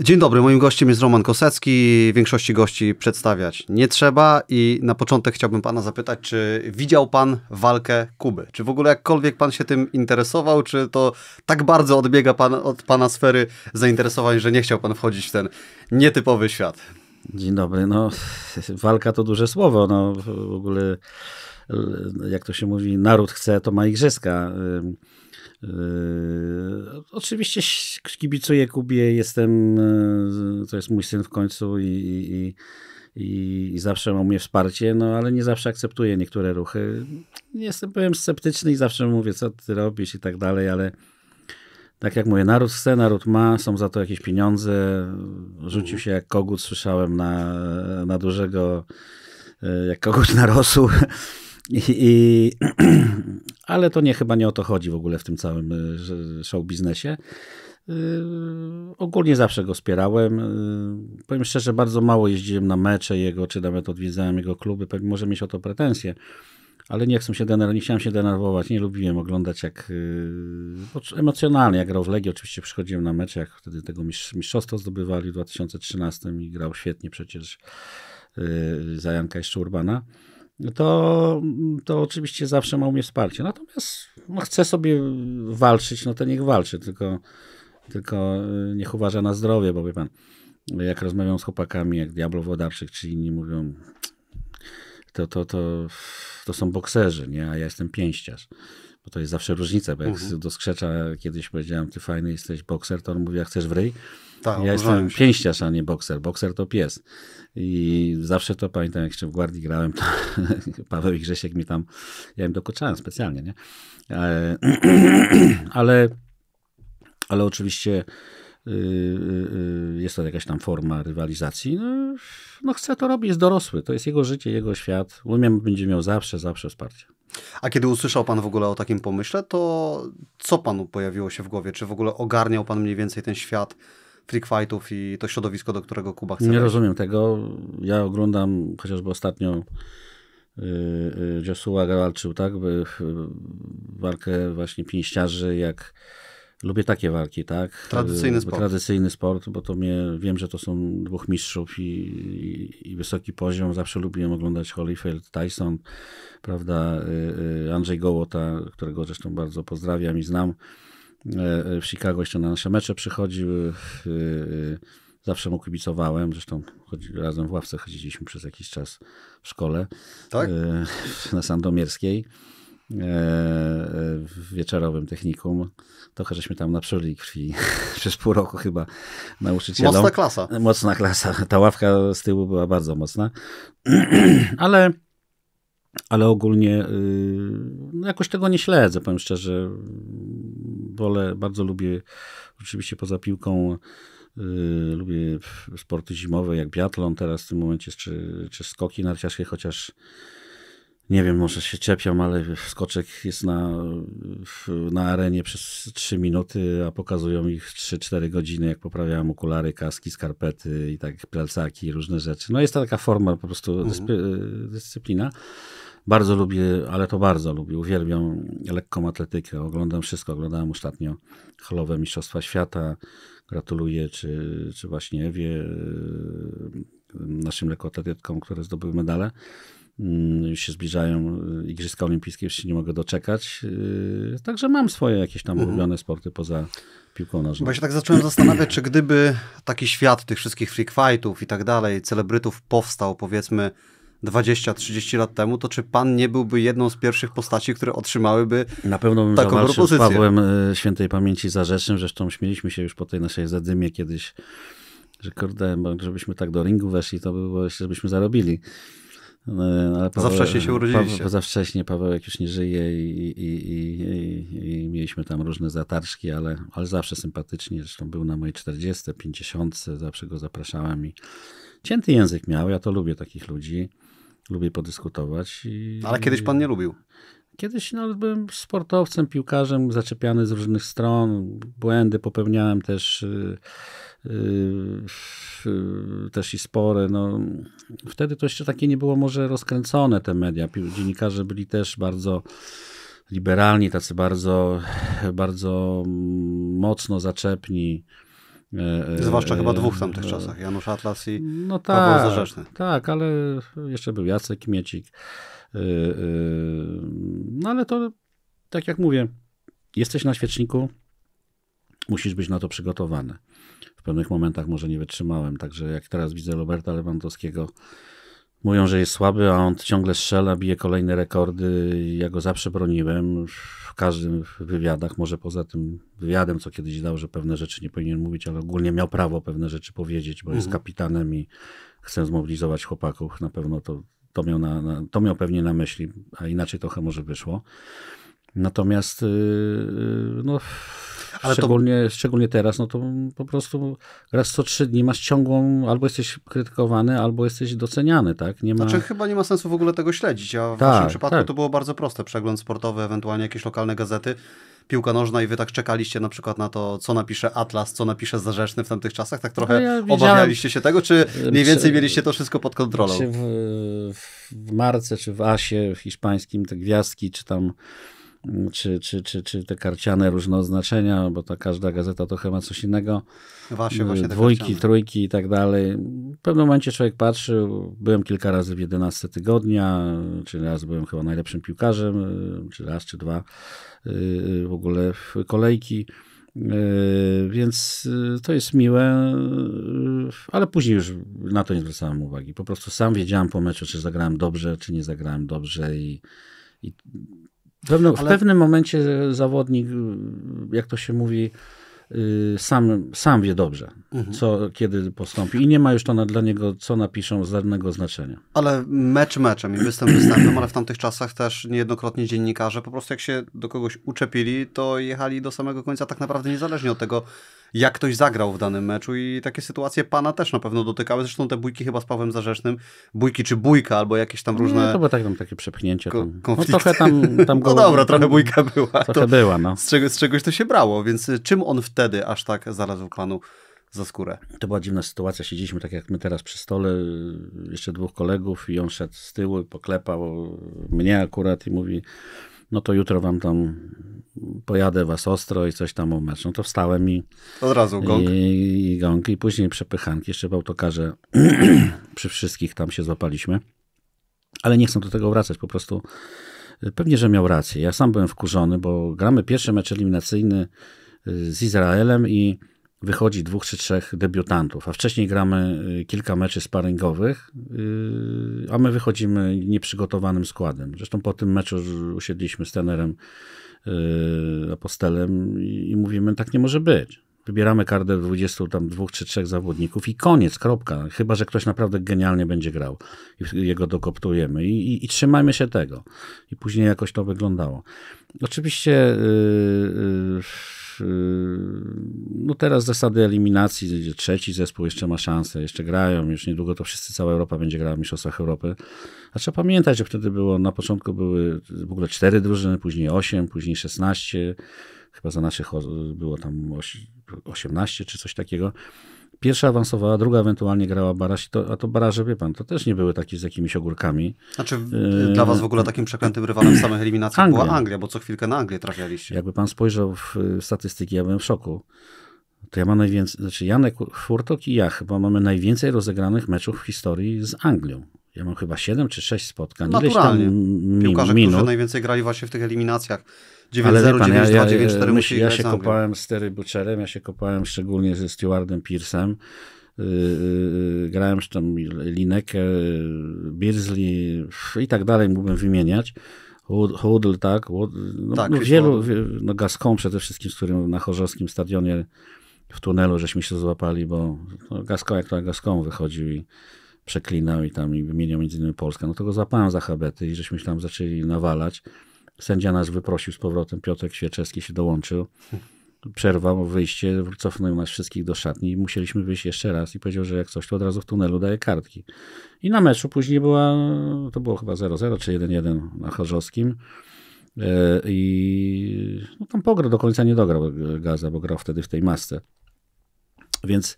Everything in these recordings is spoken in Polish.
Dzień dobry, moim gościem jest Roman Kosecki. Większości gości przedstawiać nie trzeba i na początek chciałbym pana zapytać, czy widział pan walkę Kuby? Czy w ogóle jakkolwiek pan się tym interesował, czy to tak bardzo odbiega pan od pana sfery zainteresowań, że nie chciał pan wchodzić w ten nietypowy świat? Dzień dobry. No, walka to duże słowo. No, w ogóle, jak to się mówi, naród chce, to ma igrzyska. Yy Yy, oczywiście kibicuję Kubie, jestem, yy, to jest mój syn w końcu i, i, i, i zawsze mam mnie wsparcie, no ale nie zawsze akceptuję niektóre ruchy. Jestem, byłem sceptyczny i zawsze mówię, co ty robisz i tak dalej, ale tak jak mówię, naród chce, naród ma, są za to jakieś pieniądze. Rzucił się jak kogut, słyszałem na, na dużego, yy, jak kogut narosł. I, i Ale to nie chyba nie o to chodzi w ogóle w tym całym y, show biznesie. Yy, ogólnie zawsze go wspierałem. Yy, powiem szczerze, bardzo mało jeździłem na mecze jego, czy nawet odwiedzałem jego kluby. Pewnie może mieć o to pretensje, ale nie, chcę się dener- nie chciałem się denerwować. Nie lubiłem oglądać jak yy, emocjonalnie, jak grał w Legii. Oczywiście przychodziłem na mecze, jak wtedy tego mistrz- mistrzostwo zdobywali w 2013 i grał świetnie przecież y, za Janka jeszcze Urbana. Yy, no to, mm, to oczywiście zawsze ma u mnie wsparcie. Natomiast no, chce sobie walczyć, no to niech walczy, tylko, tylko y, niech uważa na zdrowie, bo wie pan, jak rozmawiam z chłopakami, jak Diablo Wodarczyk, czy inni mówią, to, to, to, to są bokserzy, nie? a ja jestem pięściarz. Bo to jest zawsze różnica, bo jak mhm. do skrzecza kiedyś powiedziałem, ty fajny jesteś bokser, to on mówi, jak chcesz w ryj. Ta, ja jestem się. pięściarz, a nie bokser. Bokser to pies. I zawsze to pamiętam, jak jeszcze w Guardii grałem, to Paweł i Grzesiek mi tam, ja im dokuczałem specjalnie, nie? Ale, e, ale, ale oczywiście y, y, y, jest to jakaś tam forma rywalizacji. No, no chce to robić, jest dorosły, to jest jego życie, jego świat. Umiem będzie miał zawsze, zawsze wsparcie. A kiedy usłyszał pan w ogóle o takim pomyśle, to co panu pojawiło się w głowie? Czy w ogóle ogarniał pan mniej więcej ten świat? freak fightów i to środowisko, do którego Kuba chce. Nie wejść. rozumiem tego. Ja oglądam chociażby ostatnio y, y, Joshua walczył, tak? Y, walkę właśnie pięściarzy, jak lubię takie walki, tak? Tradycyjny sport. Tradycyjny sport, bo to mnie, wiem, że to są dwóch mistrzów i, i, i wysoki poziom. Zawsze lubiłem oglądać Holyfield, Tyson, prawda? Andrzej Gołota, którego zresztą bardzo pozdrawiam i znam. E, e, w Chicago jeszcze na nasze mecze przychodził. E, zawsze mu kibicowałem, zresztą razem w ławce chodziliśmy przez jakiś czas w szkole tak? na Sandomierskiej w wieczorowym technikum. Trochę żeśmy tam naprzuli krwi przez pół roku chyba nauczycielom. Mocna klasa. Mocna klasa. Ta ławka z tyłu była bardzo mocna. Ale ale ogólnie y, no jakoś tego nie śledzę, powiem szczerze wolę, bardzo lubię, oczywiście poza piłką, Yy, lubię sporty zimowe, jak biatlon teraz w tym momencie, czy, czy skoki narciarskie, chociaż nie wiem, może się czepiam, ale skoczek jest na, na arenie przez 3 minuty, a pokazują ich 3-4 godziny, jak poprawiałem okulary, kaski, skarpety i tak, pralcaki, różne rzeczy. No jest to taka forma, po prostu mhm. dyscyplina. Bardzo lubię, ale to bardzo lubię, uwielbiam lekką atletykę, oglądam wszystko, oglądałem ostatnio halowe Mistrzostwa Świata, gratuluję, czy, czy właśnie wie yy, naszym lekkoatletykom, które zdobyły medale. Mm, już się zbliżają yy, Igrzyska Olimpijskie, już się nie mogę doczekać. Yy, także mam swoje jakieś tam mhm. ulubione sporty poza piłką nożną. Bo ja się tak zacząłem zastanawiać, czy gdyby taki świat tych wszystkich freak fightów i tak dalej, celebrytów powstał powiedzmy 20-30 lat temu, to czy pan nie byłby jedną z pierwszych postaci, które otrzymałyby Na pewno bym taką propozycję? z Pawłem e, Świętej Pamięci za Rzeszem, zresztą śmieliśmy się już po tej naszej zadymie kiedyś, że kurde, żebyśmy tak do ringu weszli, to by było, żebyśmy zarobili. No, ale Paweł, za wcześnie się urodziliście. Paweł, za wcześnie, Pawełek już nie żyje i, i, i, i, mieliśmy tam różne zatarczki, ale, ale zawsze sympatycznie, zresztą był na mojej 40, 50, zawsze go zapraszałem i cięty język miał, ja to lubię takich ludzi lubię podyskutować. I... Ale kiedyś pan nie lubił. Kiedyś no, byłem sportowcem, piłkarzem, zaczepiany z różnych stron. Błędy popełniałem też, yy, yy, też i spore. No. Wtedy to jeszcze takie nie było może rozkręcone te media. Dziennikarze byli też bardzo liberalni, tacy bardzo, bardzo mm, mocno zaczepni. E, e, Zwłaszcza chyba dwóch w tamtych e, czasach, Janusz Atlas i no tak, Paweł Zarzeczny. Tak, ale jeszcze był Jacek Miecik. No ale to, tak jak mówię, jesteś na świeczniku, musisz być na to przygotowany. W pewnych momentach może nie wytrzymałem, także jak teraz widzę Roberta Lewandowskiego, Mówią, że jest słaby, a on ciągle strzela, bije kolejne rekordy. Ja go zawsze broniłem w każdym wywiadach, może poza tym wywiadem, co kiedyś dał, że pewne rzeczy nie powinien mówić, ale ogólnie miał prawo pewne rzeczy powiedzieć, bo mhm. jest kapitanem i chce zmobilizować chłopaków. Na pewno to, to, miał na, na, to miał pewnie na myśli, a inaczej trochę może wyszło. Natomiast yy, no, ale szczególnie, to... szczególnie teraz, no to po prostu raz co trzy dni masz ciągłą, albo jesteś krytykowany, albo jesteś doceniany, tak? Nie ma... Znaczy chyba nie ma sensu w ogóle tego śledzić, a w tak, przypadku tak. to było bardzo proste, przegląd sportowy, ewentualnie jakieś lokalne gazety piłka nożna i wy tak czekaliście na przykład na to, co napisze Atlas, co napisze Zarzeczny w tamtych czasach? Tak trochę no ja obawialiście się tego, czy mniej więcej mieliście to wszystko pod kontrolą? w, w Marce, czy w Asie w hiszpańskim te gwiazdki, czy tam czy, czy, czy, czy te karciane różne oznaczenia, bo ta każda gazeta to chyba coś innego. Właśnie, właśnie Dwójki, trójki i tak dalej. W pewnym momencie człowiek patrzył, byłem kilka razy w 11 tygodnia, czy raz byłem chyba najlepszym piłkarzem, y, czy raz, czy dwa y, y, w ogóle w kolejki. Więc to jest miłe, ale później już na to nie zwracałem uwagi. Po prostu sam wiedziałem po meczu, czy zagrałem dobrze, czy nie zagrałem dobrze i, i Pewno, ale... W pewnym momencie zawodnik, jak to się mówi, y, sam, sam wie dobrze, Mhm. co, kiedy postąpi. I nie ma już to na, dla niego, co napiszą, żadnego znaczenia. Ale mecz meczem i występ występem, ale w tamtych czasach też niejednokrotnie dziennikarze po prostu jak się do kogoś uczepili, to jechali do samego końca tak naprawdę niezależnie od tego, jak ktoś zagrał w danym meczu i takie sytuacje pana też na pewno dotykały. Zresztą te bójki chyba z Pawłem Zarzecznym, bójki czy bójka, albo jakieś tam różne... No to było tak, tam takie przepchnięcie. Ko No trochę tam... tam no go... No dobra, trochę bójka była. Trochę to, była, no. Z, czego, z czegoś to się brało, więc y, czym on wtedy aż tak zarazł panu za skórę. To była dziwna sytuacja. Siedzieliśmy tak jak my teraz przy stole, jeszcze dwóch kolegów, i on szedł z tyłu, poklepał mnie akurat i mówi: No to jutro wam tam pojadę was ostro i coś tam o mecz. No to wstałem i. Od razu gąk. I, i gąk, i później przepychanki. Jeszcze w autokarze przy wszystkich tam się złapaliśmy. Ale nie chcę do tego wracać, po prostu. Y, pewnie, że miał rację. Ja sam byłem wkurzony, bo gramy pierwszy mecz eliminacyjny y, z Izraelem i wychodzi dwóch czy trzech debiutantów, a wcześniej gramy y, kilka meczy sparingowych, y, a my wychodzimy nieprzygotowanym składem. Zresztą po tym meczu usiedliśmy z tenerem y, Apostelem i mówimy, tak nie może być. Wybieramy kardę 20 tam dwóch czy trzech zawodników i koniec, kropka. Chyba, że ktoś naprawdę genialnie będzie grał i jego dokoptujemy I, i, i trzymajmy się tego. I później jakoś to wyglądało. Oczywiście yy, yy, Yy, no teraz zasady eliminacji, gdzie trzeci zespół jeszcze ma szansę, jeszcze grają, już niedługo to wszyscy, cała Europa będzie grała w Mistrzostwach Europy. A trzeba pamiętać, że wtedy było, na początku były w ogóle cztery drużyny, później osiem, później szesnaście, chyba za naszych było tam osiemnaście czy coś takiego. Pierwsza awansowała, druga ewentualnie grała Baraś, to, a to Baraże, wie pan, to też nie były takie z jakimiś ogórkami. Znaczy e... dla was w ogóle takim przeklętym rywalem w samych eliminacjach Anglia. była Anglia, bo co chwilkę na Anglię trafialiście. Jakby pan spojrzał w statystyki, ja byłem w szoku. To ja mam najwięcej, znaczy Janek Furtok i ja chyba mamy najwięcej rozegranych meczów w historii z Anglią. Ja mam chyba 7 czy 6 spotkań. Naturalnie. Ileś tam mi, Piłkarze, minut. którzy najwięcej grali właśnie w tych eliminacjach ale 0 ja, ja, musi ja się kopałem z Terry Butcherem, ja się kopałem szczególnie ze Stewardem Pearsem. Yy, yy, grałem z tam Linekę, y, Beersley i tak dalej, mógłbym wymieniać. Hoodle, tak? No, tak, no, wielu, wielu, no Gascon przede wszystkim, z którym na Chorzowskim Stadionie w tunelu żeśmy się złapali, bo no, Gascon jak to Gascon wychodził i przeklinał i tam i wymieniał między innymi Polskę, no to go złapałem za habety i żeśmy się tam zaczęli nawalać. Sędzia nas wyprosił z powrotem, Piotr Świeczewski się dołączył. Przerwał wyjście, cofnął nas wszystkich do szatni i musieliśmy wyjść jeszcze raz i powiedział, że jak coś, to od razu w tunelu daje kartki. I na meczu później była, to było chyba 0-0 czy 1-1 na Chorzowskim. E, I no, tam pograł, do końca nie dograł Gaza, bo grał wtedy w tej masce. Więc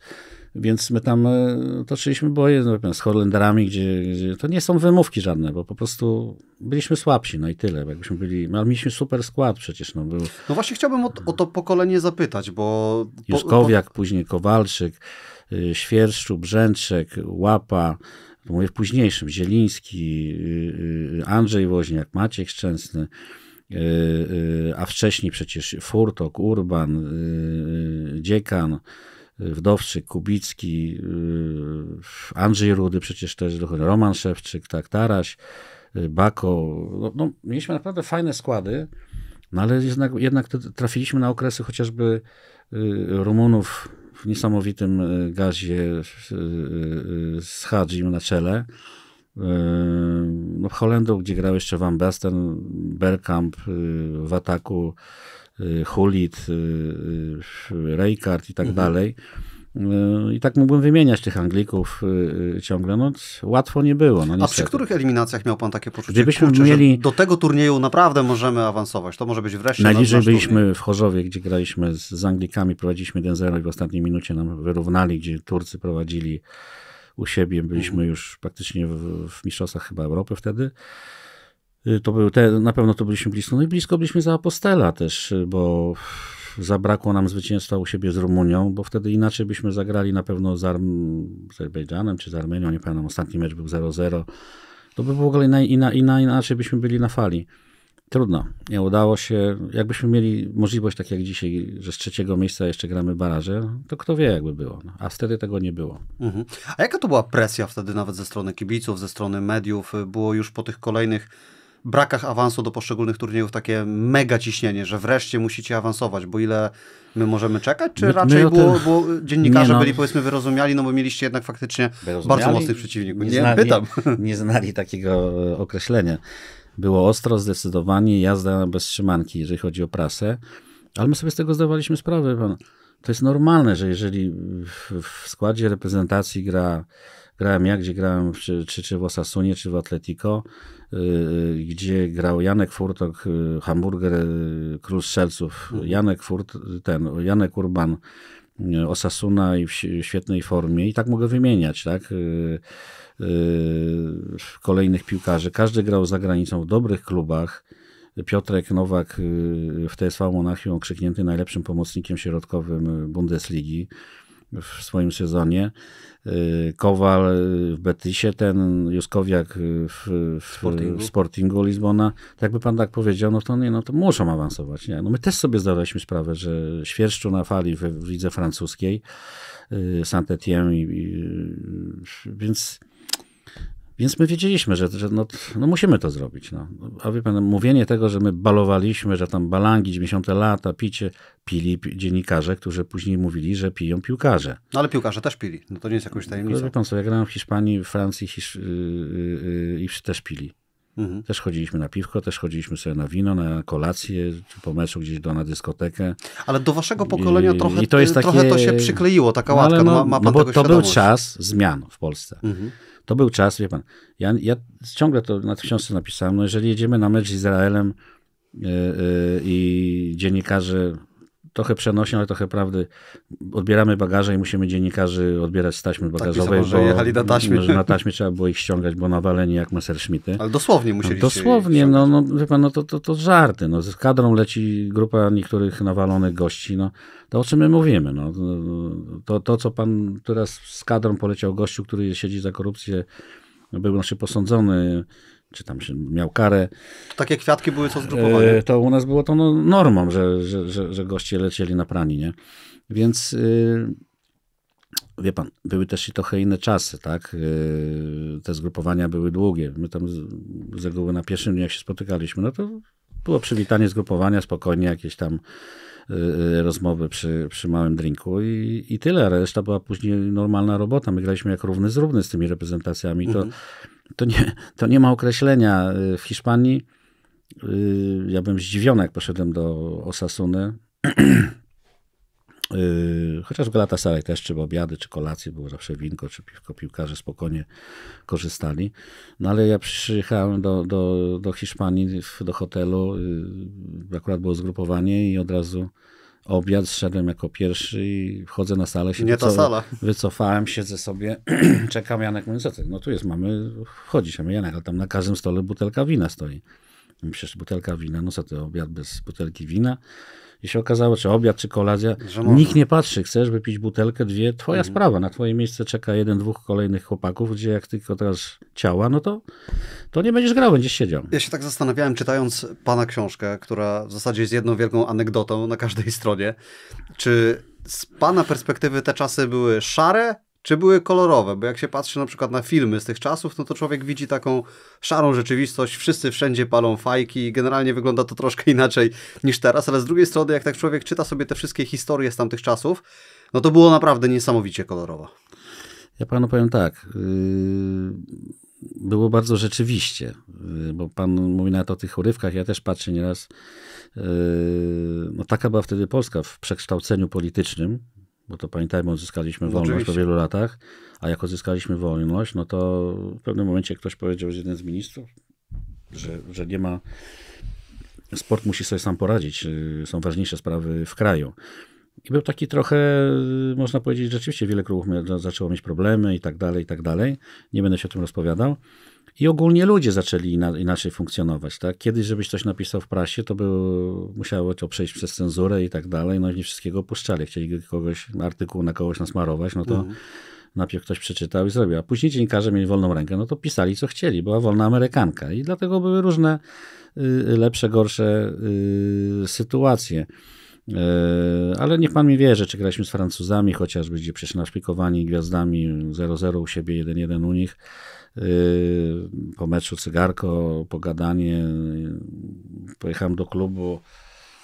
więc my tam e, toczyliśmy boje z Holenderami, gdzie, gdzie, to nie są wymówki żadne, bo po prostu byliśmy słabsi, no i tyle. Jakbyśmy byli, no, ale mieliśmy super skład przecież. No, był... no właśnie chciałbym o, o to pokolenie zapytać, bo... Juszkowiak, po... później Kowalczyk, y, Świerszczu, Brzęczek, Łapa, mówię w późniejszym, Zieliński, y, y, Andrzej Woźniak, Maciek Szczęsny, a wcześniej przecież Furtok, Urban, Dziekan, Wdowczyk, Kubicki, y, Andrzej Rudy przecież też, Roman Szewczyk, tak, Taraś, y, Bako. No, no, mieliśmy naprawdę fajne składy, no ale jednak, jednak trafiliśmy na okresy chociażby y, Rumunów w niesamowitym gazie z Hadżim na czele. No, Holendą, gdzie grał jeszcze Van Basten, Berkamp w ataku, Y, Hulit, y, y, Reykart i tak mhm. dalej. I tak mógłbym wymieniać tych Anglików ciągle. No, łatwo nie było. No, A przy których eliminacjach miał pan takie poczucie, Gdybyśmy kurczę, mieli... do tego turnieju naprawdę możemy awansować? To może być wreszcie Najbliżej byliśmy turniej. w Chorzowie, gdzie graliśmy z, z Anglikami, prowadziliśmy 1-0 i w ostatniej minucie nam wyrównali, gdzie Turcy prowadzili u siebie. Byliśmy mhm. już praktycznie w, w Mistrzostwach chyba Europy wtedy. Y, to był te, na pewno to byliśmy blisko. No i blisko byliśmy za Apostela też, y, bo zabrakło nam zwycięstwa u siebie z Rumunią, bo wtedy inaczej byśmy zagrali na pewno z, Arm Azerbejdżanem czy z Armenią, nie pamiętam, ostatni mecz był 0-0. To by było w ogóle inna, inna, inaczej byśmy byli na fali. Trudno, nie udało się. Jakbyśmy mieli możliwość, tak jak dzisiaj, że z trzeciego miejsca jeszcze gramy baraże, to kto wie, jakby było. No, a wtedy tego nie było. Mhm. A jaka to była presja wtedy nawet ze strony kibiców, ze strony mediów? Y, było już po tych kolejnych brakach awansu do poszczególnych turniejów takie mega ciśnienie, że wreszcie musicie awansować, bo ile my możemy czekać? Czy my, raczej my było, tym... było, dziennikarze no. byli powiedzmy wyrozumiali, no bo mieliście jednak faktycznie bardzo mocnych przeciwników. Nie, nie, znali, pytam. nie znali takiego e, określenia. Było ostro, zdecydowanie, jazda bez trzymanki, jeżeli chodzi o prasę, ale my sobie z tego zdawaliśmy sprawę. Pan. To jest normalne, że jeżeli w składzie reprezentacji gra grałem ja, gdzie grałem, czy, czy, czy w Osasunie, czy w Atletico, Y, gdzie grał Janek Furtok, Hamburger, y, Król Strzelców, mhm. Janek Furt, ten, Janek Urban, y, Osasuna i w świetnej formie i tak mogę wymieniać, tak? Kolejnych piłkarzy. Każdy grał za granicą w dobrych klubach. Piotrek Nowak w TSV Monachium okrzyknięty najlepszym pomocnikiem środkowym Bundesligi w swoim sezonie. Y, Kowal y, w Betisie, ten Juskowiak y, w, w, Sportingu. w Sportingu Lizbona. Tak jakby pan tak powiedział, no to nie, no to muszą awansować. Nie? No my też sobie zdaliśmy sprawę, że Świerszczu na fali w, w lidze francuskiej, Saint-Étienne, więc więc my wiedzieliśmy, że, że no, no, musimy to zrobić. No. A wie pan, mówienie tego, że my balowaliśmy, że tam balangi 90 lata, picie, pili dziennikarze, którzy później mówili, że piją piłkarze. No ale piłkarze też pili, no to nie jest jakąś no, tajemnica. Wie pan co, ja grałem w Hiszpanii, w Francji Hisz... Y, y, y, i też pili. Mhm. Też chodziliśmy na piwko, też chodziliśmy sobie na wino, na kolację, czy po meczu gdzieś do, na dyskotekę. Ale do waszego pokolenia I, trochę, i to, takie... trochę to się przykleiło, taka No, no, no, ma, ma no bo to świadomość. był czas zmian w Polsce. Mhm. To był czas, wie pan, ja, ja ciągle to na książce napisałem, no jeżeli jedziemy na mecz z Izraelem y, y, i yy, dziennikarze trochę przenośnie, ale trochę prawdy. Odbieramy bagaże i musimy dziennikarzy odbierać z taśmy bagażowej, tak, bo jechali na taśmie. Że na taśmie trzeba było ich ściągać, bo nawaleni jak Messerschmitty. Ale dosłownie no, musieli Dosłownie, no, no wie pan, no to, to, to żarty. No, z kadrą leci grupa niektórych nawalonych gości, no to o czym my mówimy? No, to, to, co pan teraz z kadrą poleciał gościu, który siedzi za korupcję, był znaczy posądzony czy tam się miał karę. Takie kwiatki były co zgrupowane? E, to u nas było to no, normą, że, że, że, że, goście lecieli na prani, nie? Więc y, wie pan, były też i trochę inne czasy, tak? Y, te zgrupowania były długie. My tam z, reguły na pierwszym dniu, jak się spotykaliśmy, no to było przywitanie zgrupowania, spokojnie jakieś tam y, rozmowy przy, przy małym drinku i, i tyle. Reszta była później normalna robota. My graliśmy jak równy z równy z tymi reprezentacjami. To mhm to nie, to nie ma określenia. Y, w Hiszpanii y, ja byłem zdziwiony, jak poszedłem do Osasuny. Y, chociaż w Galatasaray też, czy obiady, czy kolacje, było zawsze winko, czy piwko, piłkarze spokojnie korzystali. No ale ja przyjechałem do, do, do Hiszpanii, do hotelu, akurat było zgrupowanie i od razu obiad, zszedłem jako pierwszy i wchodzę na salę. Się Nie ta sala. Wycofałem, siedzę sobie, czekam, Janek mówi, co ty? No tu jest, mamy, wchodzi się, Janek, a tam na każdym stole butelka wina stoi. Przecież butelka wina, no co ty, obiad bez butelki wina. I się okazało, czy obiad, czy kolacja, nikt nie patrzy, chcesz wypić butelkę, dwie, twoja mhm. sprawa, na twoje miejsce czeka jeden, dwóch kolejnych chłopaków, gdzie jak tylko teraz ciała, no to, to nie będziesz grał, będziesz siedział. Ja się tak zastanawiałem, czytając pana książkę, która w zasadzie jest jedną wielką anegdotą na każdej stronie, czy z pana perspektywy te czasy były szare, czy były kolorowe, bo jak się patrzy na przykład na filmy z tych czasów, no to człowiek widzi taką szarą rzeczywistość, wszyscy wszędzie palą fajki i generalnie wygląda to troszkę inaczej niż teraz, ale z drugiej strony jak tak człowiek czyta sobie te wszystkie historie z tamtych czasów, no to było naprawdę niesamowicie kolorowo. Ja panu powiem tak, yy, było bardzo rzeczywiście, yy, bo pan mówi nawet o tych urywkach, ja też patrzę nieraz, yy, no taka była wtedy Polska w przekształceniu politycznym, bo to pamiętajmy, odzyskaliśmy no wolność Oczywiście. po wielu latach, a jak odzyskaliśmy wolność, no to w pewnym momencie ktoś powiedział, że jeden z ministrów, że, że nie ma, sport musi sobie sam poradzić, y, są ważniejsze sprawy w kraju. I był taki trochę, y, można powiedzieć, rzeczywiście wiele klubów zaczęło mieć problemy i tak dalej, i tak dalej. Nie będę się o tym rozpowiadał. I ogólnie ludzie zaczęli inaczej funkcjonować. Tak? Kiedyś, żebyś coś napisał w prasie, to było, musiało to przejść przez cenzurę i tak dalej. No i nie wszystkiego puszczali. Chcieli kogoś, artykuł na kogoś nasmarować, no to mhm. najpierw ktoś przeczytał i zrobił. A później dziennikarze mieli wolną rękę, no to pisali co chcieli. Była wolna amerykanka. I dlatego były różne y, lepsze, gorsze y, sytuacje. E, ale niech pan mi wierzy, czy graliśmy z Francuzami, chociażby gdzie przecież naszpikowani gwiazdami 0-0 u siebie, 1-1 u nich, Y, po meczu cygarko, pogadanie. Y, pojechałem do klubu,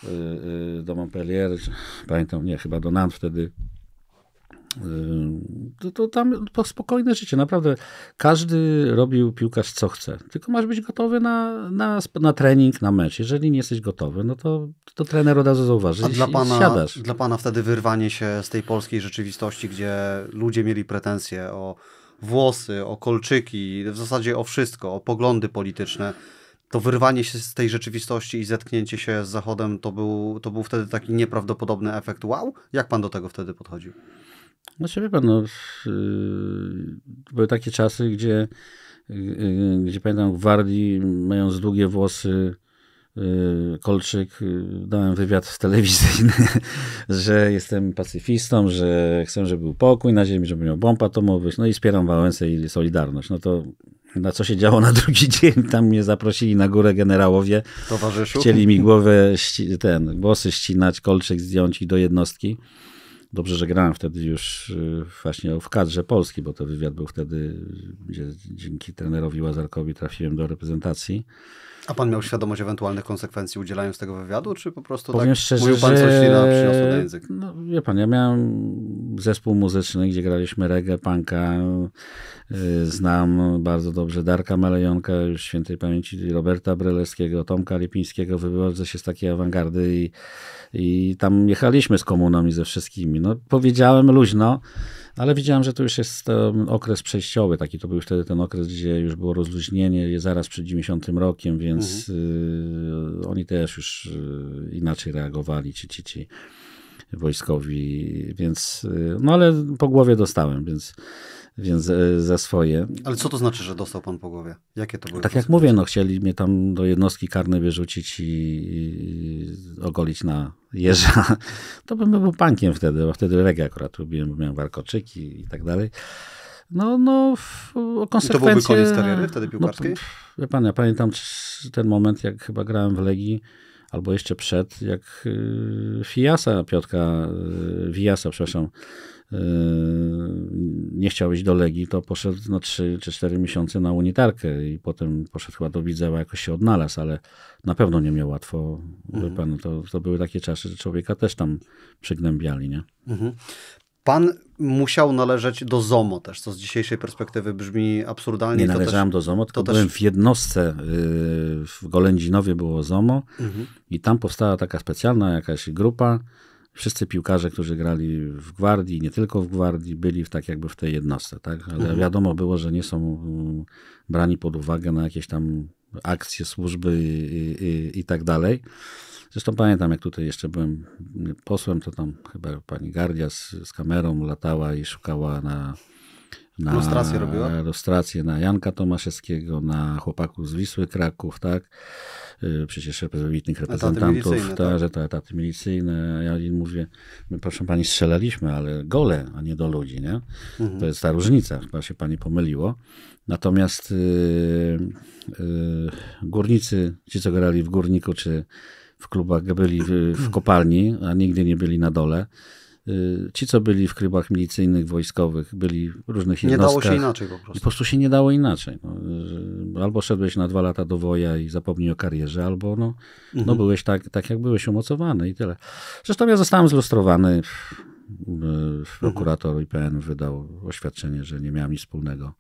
y, do Montpellier, pamiętam, nie, chyba do Nantes wtedy. To, to, tam spokojne życie, naprawdę. Każdy robił piłkarz co chce, tylko masz być gotowy na, na, na trening, na mecz. Jeżeli nie jesteś gotowy, no to, to trener od razu zauważy. A dla pana, dla pana wtedy wyrwanie się z tej polskiej rzeczywistości, gdzie ludzie mieli pretensje o włosy, o kolczyki, w zasadzie o wszystko, o poglądy polityczne. To wyrwanie się z tej rzeczywistości i zetknięcie się z Zachodem to był, to był wtedy taki nieprawdopodobny efekt. Wow! Jak pan do tego wtedy podchodził? Znaczy, no, wie pan, no, yy, były takie czasy, gdzie, yy, gdzie pamiętam, w Gwardii, mając długie włosy, Y, kolczyk, y, dałem wywiad telewizyjny, że jestem pacyfistą, że chcę, żeby był pokój na ziemi, żeby miał bomb atomowych, no i wspieram Wałęsę i Solidarność. No to na co się działo na drugi dzień, tam mnie zaprosili na górę generałowie. Towarzyszu? Chcieli mi głowę, ten, włosy ścinać, Kolczyk zdjąć i do jednostki. Dobrze, że grałem wtedy już y, właśnie w kadrze Polski, bo to wywiad był wtedy, gdzie dzięki trenerowi Łazarkowi trafiłem do reprezentacji. A pan miał świadomość ewentualnych konsekwencji udzielając tego wywiadu, czy po prostu Powiem tak szczerze, mówił pan coś że... na przyniosło na język? No, wie pan, ja miałem zespół muzyczny, gdzie graliśmy reggae, punka. Y, znam bardzo dobrze Darka Malejonka, już świętej pamięci Roberta Breleskiego, Tomka Lipińskiego, wywodzę się z takiej awangardy i, i tam jechaliśmy z komuną i ze wszystkimi. No, powiedziałem luźno, ale widziałem, że to już jest um, okres przejściowy, taki to był wtedy ten okres, gdzie już było rozluźnienie zaraz przed 90 rokiem, więc mhm. y, oni też już y, inaczej reagowali, ci, ci, ci wojskowi, więc, y, no ale po głowie dostałem, więc więc e, za swoje. Ale co to znaczy, że dostał pan po głowie? Jakie to były Tak jak mówię, no chcieli mnie tam do jednostki karnej wyrzucić i, i ogolić na jeża. To bym był pankiem wtedy, bo wtedy reggae akurat lubiłem, bo miałem warkoczyki i tak dalej. No, no, o konsekwencje... I to byłby koniec kariery wtedy no, piłkarskiej? No, pan, ja pamiętam ten moment, jak chyba grałem w Legii, albo jeszcze przed, jak y, Fiasa, Piotka, y, Wiasa, przepraszam, Yy, nie chciał iść do Legii, to poszedł na 3 czy 4 miesiące na unitarkę i potem poszedł chyba do Widzewa, jakoś się odnalazł, ale na pewno nie miał łatwo. Mhm. Pan, to, to były takie czasy, że człowieka też tam przygnębiali, nie? Mhm. Pan musiał należeć do ZOMO też, co z dzisiejszej perspektywy brzmi absurdalnie. Nie to należałem też, do ZOMO, tylko to byłem też... w jednostce, yy, w Golędzinowie było ZOMO mhm. i tam powstała taka specjalna jakaś grupa, wszyscy piłkarze, którzy grali w Gwardii, nie tylko w Gwardii, byli w, tak jakby w tej jednostce, tak? Ale mhm. wiadomo było, że nie są mm, brani pod uwagę na jakieś tam akcje, służby i, i, i tak dalej. Zresztą pamiętam, jak tutaj jeszcze byłem posłem, to tam chyba pani Gardia z, z kamerą latała i szukała na na, lustrację robiła? na Janka Tomaszewskiego, na chłopaków z Wisły Kraków, tak? Y, przecież wybitnych reprezentantów, ta, tak? że to etaty milicyjne. Ja im mówię, my proszę pani, strzelaliśmy, ale gole, a nie do ludzi, nie? Mhm. To jest ta różnica, chyba się pani pomyliło. Natomiast yy, yy, górnicy, ci co grali w górniku, czy w klubach byli w, w kopalni, a nigdy nie byli na dole, Y, ci, co byli w krybach milicyjnych, wojskowych, byli w różnych jednostkach. Nie dało się inaczej po prostu. I po prostu się nie dało inaczej. No, albo szedłeś na dwa lata do woja i zapomnij o karierze, albo no, no mhm. no byłeś tak, tak, jak byłeś umocowany i tyle. Zresztą ja zostałem zlustrowany. Y, mhm. Prokurator IPN wydał oświadczenie, że nie miałem nic wspólnego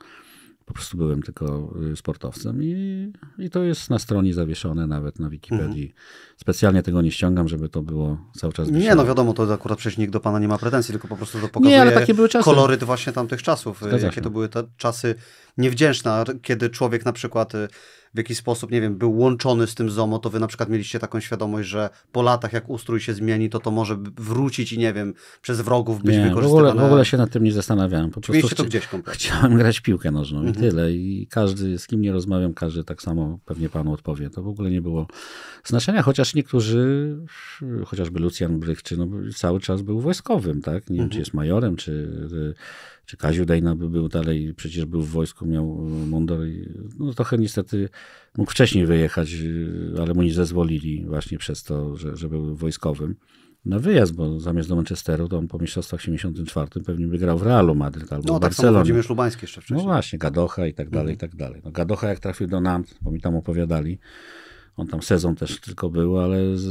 po prostu byłem tylko y, sportowcem i, i to jest na stronie zawieszone nawet na Wikipedii. Mhm. Specjalnie tego nie ściągam, żeby to było cały czas wisione. Nie, no wiadomo, to akurat przecież nikt do pana nie ma pretensji, tylko po prostu to pokazuje nie, ale takie były czasy. koloryt właśnie tamtych czasów. Y, jakie to były te czasy niewdzięczne, kiedy człowiek na przykład y, w jakiś sposób, nie wiem, był łączony z tym ZOMO, to wy na przykład mieliście taką świadomość, że po latach jak ustrój się zmieni, to to może wrócić i nie wiem, przez wrogów być nie, wykorzystywane. W ogóle, w ogóle się nad tym nie zastanawiałem. Po prostu chci- to gdzieś Chciałem grać piłkę nożną mhm. i tyle. I każdy, z kim nie rozmawiam, każdy tak samo pewnie panu odpowie. To w ogóle nie było znaczenia, chociaż niektórzy, chociażby Lucjan Brychczy, no, cały czas był wojskowym, tak? Nie mhm. wiem, czy mhm. jest majorem, czy y, czy Kaziu Dejna by był dalej, przecież był w wojsku, miał e, mundur. I, no trochę niestety mógł wcześniej wyjechać, e, ale mu nie zezwolili właśnie przez to, że, że był wojskowym na wyjazd, bo zamiast do Manchesteru, to on po mistrzostwach 74 pewnie by grał w Realu Madryt albo no, w Barcelonie. No tak samo jeszcze no wcześniej. No właśnie, Gadocha i tak dalej, i mhm. tak dalej. No, Gadocha jak trafił do Nant, bo mi tam opowiadali, on tam sezon też tylko był, ale z,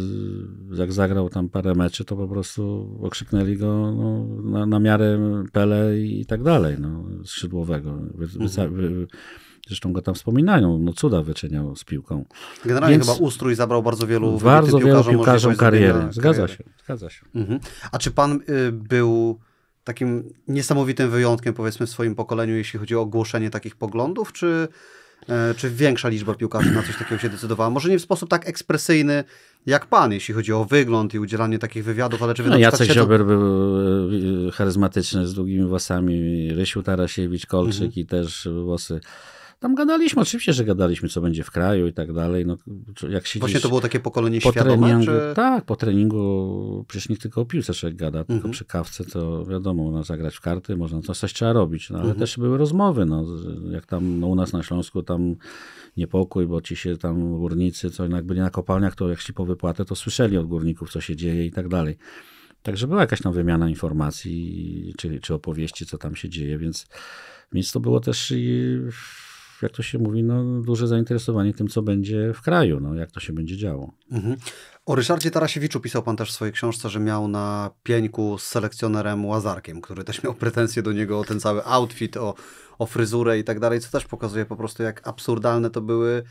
jak zagrał tam parę meczy, to po prostu okrzyknęli go no, na, na, miarę Pele i tak dalej, no, skrzydłowego. Wy, mhm. wy, Zresztą go tam wspominają, no cuda wyczyniał z piłką. Generalnie Więc chyba ustrój zabrał bardzo wielu Bardzo wielu piłkarzom kariery. Zgadza się, zgadza się. Mhm. A czy pan y, był takim niesamowitym wyjątkiem powiedzmy w swoim pokoleniu, jeśli chodzi o ogłoszenie takich poglądów, czy E, czy większa liczba piłkarzy na coś takiego się decydowała? Może nie w sposób tak ekspresyjny jak pan, jeśli chodzi o wygląd i udzielanie takich wywiadów, ale czy wy no, Jacek Ziober był e, charyzmatyczny, z długimi włosami, Rysiu Tarasiewicz, Kolczyk mhm. i też włosy tam gadaliśmy, oczywiście, że gadaliśmy, co będzie w kraju i tak dalej. No, jak siedzisz, Właśnie to było takie pokolenie po świadome? Treningu, czy... Tak, po treningu przecież nie tylko o piłce człowiek gada, mhm. tylko przy kawce to wiadomo, można zagrać w karty, można coś, coś trzeba robić. No, ale mhm. też były rozmowy, no, jak tam no, u nas na Śląsku tam niepokój, bo ci się tam górnicy, co jak byli na kopalniach, to jak szli po wypłatę, to słyszeli od górników, co się dzieje i tak dalej. Także była jakaś tam wymiana informacji czy, czy opowieści, co tam się dzieje, więc, więc to było też... I, jak to się mówi, no, duże zainteresowanie tym, co będzie w kraju, no, jak to się będzie działo. Mhm. O Ryszardzie Tarasiewiczu pisał pan też w swojej książce, że miał na pieńku z selekcjonerem Łazarkiem, który też miał pretensje do niego o ten cały outfit, o, o fryzurę i tak dalej, co też pokazuje po prostu, jak absurdalne to były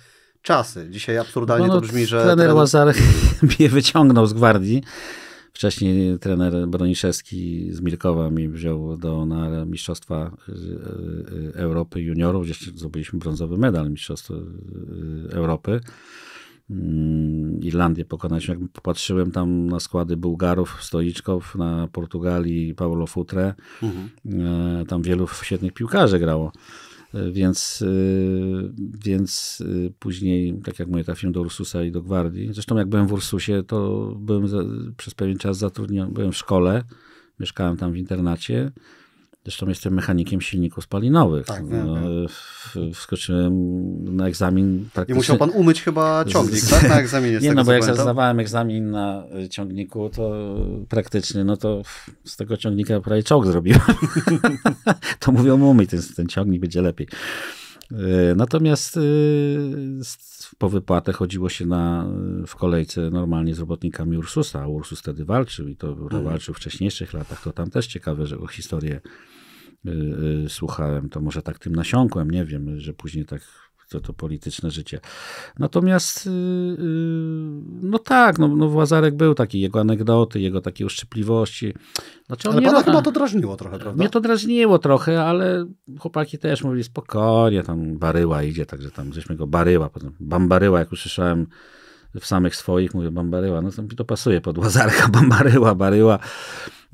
czasy. Dzisiaj absurdalnie no, no, to brzmi, że... Trener, trener... Łazarek mnie wyciągnął z gwardii Wcześniej trener Broniszewski z Milkowa mi wziął do, na Mistrzostwa y, y, Europy Juniorów, gdzie zdobyliśmy brązowy medal Mistrzostw y, Europy. Mm, Irlandię pokonać. Jak popatrzyłem tam na składy Bułgarów, Stoiczków, na Portugalii Paulo Futre, mhm. tam wielu świetnych piłkarzy grało. E, więc, e, więc e, później, tak jak mówię, trafiłem do Ursusa i do Gwardii. Zresztą jak byłem w Ursusie, to byłem za, przez pewien czas zatrudniony, byłem w szkole, mieszkałem tam w internacie Zresztą jestem mechanikiem silników spalinowych. Tak, nie, no, nie. Wskoczyłem na egzamin. Praktycznie... I musiał pan umyć chyba ciągnik, tak? Na egzaminie. nie, no bo jak pamiętam. zdawałem egzamin na y, ciągniku, to praktycznie, no to z tego ciągnika prawie czołg zrobiłem. to mówią, umyj ten, ten ciągnik, będzie lepiej. E, natomiast e, po wypłatę chodziło się na, e, w kolejce normalnie z robotnikami Ursusa. Ursus wtedy walczył i to mhm. walczył w wcześniejszych latach. To tam też ciekawe, że o historię słuchałem, to może tak tym nasiąkłem, nie wiem, że później tak to, to polityczne życie. Natomiast, y, y, no tak, no, no Łazarek był taki, jego anegdoty, jego takie uszczypliwości. Znaczy, ale pana chyba to drażniło trochę, prawda? Mnie to drażniło trochę, ale chłopaki też mówili spokojnie, tam baryła idzie, także tam żeśmy go baryła, potem bambaryła, jak usłyszałem w samych swoich, mówię bambaryła, no to mi to pasuje pod Łazarka, bambaryła, baryła. baryła.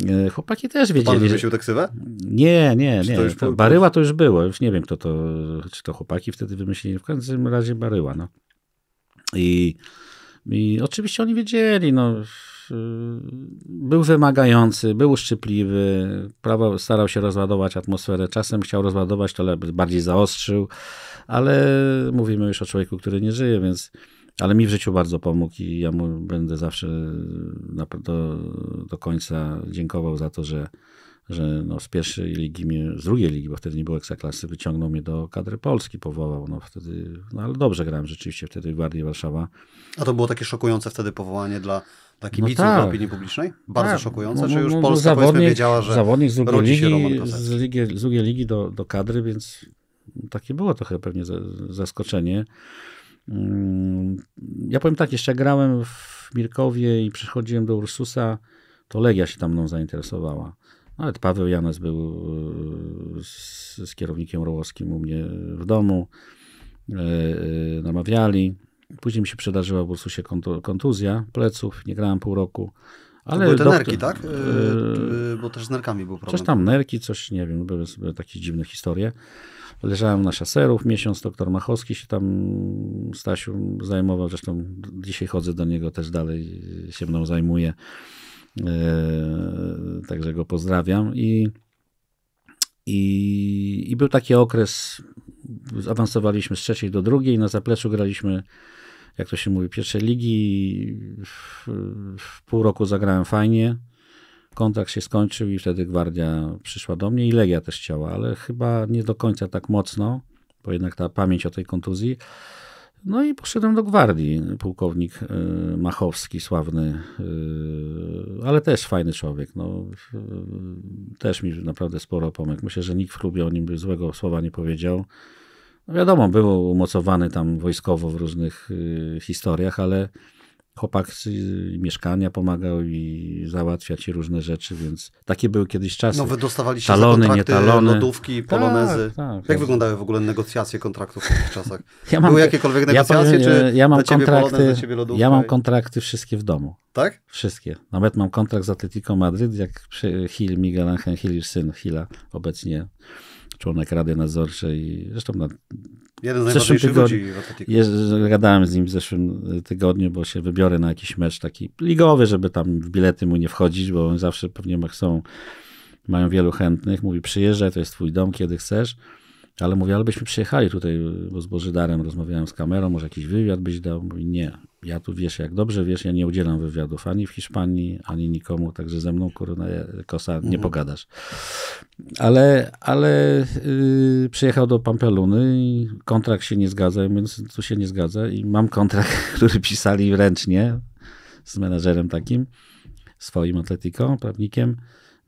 E, chłopaki też wiedzieli. Pan wymyślił taksywę? Nie, nie, nie. To już... Baryła to już było. Już nie wiem, kto to, czy to chłopaki wtedy wymyślili. W każdym razie Baryła, no. I, i oczywiście oni wiedzieli, no. E, był wymagający, był uszczypliwy, prawo, starał się rozładować atmosferę. Czasem chciał rozładować, to bardziej zaostrzył, ale mówimy już o człowieku, który nie żyje, więc ale mi w życiu bardzo pomógł i ja mu będę zawsze do, do końca dziękował za to, że, że no z pierwszej ligi, mnie, z drugiej ligi, bo wtedy nie było ekstraklasy, wyciągnął mnie do kadry Polski, powołał. No wtedy, no ale dobrze grałem rzeczywiście wtedy w Gwardii Warszawa. A to było takie szokujące wtedy powołanie dla, dla no kibiców, no tak. dla opinii publicznej? Bardzo tak. szokujące, no, no, czy już no, Polska zawodnik, wiedziała, że zawodnik z drugiej ligi, z, ligi, z drugiej ligi do, do kadry, więc takie było trochę pewnie zaskoczenie. Mm, ja powiem tak, jeszcze grałem w Mirkowie i przychodziłem do Ursusa, to Legia się tam mną zainteresowała. Nawet Paweł Janes był e, z, z kierownikiem Rołowskim u mnie w domu. E, e, namawiali. Później mi się przydarzyła w Ursusie kontuzja pleców. Nie grałem pół roku. Ale to były te doktor... nerki, tak? Yy, bo też z nerkami był problem. Coś tam nerki, coś, nie wiem, były takie dziwne historie. Leżałem na szaserów miesiąc, doktor Machowski się tam, Stasiu, zajmował, zresztą dzisiaj chodzę do niego, też dalej się mną zajmuje, e, także go pozdrawiam i i, I, był taki okres, awansowaliśmy z trzeciej do drugiej, na zapleczu graliśmy, jak to się mówi, pierwszej ligi. W, w pół roku zagrałem fajnie kontrakt się skończył i wtedy Gwardia przyszła do mnie i Legia też chciała, ale chyba nie do końca tak mocno, bo jednak ta pamięć o tej kontuzji. No i poszedłem do gwardii, pułkownik y, Machowski, sławny, y, ale też fajny człowiek. No, y, też mi naprawdę sporo pomógł. Myślę, że nikt w klubie o nim by złego słowa nie powiedział. No wiadomo, był umocowany tam wojskowo w różnych historiach, ale chłopak i mieszkania pomagał i załatwiać różne rzeczy, więc takie były kiedyś czasy. No wy dostawaliście talony, nie talony. lodówki, tak, polonezy. Tak, tak, Jak tak. wyglądały w ogóle negocjacje kontraktów w tych czasach? Ja mam, Były jakiekolwiek negocjacje, ja powiem, czy e, ja mam kontrakty, polonez, Ja mam kontrakty wszystkie w domu. Tak? Wszystkie. Nawet mam kontrakt z Atletico Madryt, jak Hill, Miguel Angel Hill, syn Hilla, obecnie członek Rady Nadzorczej, zresztą na Jeden z najważniejszych tygodniu, ludzi w Atletico. gadałem z nim w zeszłym y, tygodniu, bo się wybiorę na jakiś mecz taki ligowy, żeby tam w bilety mu nie wchodzić, bo zawsze pewnie są, mają wielu chętnych. Mówi, przyjeżdżaj, to jest twój dom, kiedy chcesz. Ale mówię, ale byśmy przyjechali tutaj, bo z Bożydarem rozmawiałem z kamerą, może jakiś wywiad byś dał. Mówi, nie, ja tu wiesz jak dobrze, wiesz, ja nie udzielam wywiadów ani w Hiszpanii, ani nikomu, także ze mną kurna kosa nie mhm. pogadasz. Ale, ale yy, przyjechał do Pampeluny i kontrakt się nie zgadza, więc tu się nie zgadza i mam kontrakt, który pisali ręcznie z menedżerem takim, swoim atletiką, prawnikiem,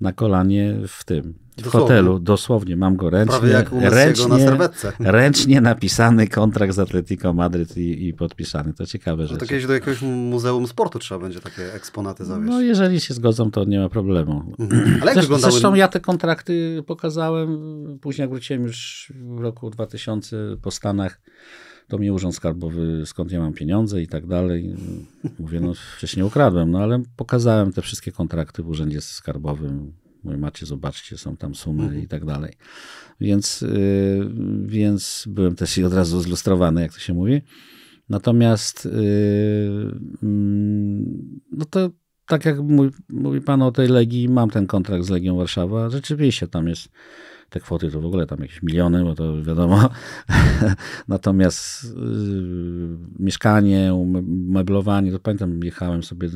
na kolanie w tym, w hotelu, dosłownie mam go ręcznie. ręcznie, na ręcznie napisany kontrakt z Atletico Madryt i, i podpisany. To ciekawe rzeczy. To kiedyś do jakiegoś muzeum sportu trzeba będzie takie eksponaty zawieźć. No jeżeli się zgodzą, to nie ma problemu. Mhm. Ale jak Zresz, Zresztą ja te kontrakty pokazałem, później jak wróciłem już w roku 2000 po Stanach do mnie urząd skarbowy, skąd ja mam pieniądze i tak dalej. Mówię, no wcześniej ukradłem, no ale pokazałem te wszystkie kontrakty w urzędzie skarbowym, Mój macie, zobaczcie, są tam sumy mhm. i tak dalej. Więc, y, więc byłem też i od razu zlustrowany, jak to się mówi. Natomiast y, mm, no to tak jak mówi pan o tej Legii, mam ten kontrakt z Legią Warszawa. Rzeczywiście tam jest te kwoty to w ogóle tam jakieś miliony, bo to wiadomo. Natomiast y, mieszkanie, umeblowanie, um, to pamiętam, jechałem sobie,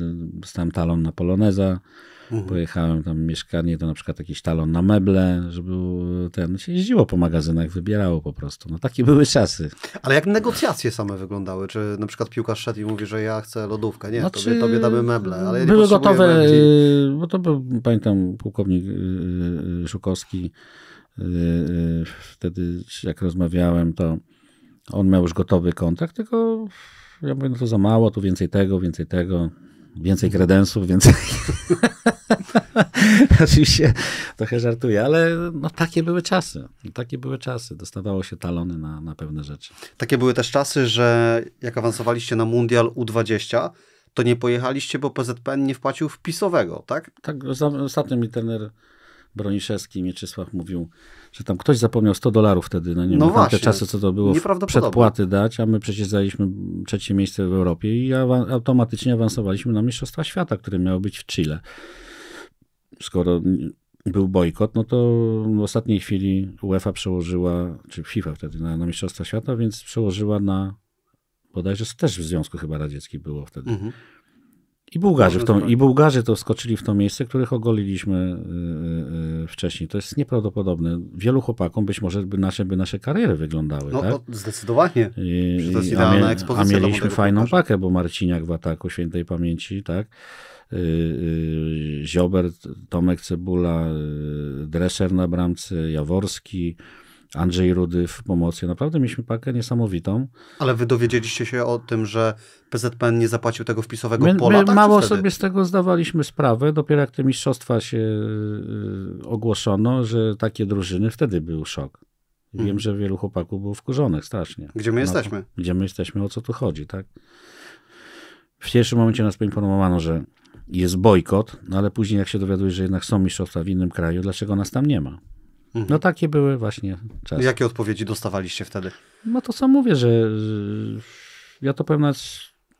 stałem talon na Poloneza, Mhm. Pojechałem tam mieszkanie, to na przykład jakiś talon na meble, żeby ten się jeździło po magazynach, wybierało po prostu. No takie były czasy. Ale jak negocjacje same wyglądały? Czy na przykład piłkarz szedł i mówi, że ja chcę lodówkę, nie, znaczy, tobie, tobie damy meble, ale ja Były gotowe, mebli. Y, bo to był, pamiętam, pułkownik Szukowski, y, y, wtedy jak rozmawiałem, to on miał już gotowy kontrakt, tylko ja mówię, no to za mało, tu więcej tego, więcej tego. Więcej kredensów, więcej... Oczywiście trochę żartuję, ale no, takie były czasy. Takie były czasy. Dostawało się talony na, na pewne rzeczy. Takie były też czasy, że jak awansowaliście na Mundial U20, to nie pojechaliście, bo PZPN nie wpłacił wpisowego, tak? Tak, ostatnio mi trener Broniszewski Mieczysław mówił, że tam ktoś zapomniał 100 dolarów wtedy, no nie no wiem, właśnie, te czasy, co to było, przedpłaty dać, a my przecież zajęliśmy trzecie miejsce w Europie i automatycznie awansowaliśmy na Mistrzostwa Świata, które miały być w Chile. Skoro był bojkot, no to w ostatniej chwili UEFA przełożyła, czy FIFA wtedy, na, na Mistrzostwa Świata, więc przełożyła na bodajże też w Związku chyba Radzieckim było wtedy. Mhm i Bułgarzy, w to, tak. I Bułgarzy to skoczyli w to miejsce, których ogoliliśmy y, y, y, wcześniej. To jest nieprawdopodobne. Wielu chłopakom być może by nasze, by nasze kariery wyglądały. No tak? zdecydowanie. I, to jest a, A mieliśmy fajną pakę, bo Marciniak w ataku świętej pamięci, tak? Ziobert, Tomek Cebula, Dresser na bramce, Jaworski, Andrzej Rudy w pomocy. Naprawdę mieliśmy pakę niesamowitą. Ale wy dowiedzieliście się o tym, że PZPN nie zapłacił tego wpisowego my, pola? My tak, mało sobie z tego zdawaliśmy sprawę. Dopiero jak te mistrzostwa się y, ogłoszono, że takie drużyny, wtedy był szok. Wiem, hmm. że wielu chłopaków było wkurzonych strasznie. Gdzie my jesteśmy? gdzie my jesteśmy, o co tu chodzi, tak? W pierwszym momencie nas poinformowano, że jest bojkot, no ale później jak się dowiaduje, że jednak są mistrzostwa w innym kraju, dlaczego nas tam nie ma? Mhm. No takie były właśnie czasy. Jakie odpowiedzi dostawaliście wtedy? No to co mówię, że, że ja to powiem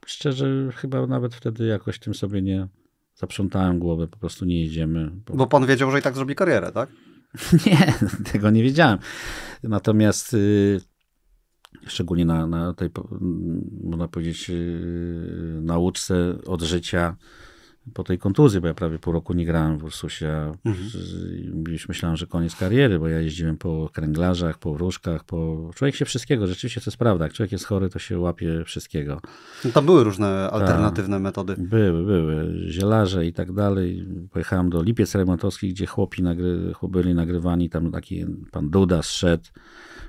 szczerze, chyba nawet wtedy jakoś tym sobie nie zaprzątałem głowy, po prostu nie jedziemy. Bo, bo pan wiedział, że i tak zrobi karierę, tak? nie, tego nie wiedziałem. Natomiast y, szczególnie na, na tej, można powiedzieć, yy, nauczce od życia po tej kontuzji, bo ja prawie pół roku nie grałem w Ursusie. Mhm. Już myślałem, że koniec kariery, bo ja jeździłem po kręglarzach, po wróżkach, po... Człowiek się wszystkiego, rzeczywiście to jest prawda. Jak człowiek jest chory, to się łapie wszystkiego. No to były różne tak. alternatywne Ta, metody. Były, były. Zielarze i tak dalej. Pojechałem do Lipiec Remontowski, gdzie chłopi nagry... byli nagrywani. Tam taki pan Duda zszedł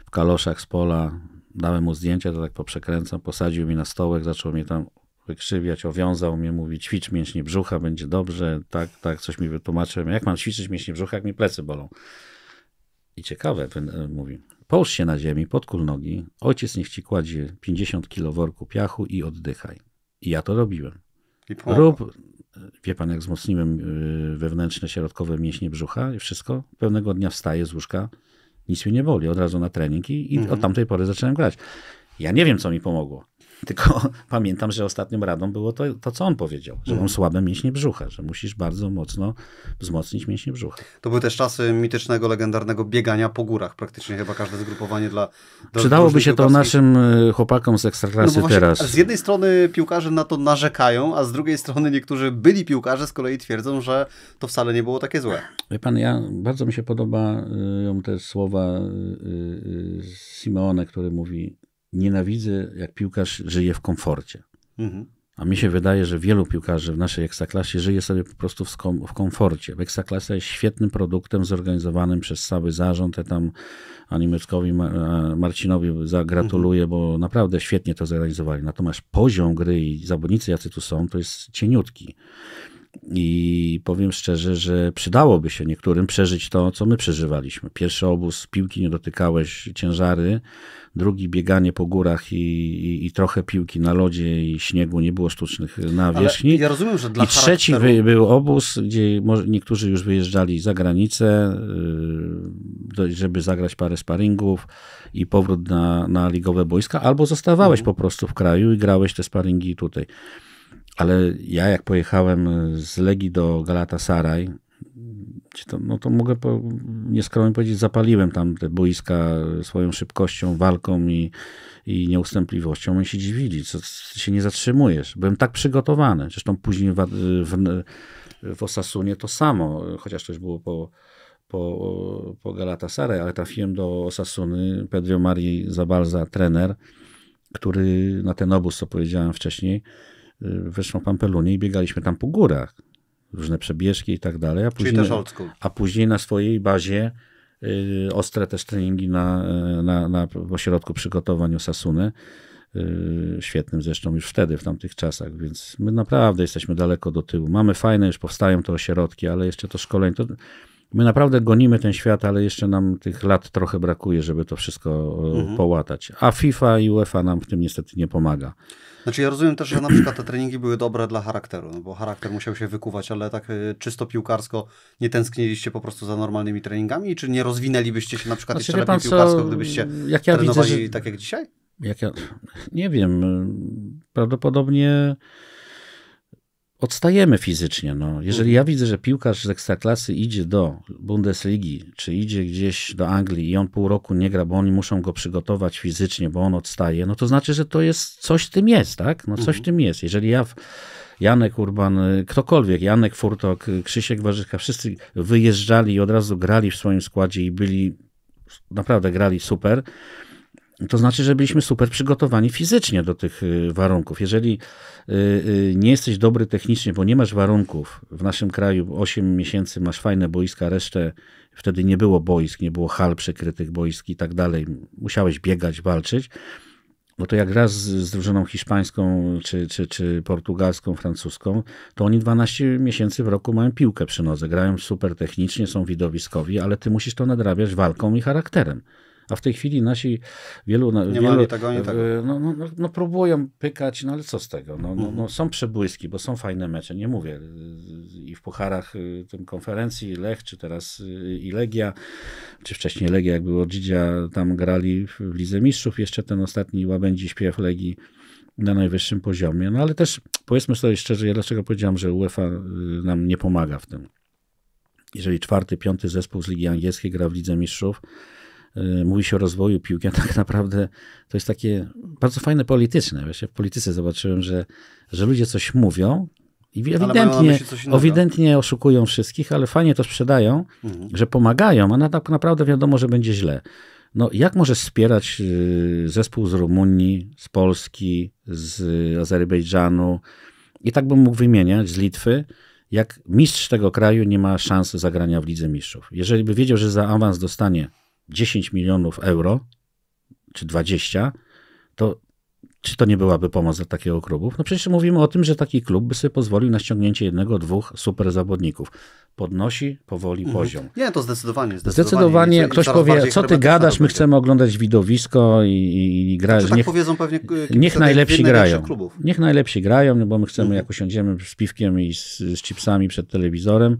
w kaloszach z pola. Dałem mu zdjęcia, to tak poprzekręcam. Posadził mi na stołek, zaczął mnie tam wykrzywiać, owiązał mnie, mówi ćwicz mięśnie brzucha, będzie dobrze, tak, tak, coś mi wytłumaczyłem. Jak mam ćwiczyć mięśnie brzucha, jak mi plecy bolą? I ciekawe, ten e, mówi, połóż się na ziemi, podkul nogi, ojciec niech ci kładzie 50 kilo worku piachu i oddychaj. I ja to robiłem. Rób, wie pan, jak wzmocniłem y, wewnętrzne, środkowe mięśnie brzucha i wszystko. Pewnego dnia wstaję z łóżka, nic mi nie boli, od razu na trening i, i mhm. od tamtej pory zacząłem grać. Ja nie wiem, co mi pomogło. Tylko pamiętam, że ostatnią radą było to, to co on powiedział, że mam słabe mięśnie brzucha, że musisz bardzo mocno wzmocnić mięśnie brzucha. To były też czasy mitycznego, legendarnego biegania po górach. Praktycznie chyba każde zgrupowanie dla... dla Przydałoby się to naszym y, chłopakom z Ekstraklasy no teraz. Z jednej strony piłkarze na to narzekają, a z drugiej strony niektórzy byli piłkarze z kolei twierdzą, że to wcale nie było takie złe. Wie pan, ja bardzo mi się podobają te słowa y, y, Simeone, który mówi nienawidzę, jak piłkarz żyje w komforcie. Mhm. A mi się wydaje, że wielu piłkarzy w naszej ekstraklasie żyje sobie po prostu w, kom w komforcie. Ekstraklasa jest świetnym produktem zorganizowanym przez cały zarząd. Ja tam Animeczkowi, Marcinowi zagratuluję, mhm. bo naprawdę świetnie to zorganizowali. Natomiast poziom gry i zawodnicy, jacy tu są, to jest cieniutki. I powiem szczerze, że przydałoby się niektórym przeżyć to, co my przeżywaliśmy. Pierwszy obóz piłki nie dotykałeś ciężary, drugi bieganie po górach i, i, i trochę piłki na lodzie i śniegu, nie było sztucznych nawierzchni. Ja rozumiem, że dla I trzeci charakteru... był obóz, gdzie niektórzy już wyjeżdżali za granicę, yy, żeby zagrać parę sparingów i powrót na, na ligowe boiska, albo zostawałeś mhm. po prostu w kraju i grałeś te sparingi tutaj. Ale ja jak pojechałem e, z Legii do Galatasaray, to, no to mogę po, nieskromnie powiedzieć, zapaliłem tam te boiska swoją szybkością, walką i, i nieustępliwością. Oni się dziwili, co, się nie zatrzymujesz. Byłem tak przygotowany. Zresztą później w, w, w Osasunie to samo, chociaż też było po, po, po Galatasaray, ale trafiłem do Osasuny. Pedro Marii Zabalza, trener, który na ten obóz, co powiedziałem wcześniej, Zresztą y, Pampelunię i biegaliśmy tam po górach. Różne przebieżki i tak dalej. A później, Czyli też old school. A później na swojej bazie y, ostre też treningi na, y, na, na ośrodku przygotowań Osasuny. świetnym zresztą już wtedy, w tamtych czasach, więc my naprawdę jesteśmy daleko do tyłu. Mamy fajne, już powstają te ośrodki, ale jeszcze to szkolenie, to My naprawdę gonimy ten świat, ale jeszcze nam tych lat trochę brakuje, żeby to wszystko e, mhm. połatać. A FIFA i UEFA nam w tym niestety nie pomaga. Znaczy ja rozumiem też, że na przykład te treningi były dobre dla charakteru, no bo charakter musiał się wykuwać, ale tak e, czysto piłkarsko nie tęskniliście po prostu za normalnymi treningami? Czy nie rozwinęlibyście się na przykład znaczy, jeszcze lepiej piłkarsko, gdybyście jak ja trenowali widzę, że... tak jak dzisiaj? Jak ja... Nie wiem. E, prawdopodobnie odstajemy fizycznie. No. Jeżeli ja mhm. widzę, że piłkarz z ekstraklasy idzie do Bundesligi, czy idzie gdzieś do Anglii i on pół roku nie gra, bo oni muszą go przygotować fizycznie, bo on odstaje, no to znaczy, że to jest, coś w tym jest, tak? No coś w mhm. tym jest. Jeżeli ja, Janek Urban, y, ktokolwiek, Janek Furtok, y, Krzysiek Warzyka, wszyscy wyjeżdżali i od razu grali w swoim składzie i byli, naprawdę grali super, to znaczy, że byliśmy super przygotowani fizycznie do tych y, warunków. Jeżeli y, y, nie jesteś dobry technicznie, bo nie masz warunków, w naszym kraju 8 miesięcy masz fajne boiska, resztę wtedy nie było boisk, nie było hal przekrytych boisk i tak dalej. Musiałeś biegać, walczyć. Bo to jak raz z drużyną hiszpańską, czy, czy, czy portugalską, francuską, to oni 12 miesięcy w roku mają piłkę przy nodze. Grają super technicznie, są widowiskowi, ale ty musisz to nadrabiać walką i charakterem. A w tej chwili nasi wielu... Nie wielu, ma tego, nie tego. No, no, no, no, próbują pykać, no ale co z tego? No, no, mhm. no są przebłyski, bo są fajne mecze, nie mówię. E, I w pucharach e, tym konferencji Lech, czy teraz e, i Legia, czy wcześniej Legia, jak było Dzidzia, tam grali w Lidze Mistrzów, jeszcze ten ostatni łabędzi śpiew Legii na najwyższym poziomie. No ale też powiedzmy sobie szczerze, ja dlaczego powiedziałem, że UEFA nam nie pomaga w tym. Jeżeli czwarty, piąty zespół z Ligi Angielskiej gra w Lidze Mistrzów, Y, mówi się o rozwoju piłki, a tak naprawdę to jest takie bardzo fajne polityczne. Wiesz, w polityce zobaczyłem, że, że ludzie coś mówią i ewidentnie, ewidentnie oszukują wszystkich, ale fajnie to sprzedają, mhm. że pomagają, a tak naprawdę wiadomo, że będzie źle. No, jak możesz wspierać y, zespół z Rumunii, z Polski, z Azerbejdżanu i tak bym mógł wymieniać, z Litwy, jak mistrz tego kraju nie ma szans zagrania w Lidze Mistrzów. Jeżeli by wiedział, że za awans dostanie 10 milionów euro, czy 20, to czy to nie byłaby pomoc dla takiego klubu? No przecież mówimy o tym, że taki klub by sobie pozwolił na ściągnięcie jednego, dwóch super zawodników. Podnosi powoli mhm. poziom. Nie, to zdecydowanie. Zdecydowanie, zdecydowanie ktoś powie, co ty gadasz, my chcemy oglądać widowisko i, i, i grać. Znaczy, tak niech, powiedzą pewnie niech najlepsi grają. Klubów. Niech najlepsi grają, no bo my chcemy, mhm. jak usiądziemy z piwkiem i z, z chipsami przed telewizorem,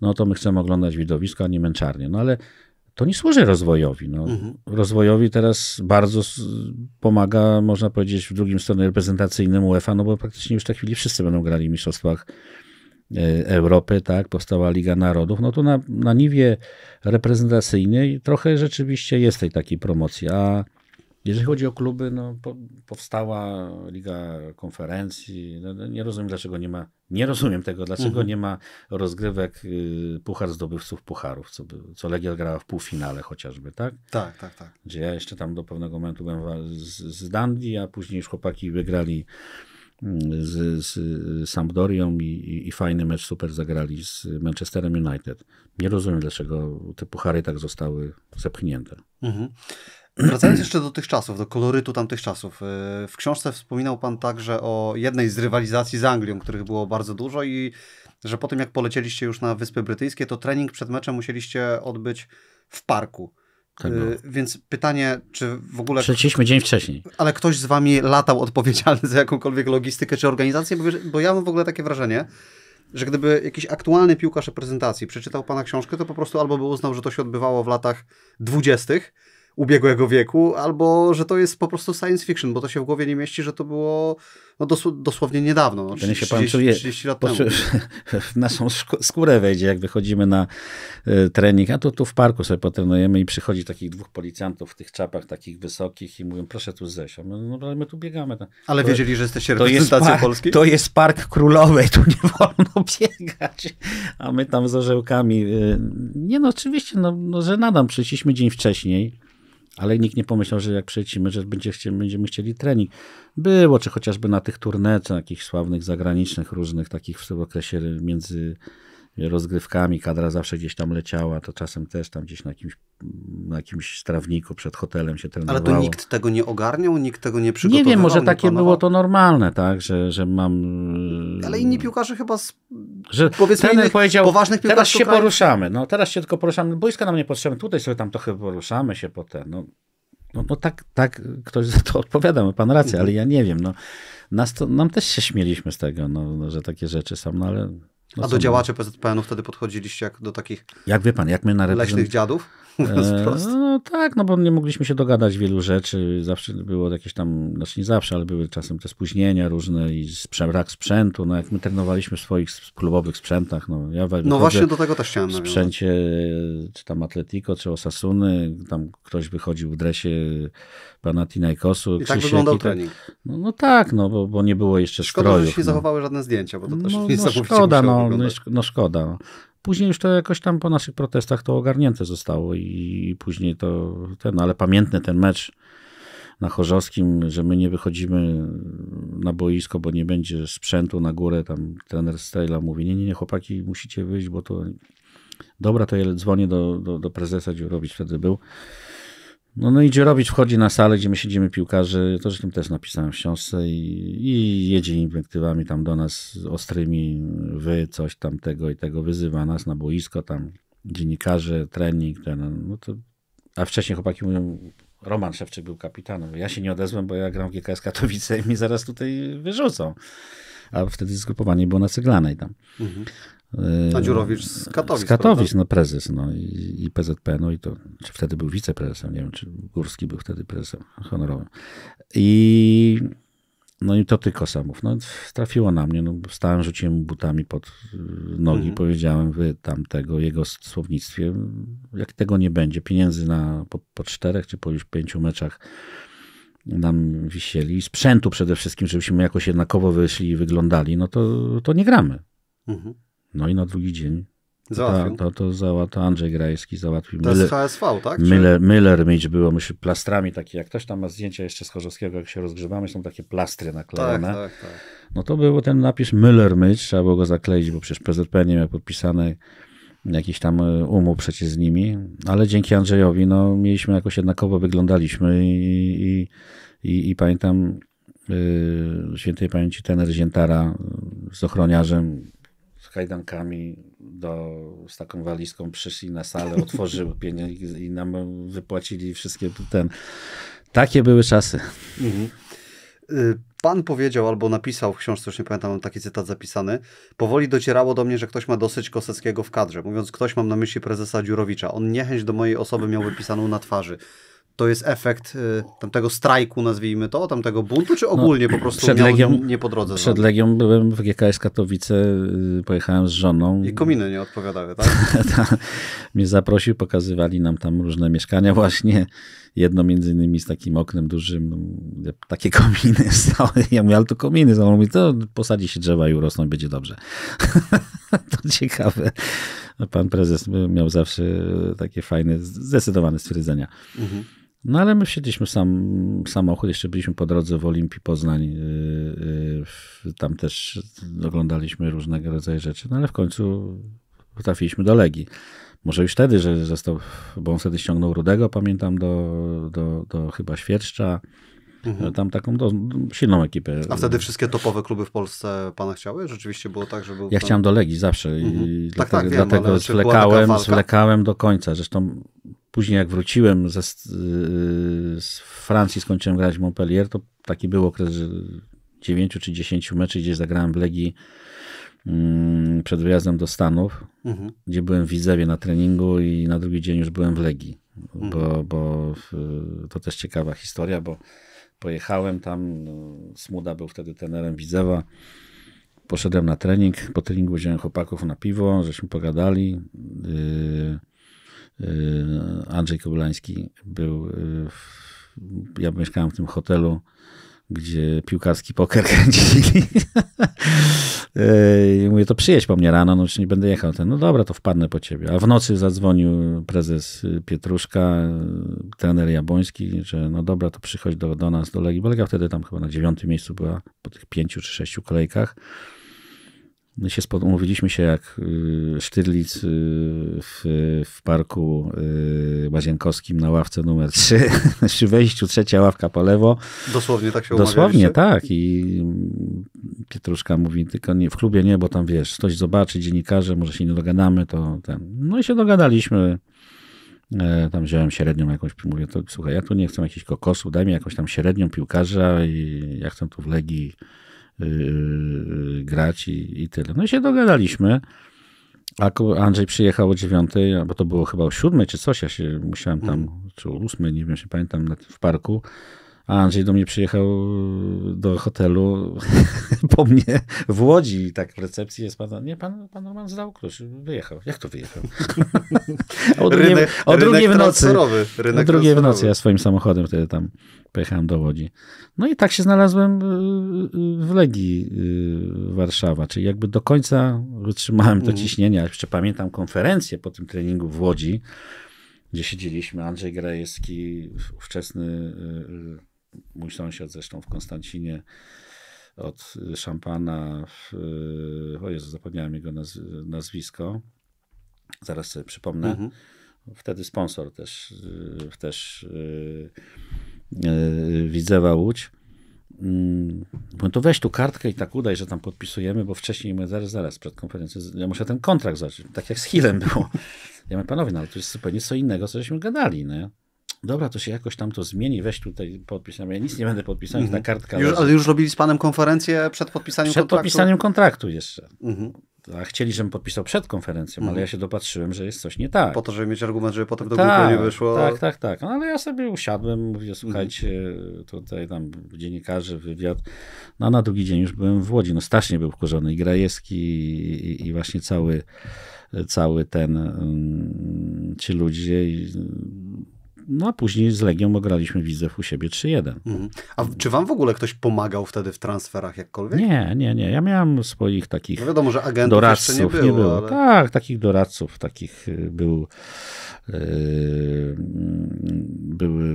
no to my chcemy oglądać widowisko, a nie męczarnię. No ale to nie służy rozwojowi. No, mhm. Rozwojowi teraz bardzo pomaga, można powiedzieć, w drugim stronie reprezentacyjnym UEFA, no bo praktycznie już w tej chwili wszyscy będą grali w mistrzostwach e, Europy, tak, powstała Liga Narodów, no to na, na niwie reprezentacyjnej trochę rzeczywiście jest tej takiej promocji, a jeżeli chodzi o kluby, no, po, powstała Liga Konferencji. No, no, nie rozumiem, dlaczego nie ma. Nie rozumiem tego, dlaczego mhm. nie ma rozgrywek y, Puchar Zdobywców Pucharów, co, co Legia grała w półfinale chociażby, tak? Tak, tak, tak. Gdzie ja jeszcze tam do pewnego momentu byłem z, z Dandii, a później już chłopaki wygrali mm, z, z Sampdorią i, i, i, fajny mecz super zagrali z Manchesterem United. Nie rozumiem, dlaczego te puchary tak zostały zepchnięte. Mhm. Wracając jeszcze do tych czasów, do kolorytu tamtych czasów. Y, w książce wspominał pan także o jednej z rywalizacji z Anglią, których było bardzo dużo i że po tym jak polecieliście już na Wyspy Brytyjskie, to trening przed meczem musieliście odbyć w parku. Tak y, było. Więc pytanie, czy w ogóle. Przeleciliśmy dzień wcześniej. Ale ktoś z wami latał odpowiedzialny za jakąkolwiek logistykę czy organizację? Bo, bo ja mam w ogóle takie wrażenie, że gdyby jakiś aktualny piłkarz reprezentacji przeczytał pana książkę, to po prostu albo by uznał, że to się odbywało w latach dwudziestych, ubiegłego wieku, albo że to jest po prostu science fiction, bo to się w głowie nie mieści, że to było no, dosł dosłownie niedawno, no, 30, się pan 30, 30 lat temu. W naszą skórę wejdzie, jak wychodzimy na y, trening, a tu, tu w parku sobie potrenujemy i przychodzi takich dwóch policjantów w tych czapach takich wysokich i mówią, proszę tu zejść. my, no, ale my tu biegamy. Tam. Ale to, wiedzieli, że jesteście reprezentacją Polski? To jest Park Królowej, tu nie wolno biegać. A my tam z orzełkami. Y, nie no, oczywiście, no, no że nadam, przyszliśmy dzień wcześniej ale nikt nie pomyślał, że jak przejdziemy, że będziemy chcieli trening. Było, czy chociażby na tych turnecach takich sławnych, zagranicznych, różnych, takich w okresie między rozgrywkami, kadra zawsze gdzieś tam leciała, to czasem też tam gdzieś na jakimś, na jakimś trawniku przed hotelem się trenowało. Ale to nikt tego nie ogarniał, nikt tego nie przygotowywał? Nie wiem, może nie takie było to normalne, tak, że, że mam... E, ale inni piłkarze chyba z... Że powiedzmy innych powiedział, poważnych teraz się kraju... poruszamy, no teraz się tylko poruszamy, no, boiska nam nie potrzebne, tutaj sobie tam trochę poruszamy się potem, no. No, no tak, tak ktoś za to odpowiada, ma pan rację, ale ja nie wiem. No, nas to, nam też się śmieliśmy z tego, no, no że takie rzeczy są, no ale a do działaczy PZPN-u wtedy podchodziliście jak do takich jak wie pan, jak my na reprezent... leśnych dziadów? E, no, no tak, no bo nie mogliśmy się dogadać wielu rzeczy. Zawsze było jakieś tam, znaczy nie zawsze, ale były czasem te spóźnienia różne i brak sprzętu. No jak my trenowaliśmy w swoich klubowych sprzętach, no ja No właśnie do tego też chciałem W sprzęcie nawiązać. E, czy tam Atletico, czy Osasuny, tam ktoś wychodził w dresie Panathinaikosu. I tak Krzysiek, tak wyglądał i tak, trening. No, no, tak, no bo, bo nie było jeszcze Szkoda, strojów. Szkoda, że się no. zachowały żadne zdjęcia, bo to też no, no, no, no, szkoda, no, no, szkoda. Później już to jakoś tam po naszych protestach to ogarnięte zostało i później to ten, ale pamiętny ten mecz na Chorzowskim, że my nie wychodzimy na boisko, bo nie będzie sprzętu na górę. Tam trener Stejla mówi, nie, nie, nie, chłopaki, musicie wyjść, bo to... Dobra, to ja dzwonię do, do, do prezesa, gdzie robić wtedy był. No, no idzie robić, wchodzi na salę, gdzie my siedzimy piłkarzy, to zresztą też napisałem w książce i, i jedzie inwentywami tam do nas ostrymi, wy coś tam tego i tego, wyzywa nas na boisko tam, dziennikarze, trening, ten, no to, a wcześniej chłopaki mówią, Roman Szewczyk był kapitanem, ja się nie odezwę, bo ja gram w GKS Katowice i mnie zaraz tutaj wyrzucą. A wtedy zgrupowanie było na Ceglanej tam. Mhm. A y, Dziurowicz z Katowic. Z Katowic, prawda? no prezes, no i, i PZP, no i to, czy wtedy był wiceprezesem, nie wiem, czy Górski był wtedy prezesem honorowym. I no i to tylko samów. No trafiło na mnie, no wstałem, rzuciłem butami pod y, nogi mhm. powiedziałem, wy tam tego, jego słownictwie, jak tego nie będzie, pieniędzy na, po, po czterech czy po już pięciu meczach nam wisieli, sprzętu przede wszystkim, żebyśmy jakoś jednakowo wyszli i wyglądali, no to, to nie gramy. Mhm. No i na drugi dzień Załatwił. Ta, to, to, to Andrzej Grajewski załatwił. To Myler, jest HSV, tak? Myler, Myler mieć było, myślę, plastrami takie, jak ktoś tam ma zdjęcia jeszcze z Chorzowskiego, jak się rozgrzewamy, są takie plastry naklejone. Tak, tak, tak. No to był ten napis Myler myć, trzeba było go zakleić, bo przecież PZP nie miał podpisane jakiś tam e, umów przecież z nimi, ale dzięki Andrzejowi, no mieliśmy jakoś jednakowo wyglądaliśmy i, i, i, i pamiętam yy, świętej pamięci tener Ziętara z ochroniarzem kajdankami, do, z taką walizką przyszli na salę, otworzyły pieniądze i nam wypłacili wszystkie ten. Takie były czasy. Mhm. Y, pan powiedział albo napisał w książce, już nie pamiętam, mam taki cytat zapisany. Powoli docierało do mnie, że ktoś ma dosyć Koseckiego w kadrze. Mówiąc ktoś, mam na myśli prezesa Dziurowicza. On niechęć do mojej osoby miał wypisaną na twarzy to jest efekt y, tamtego strajku, nazwijmy to, tamtego buntu, czy ogólnie no, po prostu przed Legią, nie po drodze? Przed no? Legią byłem w GKS Katowice, y, pojechałem z żoną. I kominy nie odpowiadały, tak? Ta, mnie zaprosił, pokazywali nam tam różne mieszkania właśnie, jedno między innymi z takim oknem dużym, takie kominy stały. Ja mówię, ale to kominy, a on mówi, to posadzi się drzewa i urosną, będzie dobrze. to ciekawe. Pan prezes miał zawsze takie fajne, zdecydowane stwierdzenia. Mhm. No ale my wsiedliśmy sam samochód, jeszcze byliśmy po drodze w Olimpii Poznań, y, y, tam też oglądaliśmy różnego rodzaju rzeczy, no ale w końcu trafiliśmy do Legii. Może już wtedy, że został, bo on wtedy ściągnął Rudego, pamiętam, do, do, do chyba Świerszcza, Mhm. E, tam taką do, silną ekipę. A wtedy wszystkie topowe kluby w Polsce pana chciały? Rzeczywiście było tak, że był Ja chciałem do Legii zawsze mhm. i tak, tak, dlatego, tak, wiem, dlatego zwlekałem, zwlekałem do końca. Zresztą później jak wróciłem ze, y, z Francji, skończyłem grać w Montpellier, to taki był okres 9 czy 10 meczy, gdzie zagrałem w Legii mm, przed wyjazdem do Stanów, mhm. gdzie byłem w Widzewie na treningu i na drugi dzień już byłem w Legii, mhm. bo, bo to też ciekawa historia, bo Pojechałem tam, no, Smuda był wtedy tenerem Widzewa. Poszedłem na trening, po treningu wziąłem chłopaków na piwo, żeśmy pogadali. Y, y, Andrzej Koblański był, y, ja mieszkałem w tym hotelu gdzie piłkarski poker kręcili. I mówię, to przyjedź po mnie rano, no czy nie będę jechał. Ten, no dobra, to wpadnę po ciebie. A w nocy zadzwonił prezes Pietruszka, trener Jabłoński, że no dobra, to przychodź do, do nas, do Legii. Bo Legia wtedy tam chyba na dziewiątym miejscu była po tych pięciu czy sześciu kolejkach. My się spod... umówiliśmy się jak y, Sztyrlic y, w, w parku y, Łazienkowskim na ławce numer 3. Przy wejściu trzecia ławka po lewo. Dosłownie tak się Dosłownie tak i Pietruszka mówi, tylko nie, w klubie nie, bo tam wiesz, ktoś zobaczy, dziennikarze, może się nie dogadamy, to ten. No i się dogadaliśmy. E, tam wziąłem średnią jakąś, mówię, to słuchaj, ja tu nie chcę jakichś kokosów, daj mi jakąś tam średnią piłkarza i ja chcę tu w Legii Y, y, grać i, i, tyle. No i się dogadaliśmy. A Andrzej przyjechał o dziewiątej, bo to było chyba o siódmej czy coś, ja się musiałem tam, mhm. czy o ósmej, nie wiem, się pamiętam, w parku. A Andrzej do mnie przyjechał e, do hotelu po mnie w Łodzi i tak w recepcji jest pan, nie, pan, pan Roman zdał klucz, wyjechał. Jak to wyjechał? o drugiej, rynek, o drugiej w nocy. o drugiej w nocy ja swoim samochodem wtedy tam pojechałem do Łodzi. No i tak się znalazłem e, e, w Legii Warszawa, czyli jakby do końca wytrzymałem to mhm. ciśnienie. Ja jeszcze pamiętam konferencję po tym treningu w Łodzi, gdzie siedzieliśmy, Andrzej Grajewski, ówczesny mój sąsiad zresztą w Konstancinie od szampana, o Jezu, zapomniałem jego nazwisko, zaraz sobie przypomnę, mhm. wtedy sponsor też, też y, y, Widzewa Łódź, mm, Mówię, to weź tu kartkę i tak udaj, że tam podpisujemy, bo wcześniej, mówię, zaraz, zaraz, przed konferencją, ja muszę ten kontrakt zobaczyć, tak jak z Hillem było. Ja mówię, panowie, no ale to jest zupełnie co innego, co żeśmy gadali, no dobra, to się jakoś tam to zmieni, weź tutaj podpis. Ja nic nie będę podpisał, mhm. na kartka. Już, ale już robili z panem konferencję przed podpisaniem przed kontraktu? Przed podpisaniem kontraktu jeszcze. Mhm. A chcieli, żebym podpisał przed konferencją, ale mhm. ja się dopatrzyłem, że jest coś nie tak. Po to, żeby mieć argument, żeby potem do tak, nie wyszło. Tak, tak, tak. No, ale ja sobie usiadłem, mówię, słuchajcie, mhm. tutaj tam dziennikarze, wywiad. No a na drugi dzień już byłem w Łodzi. No strasznie był wkurzony i Grajewski i, i, właśnie cały cały ten, mm, ci ludzie no a później z Legią ograliśmy Widzew u siebie 3-1. Mhm. A czy wam w ogóle ktoś pomagał wtedy w transferach jakkolwiek? Nie, nie, nie. Ja miałem swoich takich no wiadomo, że agentów doradców. nie było. Nie było. Ale... Tak, takich doradców, takich y, był yy, były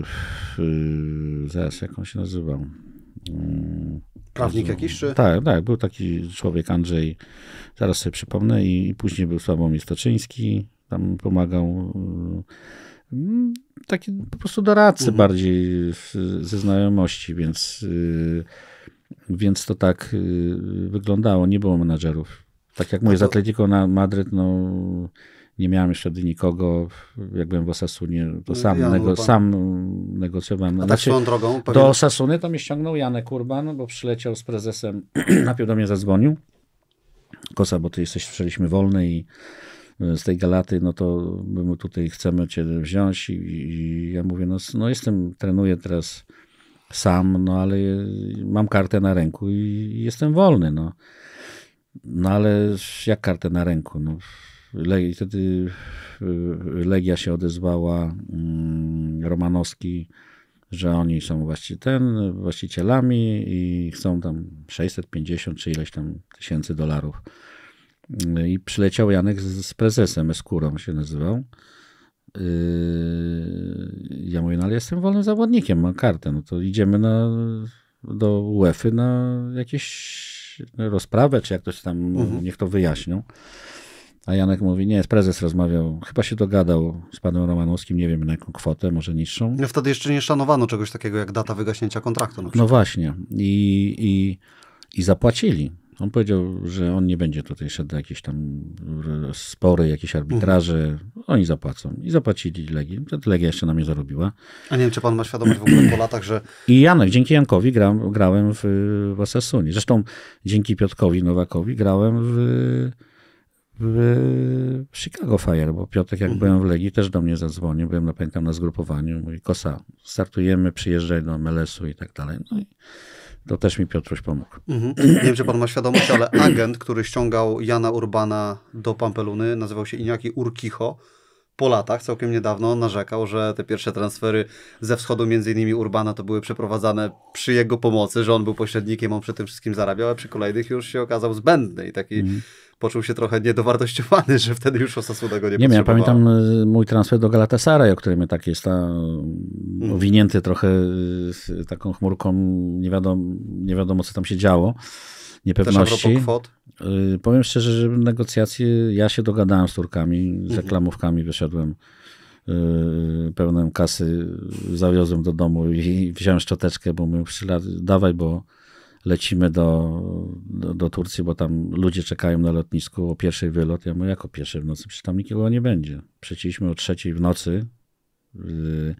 yy, zaraz, jak on się nazywał? Yy, Prawnik jakiś? Czy... Tak, tak. Był taki człowiek Andrzej, zaraz sobie przypomnę i, później był Sławomir Stoczyński, tam pomagał yy, Mm, taki po prostu doradcy mhm. bardziej ze znajomości, więc, y, więc to tak y, wyglądało. Nie było menadżerów. Tak jak mówię, z no Atletico na Madryt, no nie miałem jeszcze wtedy nikogo. Jak byłem w Osasunie, to sam, nego, sam negocjowałem. A tak znaczy, swoją drogą? Powiem... Do Osasuny to mnie ściągnął Janek Urban, bo przyleciał z prezesem, najpierw do mnie zadzwonił. Kosa, bo ty jesteś, strzeliśmy wolny i Y, z tej Galaty, no to my tutaj chcemy cię wziąć i, i ja mówię, no, no jestem, trenuję teraz sam, no ale mam kartę na ręku i jestem wolny, no. No ale jak kartę na ręku, no. Le, wtedy y, Legia się odezwała, mm, Romanowski, że oni są właściwie ten, właścicielami i chcą tam 650 czy ileś tam tysięcy dolarów i przyleciał Janek z, z prezesem, Eskurą się nazywał. Yy, ja mówię, no ale jestem wolnym zawodnikiem, mam kartę, no to idziemy na, do UEFA na jakieś rozprawę, czy jak to się tam, mhm. niech to wyjaśnią. A Janek mówi, nie, prezes rozmawiał, chyba się dogadał z panem Romanowskim, nie wiem na jaką kwotę, może niższą. No wtedy jeszcze nie szanowano czegoś takiego jak data wygaśnięcia kontraktu. No właśnie. I, i, i zapłacili. On powiedział, że on nie będzie tutaj szedł na jakieś tam spory, jakieś arbitraże. Mhm. Oni zapłacą. I zapłacili Legii. Legia jeszcze na mnie zarobiła. A nie wiem, czy pan ma świadomość w ogóle po latach, że... I Janek, dzięki Jankowi gra, grałem w, w Asasunie. Zresztą dzięki Piotkowi Nowakowi grałem w, w Chicago Fire, bo Piotek, jak mhm. byłem w Legii też do mnie zadzwonił, byłem na, pamiętam na zgrupowaniu, mówi Kosa, startujemy, przyjeżdżaj do MLS-u i tak dalej. No i to też mi Piotruś pomógł. Mhm. Nie wiem, czy pan ma świadomość, ale agent, który ściągał Jana Urbana do Pampeluny, nazywał się Iniaki Urkicho. Po latach całkiem niedawno narzekał, że te pierwsze transfery ze wschodu, między innymi Urbana, to były przeprowadzane przy jego pomocy, że on był pośrednikiem, on przy tym wszystkim zarabiał, a przy kolejnych już się okazał zbędny i taki mhm poczuł się trochę niedowartościowany, że wtedy już Osasuna go nie Nie wiem, ja pamiętam y, mój transfer do Galatasaray, o którym tak jest ta, hmm. owinięty trochę y, taką chmurką, nie wiadomo, nie wiadomo co tam się działo niepewności. Też kwot? Y, powiem szczerze, że negocjacje, ja się dogadałem z Turkami, z mhm. reklamówkami wyszedłem pełnym kasy, zawiozłem do domu i wziąłem szczoteczkę, bo mówił, dawaj, bo lecimy do, do, do, Turcji, bo tam ludzie czekają na lotnisku o pierwszej wylot. Ja mówię, jako pierwszy w nocy? Przecież tam nikogo nie będzie. Przyszliśmy o trzeciej w nocy, y,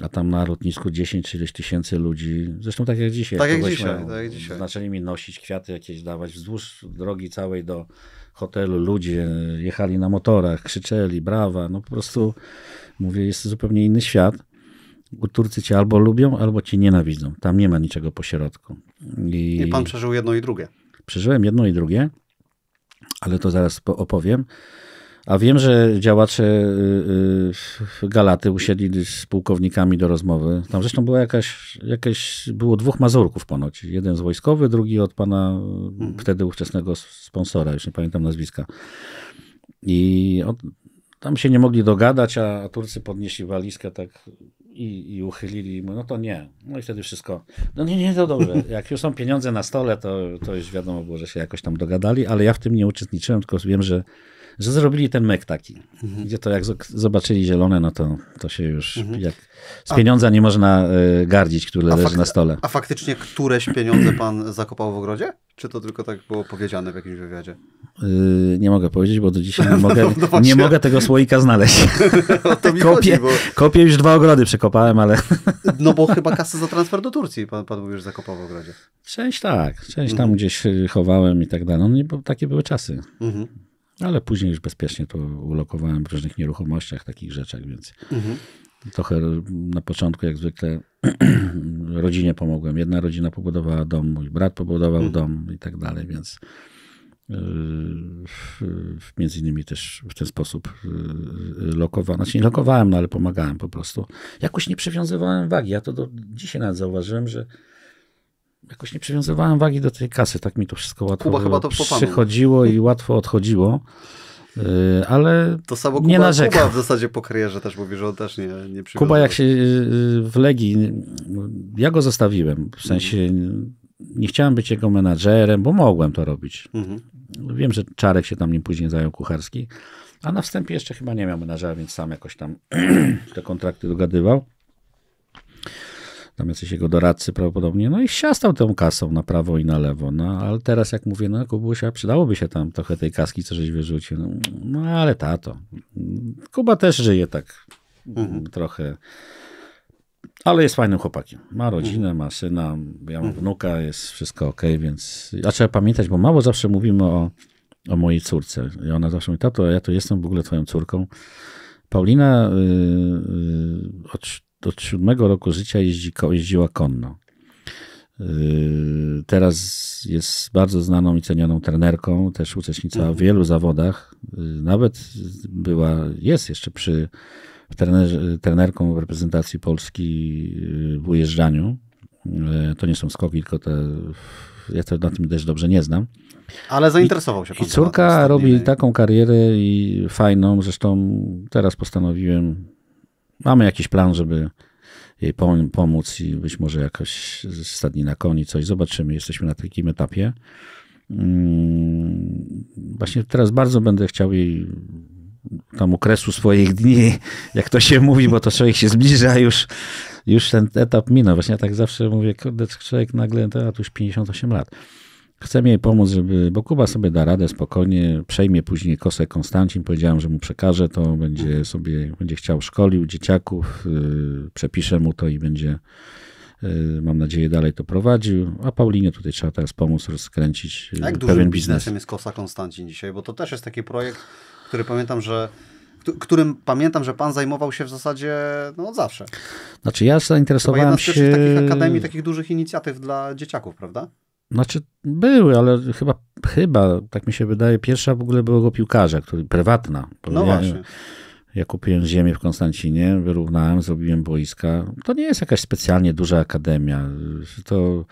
a tam na lotnisku 10 30 tysięcy ludzi. Zresztą tak jak dzisiaj. Tak jak dzisiaj, tak jak dzisiaj. Zaczęli mi nosić kwiaty jakieś dawać wzdłuż drogi całej do hotelu. Ludzie jechali na motorach, krzyczeli, brawa. No po prostu, mówię, jest zupełnie inny świat. Turcy cię albo lubią, albo cię nienawidzą. Tam nie ma niczego pośrodku. I, I pan przeżył jedno i drugie. Przeżyłem jedno i drugie, ale to zaraz opowiem. A wiem, że działacze y, y, Galaty usiedli z pułkownikami do rozmowy. Tam zresztą była jakaś, jakaś było dwóch Mazurków ponoć. Jeden z wojskowy, drugi od pana mhm. wtedy ówczesnego sponsora, już nie pamiętam nazwiska. I on, tam się nie mogli dogadać, a, a Turcy podnieśli walizkę tak i, i uchylili mu, no to nie. No i wtedy wszystko, no nie, nie, to dobrze. Jak już są pieniądze na stole, to, to już wiadomo było, że się jakoś tam dogadali, ale ja w tym nie uczestniczyłem, tylko wiem, że że zrobili ten mek taki, mhm. gdzie to jak zobaczyli zielone, no to, to się już mhm. jak z pieniądza a, nie można e, gardzić, które leży na stole. A faktycznie któreś pieniądze pan zakopał w ogrodzie? Czy to tylko tak było powiedziane w jakimś wywiadzie? Yy, nie mogę powiedzieć, bo do dzisiaj nie no mogę, no, nie mogę tego słoika znaleźć. kopię, chodzi, bo... kopię już dwa ogrody przekopałem, ale... no bo chyba kasę za transfer do Turcji pan, pan mówił, że zakopał w ogrodzie. Część tak, część tam mhm. gdzieś e, chowałem i tak dalej. No, nie, bo takie były czasy. Mhm. Ale później już bezpiecznie to ulokowałem w różnych nieruchomościach, takich rzeczach, więc mhm. trochę na początku, jak zwykle, rodzinie pomogłem. Jedna rodzina pobudowała dom, mój brat pobudował mhm. dom i tak dalej, więc yy, między innymi też w ten sposób yy, lokowałem, znaczy nie lokowałem, no ale pomagałem po prostu. Jakoś nie przywiązywałem wagi. Ja to do dzisiaj nawet zauważyłem, że jakoś nie przywiązywałem wagi do tej kasy, tak mi to wszystko łatwo Kuba chyba to przychodziło i łatwo odchodziło. Yy, ale to samo Kuba, nie narzekam. Kuba w zasadzie po karierze też mówi, że on też nie, nie Kuba jak się y, y, w Legii, ja go zostawiłem, w sensie mhm. nie chciałem być jego menadżerem, bo mogłem to robić. Mhm. Wiem, że Czarek się tam nim później zajął, Kucharski, a na wstępie jeszcze chyba nie miał menadżera, więc sam jakoś tam te kontrakty dogadywał tam jacyś jego doradcy prawdopodobnie, no i siastał tą kasą na prawo i na lewo, no ale teraz jak mówię, no Kubusia, przydałoby się tam trochę tej kaski, co żeś wyrzucił, no, no ale tato, Kuba też żyje tak mhm. trochę, ale jest fajnym chłopakiem. Ma mhm. rodzinę, ma syna, ja mam wnuka, jest wszystko ok, więc. A trzeba pamiętać, bo mało zawsze mówimy o, o mojej córce. I ona zawsze mówi, tato, ja tu jestem w ogóle twoją córką. Paulina yy, od do siódmego roku życia jeździ, jeździła konno. Yy, teraz jest bardzo znaną i cenioną trenerką, też uczestniczyła w mhm. wielu zawodach. Yy, nawet była, jest jeszcze przy trenerze, trenerką w reprezentacji Polski yy, w ujeżdżaniu. To nie są skoki, tylko te. Ja to na tym też dobrze nie znam. Ale zainteresował się I, pan. I córka robi taką karierę i fajną. Zresztą teraz postanowiłem mamy jakiś plan, żeby jej pomóc i być może jakaś stadni na koni, coś zobaczymy. Jesteśmy na takim etapie. Mm, właśnie teraz bardzo będę chciał jej tam okresu swoich dni, jak to się mówi, bo to człowiek się zbliża już, już ten etap minął. Właśnie ja tak zawsze mówię, kurde, człowiek nagle, a tu już 58 lat Chcę jej pomóc, żeby, bo Kuba sobie da radę spokojnie, przejmie później kosę Konstancin, powiedziałem, że mu przekażę. to, będzie sobie, będzie chciał szkolił dzieciaków, yy, przepiszę mu to i będzie, yy, mam nadzieję, dalej to prowadził, a Paulinie tutaj trzeba teraz pomóc rozkręcić yy, jak pewien biznes. biznesem jest kosa Konstancin dzisiaj, bo to też jest taki projekt, który pamiętam, że którym pamiętam, że pan zajmował się w zasadzie no, od zawsze. Znaczy ja zainteresowałem Chyba jedna z się... takich akademii, takich dużych inicjatyw dla dzieciaków, prawda? Znaczy, były, ale chyba, chyba, tak mi się wydaje, pierwsza w ogóle byłego piłkarza, który, prywatna. No ja, właśnie. Ja kupiłem ziemię w Konstancinie, wyrównałem, zrobiłem boiska. To nie jest jakaś specjalnie duża akademia. To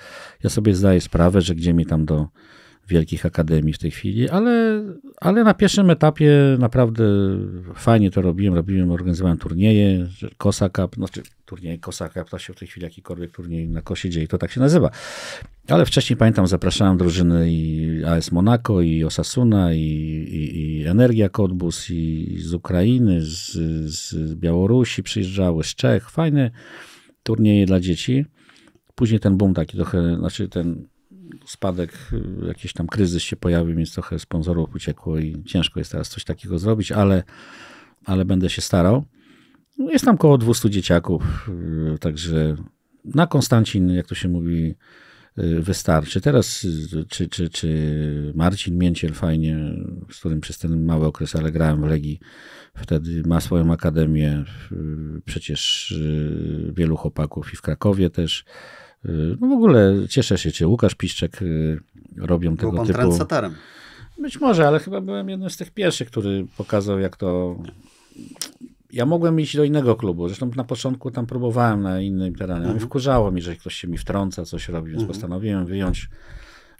ja sobie zdaję sprawę, że gdzie mi tam do wielkich akademii w tej chwili, ale, ale na pierwszym etapie naprawdę fajnie to robiłem. Robiłem, organizowałem turnieje, Kosa Cup, znaczy turnieje Kosa Cup, to się w tej chwili jakikolwiek turniej na Kosie dzieje, to tak się nazywa. Ale wcześniej pamiętam, zapraszałem drużyny i AS Monaco, i Osasuna, i, i, i Energia Kodbus, i z Ukrainy, z, z Białorusi przyjeżdżały, z Czech. Fajne turnieje dla dzieci. Później ten boom taki trochę, znaczy ten spadek, y, jakiś tam kryzys się pojawił, więc trochę sponsorów uciekło i ciężko jest teraz coś takiego zrobić, ale, ale będę się starał. No, jest tam około 200 dzieciaków, y, także na Konstancin, jak to się mówi, y, wystarczy. Teraz, czy, czy, czy Marcin Mięciel, fajnie, z którym przez ten mały okres, ale grałem w Legii, wtedy ma swoją akademię, przecież wielu chłopaków i w Krakowie też Y, no w ogóle cieszę się cię. Łukasz Piszczek y, robią Był tego pan typu... Transatarem. Być może, ale chyba byłem jednym z tych pierwszych, który pokazał, jak to. Ja mogłem iść do innego klubu. Zresztą na początku tam próbowałem na innym terenie. Mhm. Wkurzało mi, że ktoś się mi wtrąca, coś robi, więc mhm. postanowiłem wyjąć,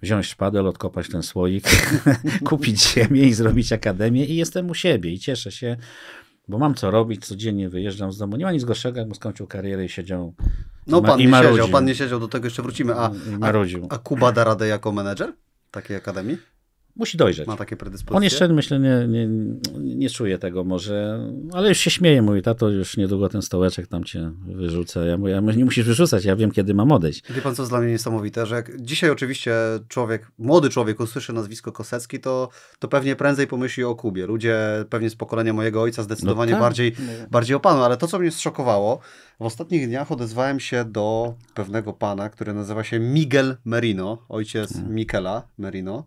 wziąć szpadel, odkopać ten słoik, kupić ziemię i zrobić akademię. I jestem u siebie i cieszę się. Bo mam co robić, codziennie wyjeżdżam z domu. Nie ma nic gorszego, jakbym skończył karierę i siedział. No, pan, i nie siedział, pan nie siedział, do tego jeszcze wrócimy. A, a, a Kuba da radę jako menedżer takiej akademii? Musi dojrzeć. Ma takie predyspozycje. On jeszcze, myślę, nie, nie, nie czuje tego może, ale już się śmieje, mówi, tato, już niedługo ten stołeczek tam cię wyrzucę. Ja mówię, ja nie musisz wyrzucać, ja wiem, kiedy mam odejść. Wie pan, co jest dla mnie niesamowite, że jak dzisiaj oczywiście człowiek, młody człowiek usłyszy nazwisko Kosecki, to, to pewnie prędzej pomyśli o Kubie. Ludzie pewnie z pokolenia mojego ojca zdecydowanie no tak. bardziej, bardziej o panu, ale to, co mnie zszokowało, w ostatnich dniach odezwałem się do pewnego pana, który nazywa się Miguel Merino, ojciec mm. Mikela Merino,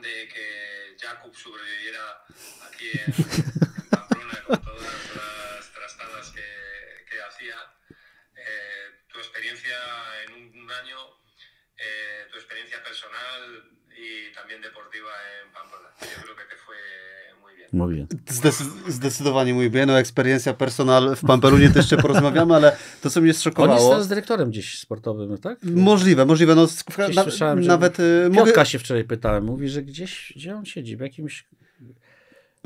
de que Jacob sobreviviera aquí en, Pamplona con todas las trastadas que, que hacía. Eh, tu experiencia en un, año, eh, tu experiencia personal y también deportiva en Pamplona. Yo creo que te fue Mówię. zdecydowanie mówię no eksperiencja personal w Pamperunie to jeszcze porozmawiamy, ale to co mnie szokowało, On jest z dyrektorem gdzieś sportowym, tak? Możliwe, możliwe. No, na, słyszałem, że nawet... Y, Piotka mogę... się wczoraj pytałem, mówi, że gdzieś, gdzie on siedzi, w jakimś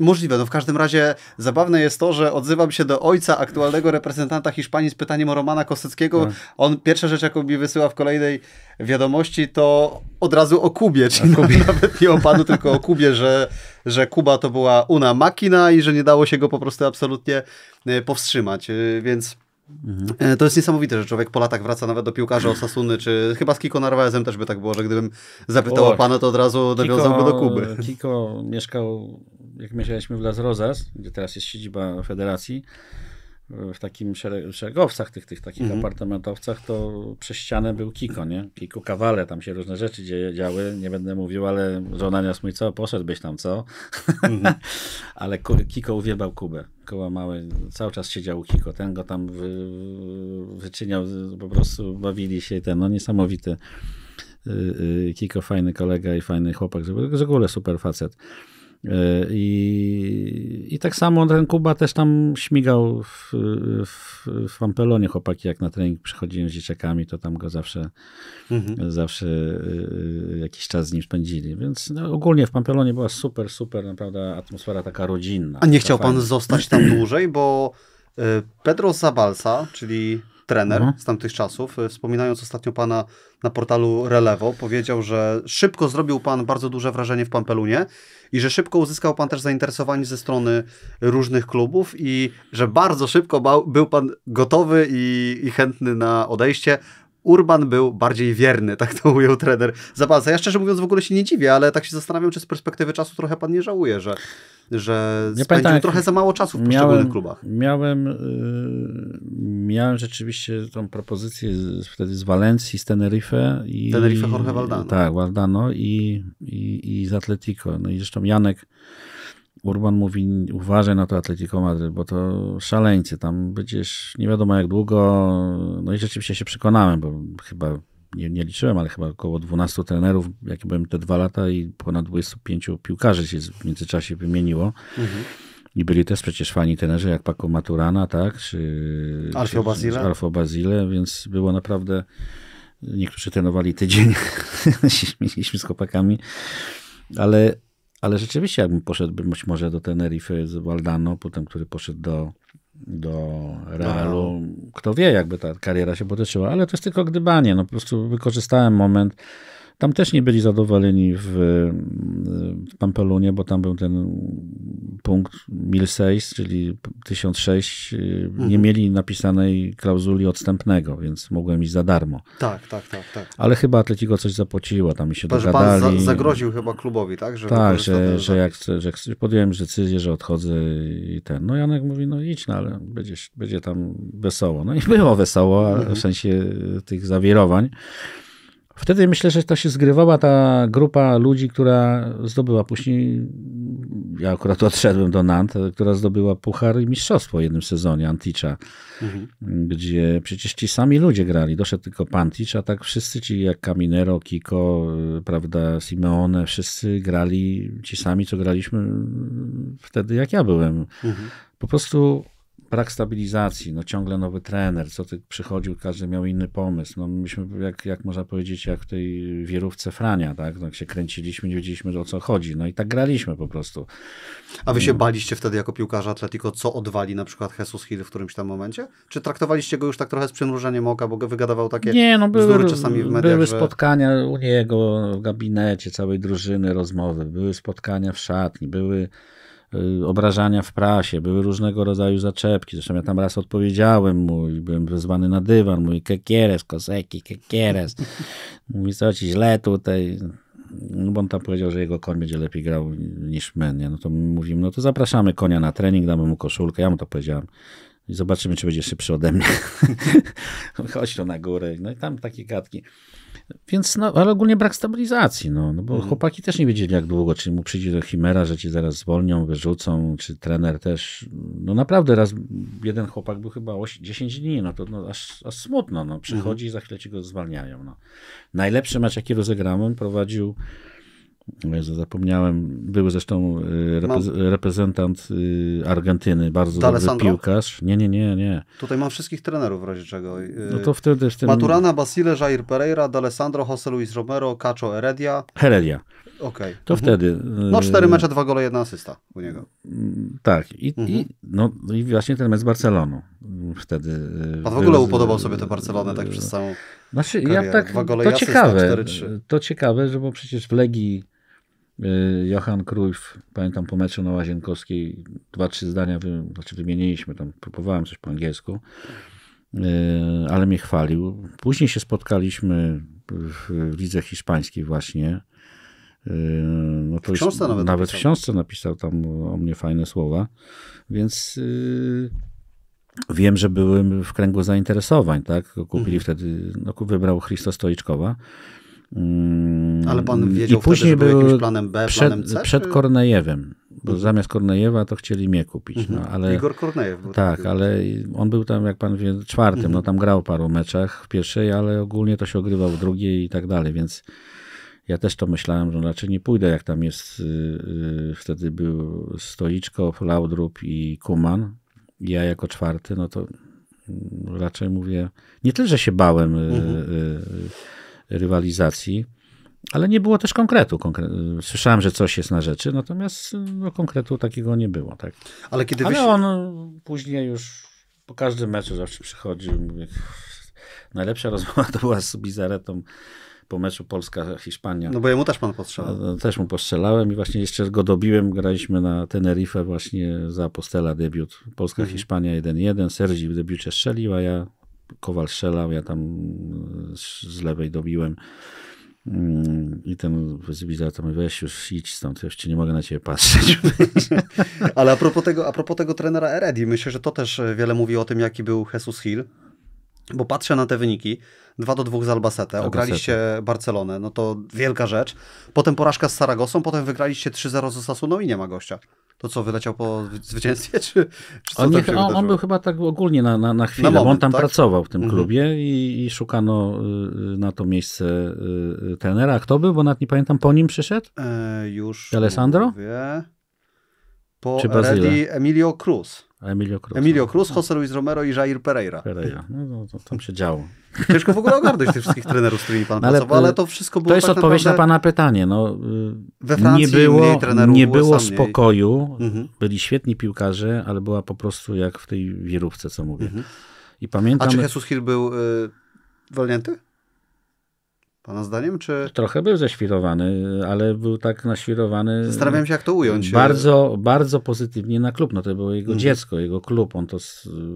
Możliwe, no w każdym razie zabawne jest to, że odzywam się do ojca aktualnego reprezentanta Hiszpanii z pytaniem o Romana Koseckiego. Tak. On pierwsza rzecz, jaką mi wysyła w kolejnej wiadomości, to od razu o Kubie, czyli Kubie. Tak. nawet nie o panu, tylko o Kubie, że, że Kuba to była una makina i że nie dało się go po prostu absolutnie e, powstrzymać, e, więc... Mhm. E, to jest niesamowite, że człowiek po latach wraca nawet do piłkarza Osasuny, czy chyba z Kiko Narwaezem też by tak było, że gdybym zapytał o, o pana, to od razu nawiązałby do Kuby. Kiko mieszkał jak mieszkaliśmy w Las Rozas, gdzie teraz jest siedziba federacji, w takim szeregowcach, tych, tych takich mhm. apartamentowcach, to przez ścianę był Kiko, nie? Kiko Kawale, tam się różne rzeczy dzieje, działy, nie będę mówił, ale żona niosła mój co, poszedłbyś tam, co? Mhm. ale Kiko uwiebał Kubę, koła małe, cały czas siedział u Kiko, ten go tam wy, wyczyniał, po prostu bawili się, ten, no niesamowity y, y, Kiko, fajny kolega i fajny chłopak, w ogóle super facet. E, I, I tak samo ten Kuba też tam śmigał w, w, w Ampelonie. Chłopaki, jak na trening przychodziłem z dzieciakami, to tam go zawsze, mhm. zawsze e, e, jakiś czas z nim spędzili. Więc no, ogólnie w Pampelonie była super, super naprawdę atmosfera taka rodzinna. A nie chciał fajna. pan zostać tam dłużej, bo Pedro Zabalsa, czyli trener mhm. z tamtych czasów, wspominając ostatnio pana na portalu Relevo powiedział, że szybko zrobił pan bardzo duże wrażenie w Pampelunie i że szybko uzyskał pan też zainteresowanie ze strony różnych klubów i że bardzo szybko bał, był pan gotowy i, i chętny na odejście, Urban był bardziej wierny, tak to ujął trener Zapasa. Ja szczerze mówiąc w ogóle się nie dziwię, ale tak się zastanawiam, czy z perspektywy czasu trochę pan nie żałuje, że, że nie spędził pamiętam, trochę za mało czasu w miałem, poszczególnych klubach. Miałem, yy, miałem rzeczywiście tą propozycję z, wtedy z Walencji, z Tenerife. I, Tenerife Jorge Valdano. Tak, Valdano i, i, i z Atletico. No i zresztą Janek Urban mówi, uważaj na to Atletico Madryt, bo to szaleńcy, tam będziesz nie wiadomo jak długo, no i rzeczywiście się przekonałem, bo chyba, nie, nie liczyłem, ale chyba około 12 trenerów, jakie byłem te dwa lata i ponad 25 piłkarzy się w międzyczasie wymieniło. Mhm. I byli też przecież fani tenerzy, jak Paco Maturana, tak? Czy Alfio Basile. Alfio Basile, więc było naprawdę. Niektórzy trenowali tydzień, się śmieliśmy z chłopakami, ale ale rzeczywiście, jakbym poszedł być może do Tenerife z Waldano, potem który poszedł do, do Realu, kto wie, jakby ta kariera się potoczyła, ale to jest tylko gdybanie. No po prostu wykorzystałem moment tam też nie byli zadowoleni w, w Pampelunie, bo tam był ten punkt 1006, czyli 1006. Y, mhm. Nie mieli napisanej klauzuli odstępnego, więc mogłem iść za darmo. Tak, tak, tak. tak. Ale chyba Atletico coś zapłaciło, tam mi się Proszę dogadali. Pan za, zagroził chyba klubowi, tak? Że tak, że, że jak że podjąłem decyzję, że odchodzę i ten. No Janek mówi, no idź, no ale będzie, będzie tam wesoło. No i było wesoło, mhm. w sensie tych zawirowań. Wtedy myślę, że to się zgrywała ta grupa ludzi, która zdobyła później, ja akurat odszedłem do Nant, która zdobyła puchar i mistrzostwo w jednym sezonie Anticza, mhm. gdzie przecież ci sami ludzie grali. Doszedł tylko Pantich, a tak wszyscy ci jak Caminero, Kiko, prawda, Simeone, wszyscy grali ci sami, co graliśmy wtedy, jak ja byłem. Mhm. Po prostu brak stabilizacji, no ciągle nowy trener, co ty przychodził, każdy miał inny pomysł. No myśmy, jak, jak można powiedzieć, jak w tej wierówce Frania, tak? No, jak się kręciliśmy, nie wiedzieliśmy o co chodzi. No i tak graliśmy po prostu. A wy się no. baliście wtedy jako piłkarza Atletico, co odwali na przykład Jesus Hill w którymś tam momencie? Czy traktowaliście go już tak trochę z przymrużeniem oka, bo wygadawał takie nie, no, były, czasami w mediach? Były że... spotkania u niego w gabinecie, całej drużyny, rozmowy, były spotkania w szatni, były Y, obrażania w prasie, były różnego rodzaju zaczepki. Zresztą ja tam raz odpowiedziałem mu i byłem wezwany na dywan. Mówi, kekieres, koseki, kekieres. Mówi, co ci źle tutaj? No bo on tam powiedział, że jego koń będzie lepiej grał niż my. Nie? No to mówimy, no to zapraszamy konia na trening, damy mu koszulkę. Ja mu to powiedziałem. I zobaczymy, czy będzie szybszy ode mnie. Chodź na górę. No i tam takie gadki. Więc, no, ale ogólnie brak stabilizacji, no, no bo mhm. chłopaki też nie wiedzieli jak długo, czy mu przyjdzie do Chimera, że ci zaraz zwolnią, wyrzucą, czy trener też. No naprawdę raz jeden chłopak był chyba 10 dni, no to no, aż, aż smutno, no, przychodzi mhm. i za chwilę ci go zwalniają. No. Najlepszy mecz, jaki rozegrałem, prowadził Jezu, zapomniałem. był zresztą y, no. reprezentant y, Argentyny, bardzo dobry piłkarz. Nie, nie, nie, nie. Tutaj mam wszystkich trenerów w razie czego. Y, no to wtedy w tym... Maturana, Basile, Jair Pereira, D'Alessandro, José Luis Romero, Cacho Heredia. Heredia. Okej. Okay. To mhm. wtedy. No cztery mecze, dwa gole, jedna asysta u niego. Mm, tak. I, mhm. i, no, i właśnie ten mecz z Barceloną wtedy. Pan w ogóle upodobał sobie tę Barcelonę tak przez całą Znaczy, karierę. ja tak, to ciasysta, ciekawe, 4, to ciekawe, że bo przecież w Legii E, Johan Cruyff, pamiętam po meczu na Łazienkowskiej, dwa, trzy zdania wy, znaczy wymieniliśmy, tam próbowałem coś po angielsku, e, ale mnie chwalił. Później się spotkaliśmy w lidze hiszpańskiej właśnie. E, no to w książce nawet, nawet w książce napisał tam o mnie fajne słowa, więc wiem, że byłem w kręgu zainteresowań, tak? Kupili mhm. wtedy, no, wybrał Christo Stoiczkowa Mm, ale pan wiedział I później wtedy, był jakimś planem B, przed, planem C? Przed czy? Kornejewem, bo mhm. zamiast Kornejewa to chcieli mnie kupić. No, mhm. ale, Igor Kornejew. Był tak, ale on był tam, jak pan wie, czwartym. No mhm. tam grał paru meczach w pierwszej, ale ogólnie to się ogrywał w drugiej i tak dalej, więc ja też to myślałem, że raczej nie pójdę, jak tam jest, yy, wtedy był Stoiczko, Laudrup i Kuman. Ja jako czwarty, no to mm, raczej mówię, nie tyle, że się bałem, yy, yy, rywalizacji. Ale nie było też konkretu. Słyszałem, że coś jest na rzeczy, natomiast no, konkretu takiego nie było. Tak? Ale, kiedy Ale wyś... on później już po każdym meczu zawsze przychodził. Mówię, najlepsza rozmowa to była z Bizaretą po meczu Polska-Hiszpania. No bo jemu też pan postrzelał. No, też mu postrzelałem i właśnie jeszcze go dobiłem. Graliśmy na Tenerife właśnie za Apostela debiut. Polska-Hiszpania 1-1. Sergi w debiucie strzelił, a ja Kowal strzelał, ja tam e, z lewej dobiłem. Mm, I ten wyzybilizator mówi, weź już idź stąd, ja już nie mogę na ciebie patrzeć. Ale a propos tego, a propos tego trenera Eredi, myślę, że to też wiele mówi o tym, jaki był Jesus Hill, bo patrzę na te wyniki. 2 do 2 z Albacete, Albacete. Barcelonę, no to wielka rzecz. Potem porażka z Saragosą, potem wygraliście 3-0 z Osasuną i nie ma gościa. To co, wyleciał po zwycięstwie? Czy, czy on, on, on, był chyba tak ogólnie na, na, na chwilę, na moment, bo on tam tak? pracował w tym mhm. klubie mhm. i, i, szukano y, y na to miejsce y, y, trenera. A kto był? Bo nawet nie pamiętam, po nim przyszedł? E, już Alessandro? Mówię. Po Czy Emilio Cruz. Emilio Cruz. Emilio no. Cruz, no. Jose Luis Romero i Jair Pereira. Pereira. No, no to tam się działo. Ciężko w ogóle ogarnąć tych wszystkich trenerów, z którymi pan no ale, pracował, ale y, to wszystko było To jest tak odpowiedź naprawdę... na pana pytanie. No, y, We Francji nie było, nie było, spokoju, mhm. byli świetni piłkarze, ale była po prostu jak w tej wirówce, co mówię. Mhm. I pamiętam... A czy Jesus Hill był y, wolnięty? Pana zdaniem, czy... Trochę był ześwirowany, ale był tak naświrowany... Zastanawiam się, jak to ująć. Bardzo, bardzo pozytywnie na klub. No to było jego mhm. dziecko, jego klub. On to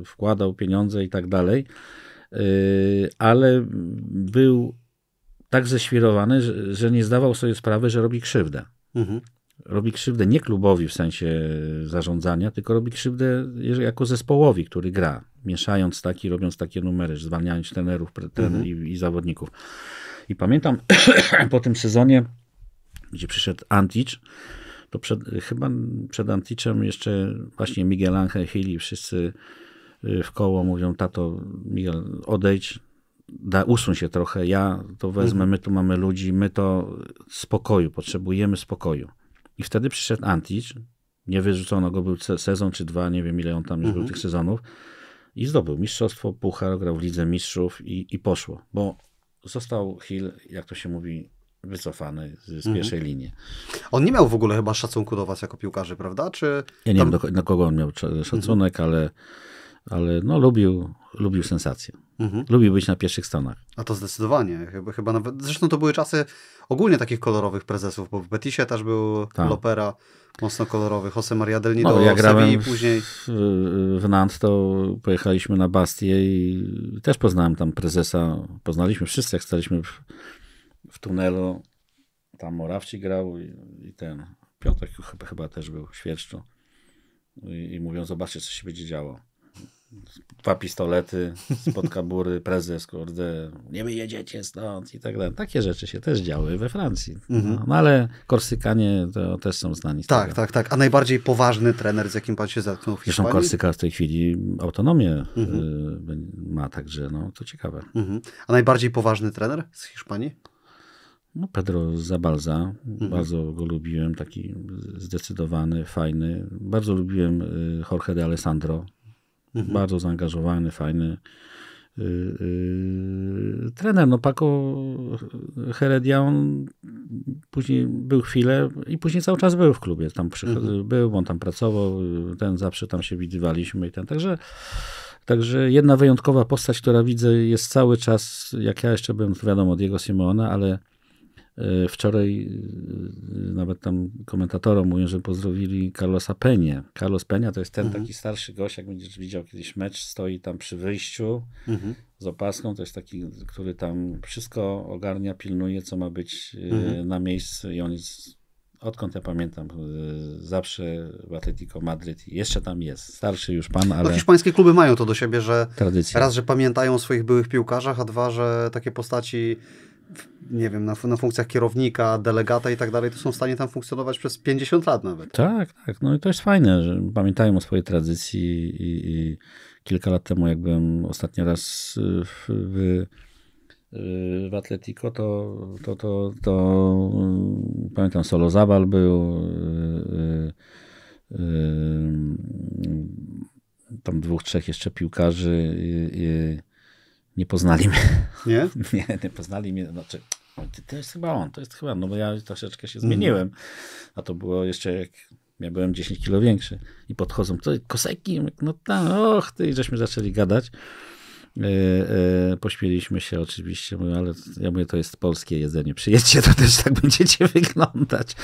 wkładał pieniądze i tak dalej. Y, ale był tak ześwirowany, że nie zdawał sobie sprawy, że robi krzywdę. Mhm. Robi krzywdę nie klubowi w sensie zarządzania, tylko robi krzywdę jako zespołowi, który gra. Mieszając taki, robiąc takie numery, zwalniając trenerów trener mhm. i, i zawodników. I pamiętam po tym sezonie, gdzie przyszedł Antic, to przed, chyba przed Anticzem jeszcze właśnie Miguel Angel Hill i wszyscy y, w koło mówią, tato Miguel odejdź, da, usuń się trochę, ja to wezmę, my tu mamy ludzi, my to spokoju, potrzebujemy spokoju. I wtedy przyszedł Antic, nie wyrzucono go, był sezon czy dwa, nie wiem ile on tam już mhm. był tych sezonów i zdobył mistrzostwo, puchar, grał w Lidze Mistrzów i, i poszło, bo został Hill, jak to się mówi, wycofany z, z mhm. pierwszej mhm. linii. On nie miał w ogóle chyba szacunku do was jako piłkarzy, prawda? Czy ja nie wiem, do, kogo on miał szacunek, mhm. ale ale no, lubił, lubił sensację. Mhm. Lubił być na pierwszych stronach. A to zdecydowanie. Chyba, chyba nawet, zresztą to były czasy ogólnie takich kolorowych prezesów, bo w Betisie też był tak. Lopera mocno kolorowy, Jose Maria Del Nido, no, ja grałem później. W, w Nant to pojechaliśmy na Bastię i też poznałem tam prezesa. Poznaliśmy wszyscy, jak staliśmy w, w tunelu. Tam Morawci grał i, i ten Piątek, chyba, chyba też był, Świerszczu. I, I mówią, zobaczcie, co się będzie działo dwa pistolety, spod kabury, prezes, kurde, nie wyjedziecie stąd i tak dalej. Takie rzeczy się też działy we Francji. No, mhm. No, no, ale Korsykanie to też są znani. Tak, tego. tak, tak. A najbardziej poważny trener, z jakim pan się zatknął w Hiszpanii? Zresztą Korsyka w tej chwili autonomię mhm. y, ma, także no, to ciekawe. Mhm. A najbardziej poważny trener z Hiszpanii? No Pedro Zabalza, mhm. bardzo go lubiłem, taki zdecydowany, fajny. Bardzo lubiłem e, Jorge de Alessandro, Mhm. Bardzo zaangażowany, fajny. Yy, yy, trener, no Paco Heredia, on później był chwilę i później cały czas był w klubie, tam mhm. był, on tam pracował, ten zawsze tam się widywaliśmy i ten, także Także jedna wyjątkowa postać, która widzę jest cały czas, jak ja jeszcze byłem, wiadomo, jego Simeona, ale E, wczoraj e, nawet tam komentatorom mówią, że pozdrowili Carlosa Penie. Carlos Penia to jest ten mhm. taki starszy gość, jak będziesz widział kiedyś mecz, stoi tam przy wyjściu mhm. z opaską. To jest taki, który tam wszystko ogarnia, pilnuje, co ma być e, mhm. na miejscu i on jest odkąd ja pamiętam, zawsze w Atletico Madryt jeszcze tam jest. Starszy już pan, no, ale... No, hiszpańskie kluby mają to do siebie, że Tradycja. raz, że pamiętają o swoich byłych piłkarzach, a dwa, że takie postaci nie wiem, na, na funkcjach kierownika, delegata i tak dalej, to są w stanie tam funkcjonować przez 50 lat nawet. Tak, tak. No i to jest fajne, że pamiętają o swojej tradycji i, i kilka lat temu, jak byłem ostatni raz y, w, w, y, w Atletico, to, to, to, to y, pamiętam Solo Zabal był, y, y, y, tam dwóch, trzech jeszcze piłkarzy nie poznali mnie. Nie? nie, nie poznali mnie. Znaczy, to jest chyba on, to jest chyba, no bo ja troszeczkę się mm. zmieniłem. A to było jeszcze jak ja byłem 10 kilo większy. I podchodzą, to koseki, no tam, och ty, I żeśmy zaczęli gadać. Yy, pośmieliśmy się oczywiście, mówię, ale ja mówię, to jest polskie jedzenie, przyjedźcie, to też tak będziecie wyglądać.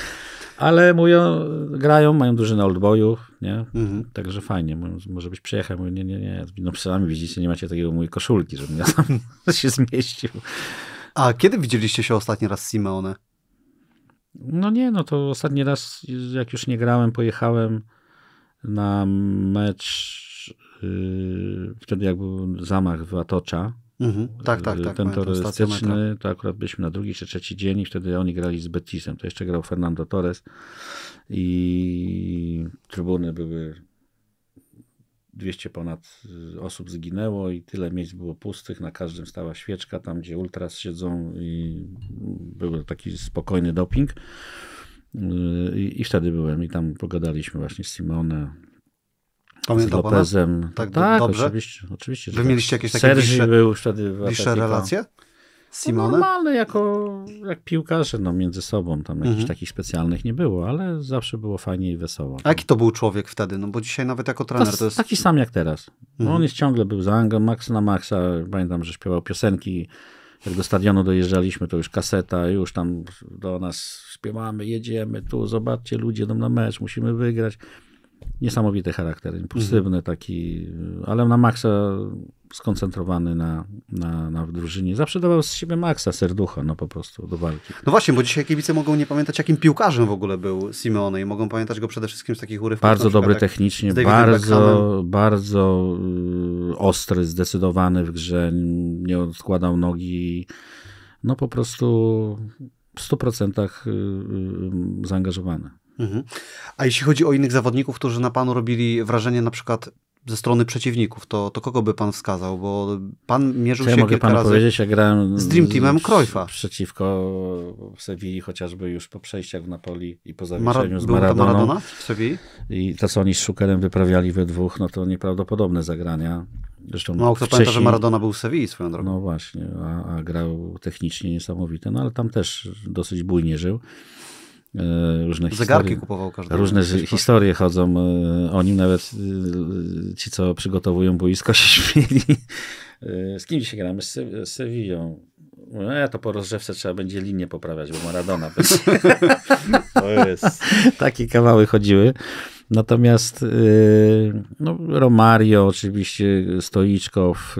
Ale mówią, grają, mają drużynę oldboyów, nie? Mhm. Także fajnie, może byś przyjechał. Mówię, nie, nie, nie, no sami widzicie, nie macie takiego mojej koszulki, żebym ja tam się zmieścił. A kiedy widzieliście się ostatni raz z Simeone? No nie, no to ostatni raz, jak już nie grałem, pojechałem na mecz, yy, wtedy jak był zamach w Atocza Mhm. Tak, tak, tak. Ten terrorystyczny, to akurat byliśmy na drugi czy trzeci dzień i wtedy oni grali z Betisem. To jeszcze grał Fernando Torres i trybuny były 200 ponad osób zginęło i tyle miejsc było pustych. Na każdym stała świeczka, tam gdzie ultras siedzą i był taki spokojny doping. I, y, i wtedy byłem i tam pogadaliśmy właśnie z Simone, Pamiętam z Lopezem. Pana? Tak, tak dobrze? oczywiście. oczywiście Wy tak. mieliście jakieś takie bliższe, był wtedy bliższe relacje? No, Simone? No normalne, jako jak piłkarze no, między sobą. Tam jakichś mhm. takich specjalnych nie było, ale zawsze było fajnie i wesoło. A jaki to był człowiek wtedy? No bo dzisiaj nawet jako trener to, to jest... Taki sam jak teraz. No, mhm. No, on jest ciągle był za Angą, Max na Maxa. Pamiętam, że śpiewał piosenki. Jak do stadionu dojeżdżaliśmy, to już kaseta, już tam do nas śpiewamy, jedziemy tu, zobaczcie ludzie, no na mecz, musimy wygrać niesamowity charakter, mhm. impulsywny taki, ale na maksa skoncentrowany na, na, na drużynie. Zawsze dawał z siebie maksa, serducha, no po prostu do walki. No właśnie, bo dzisiaj kibice mogą nie pamiętać, jakim piłkarzem w ogóle był Simeone i mogą pamiętać go przede wszystkim z takich urywków. Bardzo przykład, dobry technicznie, bardzo, bardzo y, ostry, zdecydowany w grze, nie odkładał nogi. No po prostu w 100% y, y, zaangażowany. Mhm. A jeśli chodzi o innych zawodników, którzy na panu robili wrażenie na przykład ze strony przeciwników, to, to kogo by pan wskazał? Bo pan mierzył Co się mogę panu razy powiedzieć, ja grałem z Dream Teamem Krojfa. Przeciwko Sewilli chociażby już po przejściach w Napoli i po zawieszeniu Mara- z Maradona w Sewilli? I to, co oni z Szukerem wyprawiali we dwóch, no to nieprawdopodobne zagrania. Zresztą Mało no, kto wcześniej, pamięta, że Maradona był w Sewilli swoją drogą. No właśnie, a, a grał technicznie niesamowite, no ale tam też dosyć bujnie żył. E, różne Zegarki kupował każdy. Różne historie chodzą e, o nim, nawet e, ci, co przygotowują boisko, się śmieli. Z kim dzisiaj gramy? Z, Sevillą. No ja to po rozrzewce trzeba będzie linię poprawiać, bo Maradona jest. Takie kawały chodziły. Natomiast no, Romario, oczywiście Stoiczkow,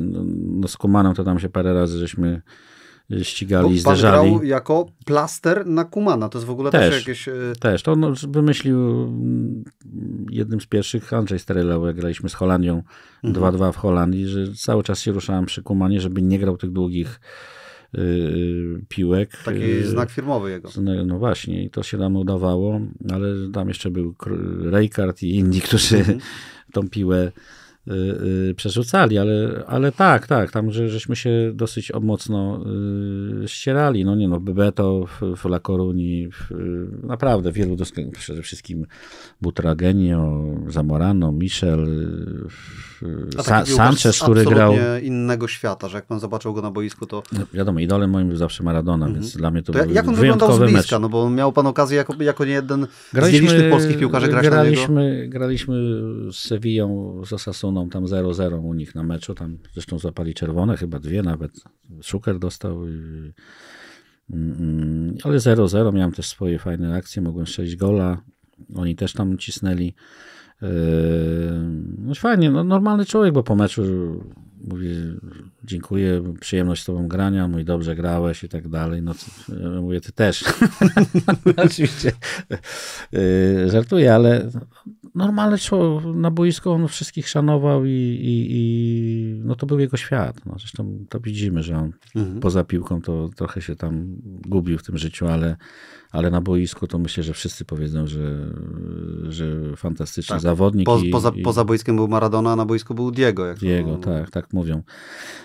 no, no, z Kumanem to tam się parę razy żeśmy ścigali i zderzali. Pan grał jako plaster na Kumana, to jest w ogóle też, też jakieś... E, też, to on wymyślił no, mm, jednym z pierwszych Andrzej Steryleł, jak graliśmy z Holandią 2-2 mhm. w Holandii, że cały czas się ruszałem przy Kumanie, żeby nie grał tych długich y, y, piłek. Taki y, znak firmowy jego. No, no właśnie, i to się nam udawało, ale tam jeszcze był Rejkart i inni, którzy mhm. tą piłę Y, y, przerzucali, ale, ale tak, tak, tam że, żeśmy się dosyć mocno y, ścierali. No nie no, Bebeto, Fula Koruni, y, naprawdę wielu, przede wszystkim Butragenio, Zamorano, Michel, y, Sa Sanchez, który grał... innego świata, że jak pan zobaczył go na boisku, to... No, wiadomo, idolem moim był zawsze Maradona, mhm. więc dla mnie to, to był Jak on wyglądał z bliska? Mecz. No bo miał pan okazję jako, jako nie jeden graliśmy, z nielicznych polskich piłkarzy grać graliśmy, graliśmy z Sevillą, z Osasuną, Barceloną, tam 0-0 u nich na meczu, tam zresztą zapali czerwone, chyba dwie nawet, Szuker dostał, mm, mm, ale 0-0, miałem też swoje fajne akcje, mogłem 6 gola, oni też tam cisnęli. Yy, no fajnie, no normalny człowiek, bo po meczu mówi dziękuję, przyjemność z tobą grania, mój dobrze grałeś i tak dalej. No ja mówię, ty też. Oczywiście yy, żartuję, ale normalny człowiek na boisku, on wszystkich szanował i, i, i, no to był jego świat. No, zresztą to widzimy, że on mhm. poza piłką to trochę się tam gubił w tym życiu, ale, ale na boisku to myślę, że wszyscy powiedzą, że, że fantastyczny tak. zawodnik. Po, i, poza, poza boiskiem był Maradona, a na boisku był Diego. Jak Diego, to... tak, tak mówią.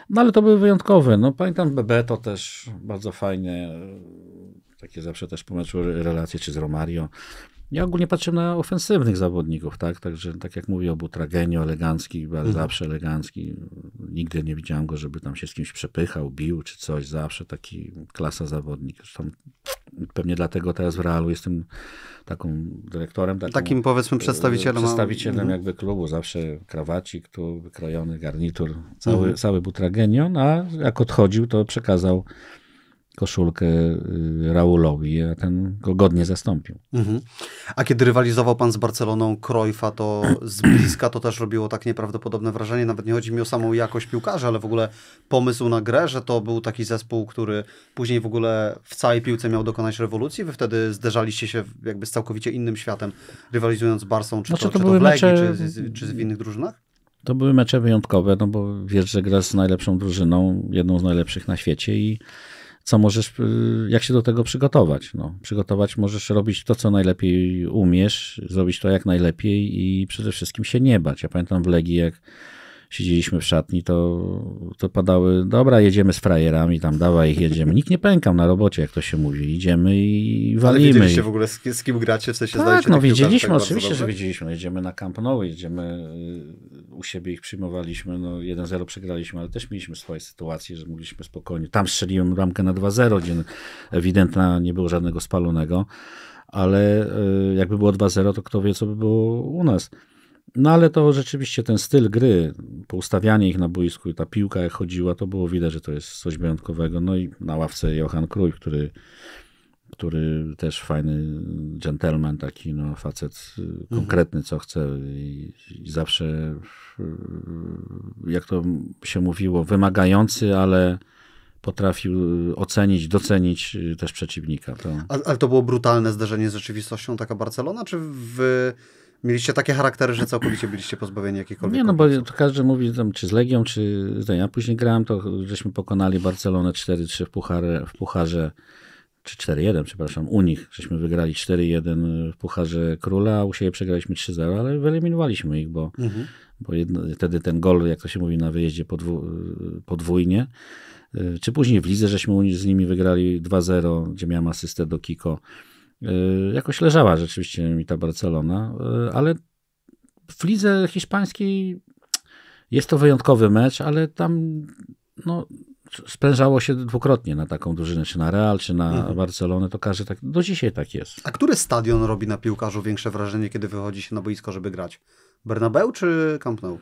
No ale to były wyjątkowe. No, pamiętam Bebeto też bardzo fajnie takie zawsze też po relacje, czy z Romario, ja ogólnie patrzę na ofensywnych zawodników, tak? Także tak jak mówię, o Butragenio, elegancki, mhm. zawsze elegancki. Nigdy nie widziałem go, żeby tam się z kimś przepychał, bił czy coś. Zawsze taki klasa zawodnik. Zresztą pewnie dlatego teraz w Realu jestem taką dyrektorem. Taką, Takim powiedzmy przedstawicielem. E, przedstawicielem mhm. jakby klubu. Zawsze krawacik tu, wykrojony garnitur, cały, Butragenio. Mhm. cały a jak odchodził, to przekazał koszulkę y, Raulowi, a ten go godnie zastąpił. Mhm. A kiedy rywalizował pan z Barceloną Cruyffa, to z bliska to też robiło tak nieprawdopodobne wrażenie. Nawet nie chodzi mi o samą jakość piłkarzy, ale w ogóle pomysł na grę, że to był taki zespół, który później w ogóle w całej piłce miał dokonać rewolucji. Wy wtedy zderzaliście się jakby z całkowicie innym światem, rywalizując z Barsą, czy, znaczy, to, to, czy to w Legii, mecze... czy, z, czy w innych drużynach? To były mecze wyjątkowe, no bo wiesz, że gra z najlepszą drużyną, jedną z najlepszych na świecie i co możesz, y, jak się do tego przygotować. No, przygotować możesz robić to, co najlepiej umiesz, zrobić to jak najlepiej i przede wszystkim się nie bać. Ja pamiętam w Legii, jak siedzieliśmy w szatni, to, to padały, dobra, jedziemy z frajerami, tam dawaj ich jedziemy. Nikt nie pękał na robocie, jak to się mówi. Idziemy i walimy. Ale wiedzieliście w ogóle, z, kim gracie, w sensie Tak, no wiedzieliśmy, oczywiście, że wiedzieliśmy. Jedziemy na Camp Nou, jedziemy y, u siebie ich przyjmowaliśmy, no 1-0 przegraliśmy, ale też mieliśmy swoje sytuacje, że mogliśmy spokojnie. Tam strzeliłem ramkę na 2-0, gdzie ewidentna nie było żadnego spalonego, ale e, jakby było 2-0, to kto wie, co by było u nas. No ale to rzeczywiście ten styl gry, poustawianie ich na boisku i ta piłka jak chodziła, to było widać, że to jest coś wyjątkowego. No i na ławce Johan Krój, który który też fajny gentleman, taki no, facet y, konkretny, co chce i, i zawsze, y, jak to się mówiło, wymagający, ale potrafił y, ocenić, docenić też przeciwnika. To... Ale to było brutalne zderzenie z rzeczywistością, taka Barcelona, czy wy mieliście takie charaktery, że całkowicie byliście pozbawieni jakiejkolwiek Nie, no bo każdy mówi tam, czy z Legią, czy... Ja później grałem, to żeśmy pokonali Barcelonę 4-3 w, puchar, w pucharze czy 4-1, przepraszam, u nich, żeśmy wygrali 4-1 w Pucharze Króla, a u siebie przegraliśmy 3-0, ale wyeliminowaliśmy ich, bo, mhm. bo jedno, wtedy ten gol, jak to się mówi, na wyjeździe podwu, podwójnie. Y, czy później w Lidze żeśmy z nimi wygrali 2-0, gdzie miałem asystę do Kiko. Y, jakoś leżała rzeczywiście mi ta Barcelona, y, ale w Lidze Hiszpańskiej jest to wyjątkowy mecz, ale tam no, sprężało się dwukrotnie na taką drużynę, czy na Real, czy na mhm. Barcelonę, to każdy tak, do dzisiaj tak jest. A który stadion robi na piłkarzu większe wrażenie, kiedy wychodzi się na boisko, żeby grać? Bernabeu czy Camp Nou?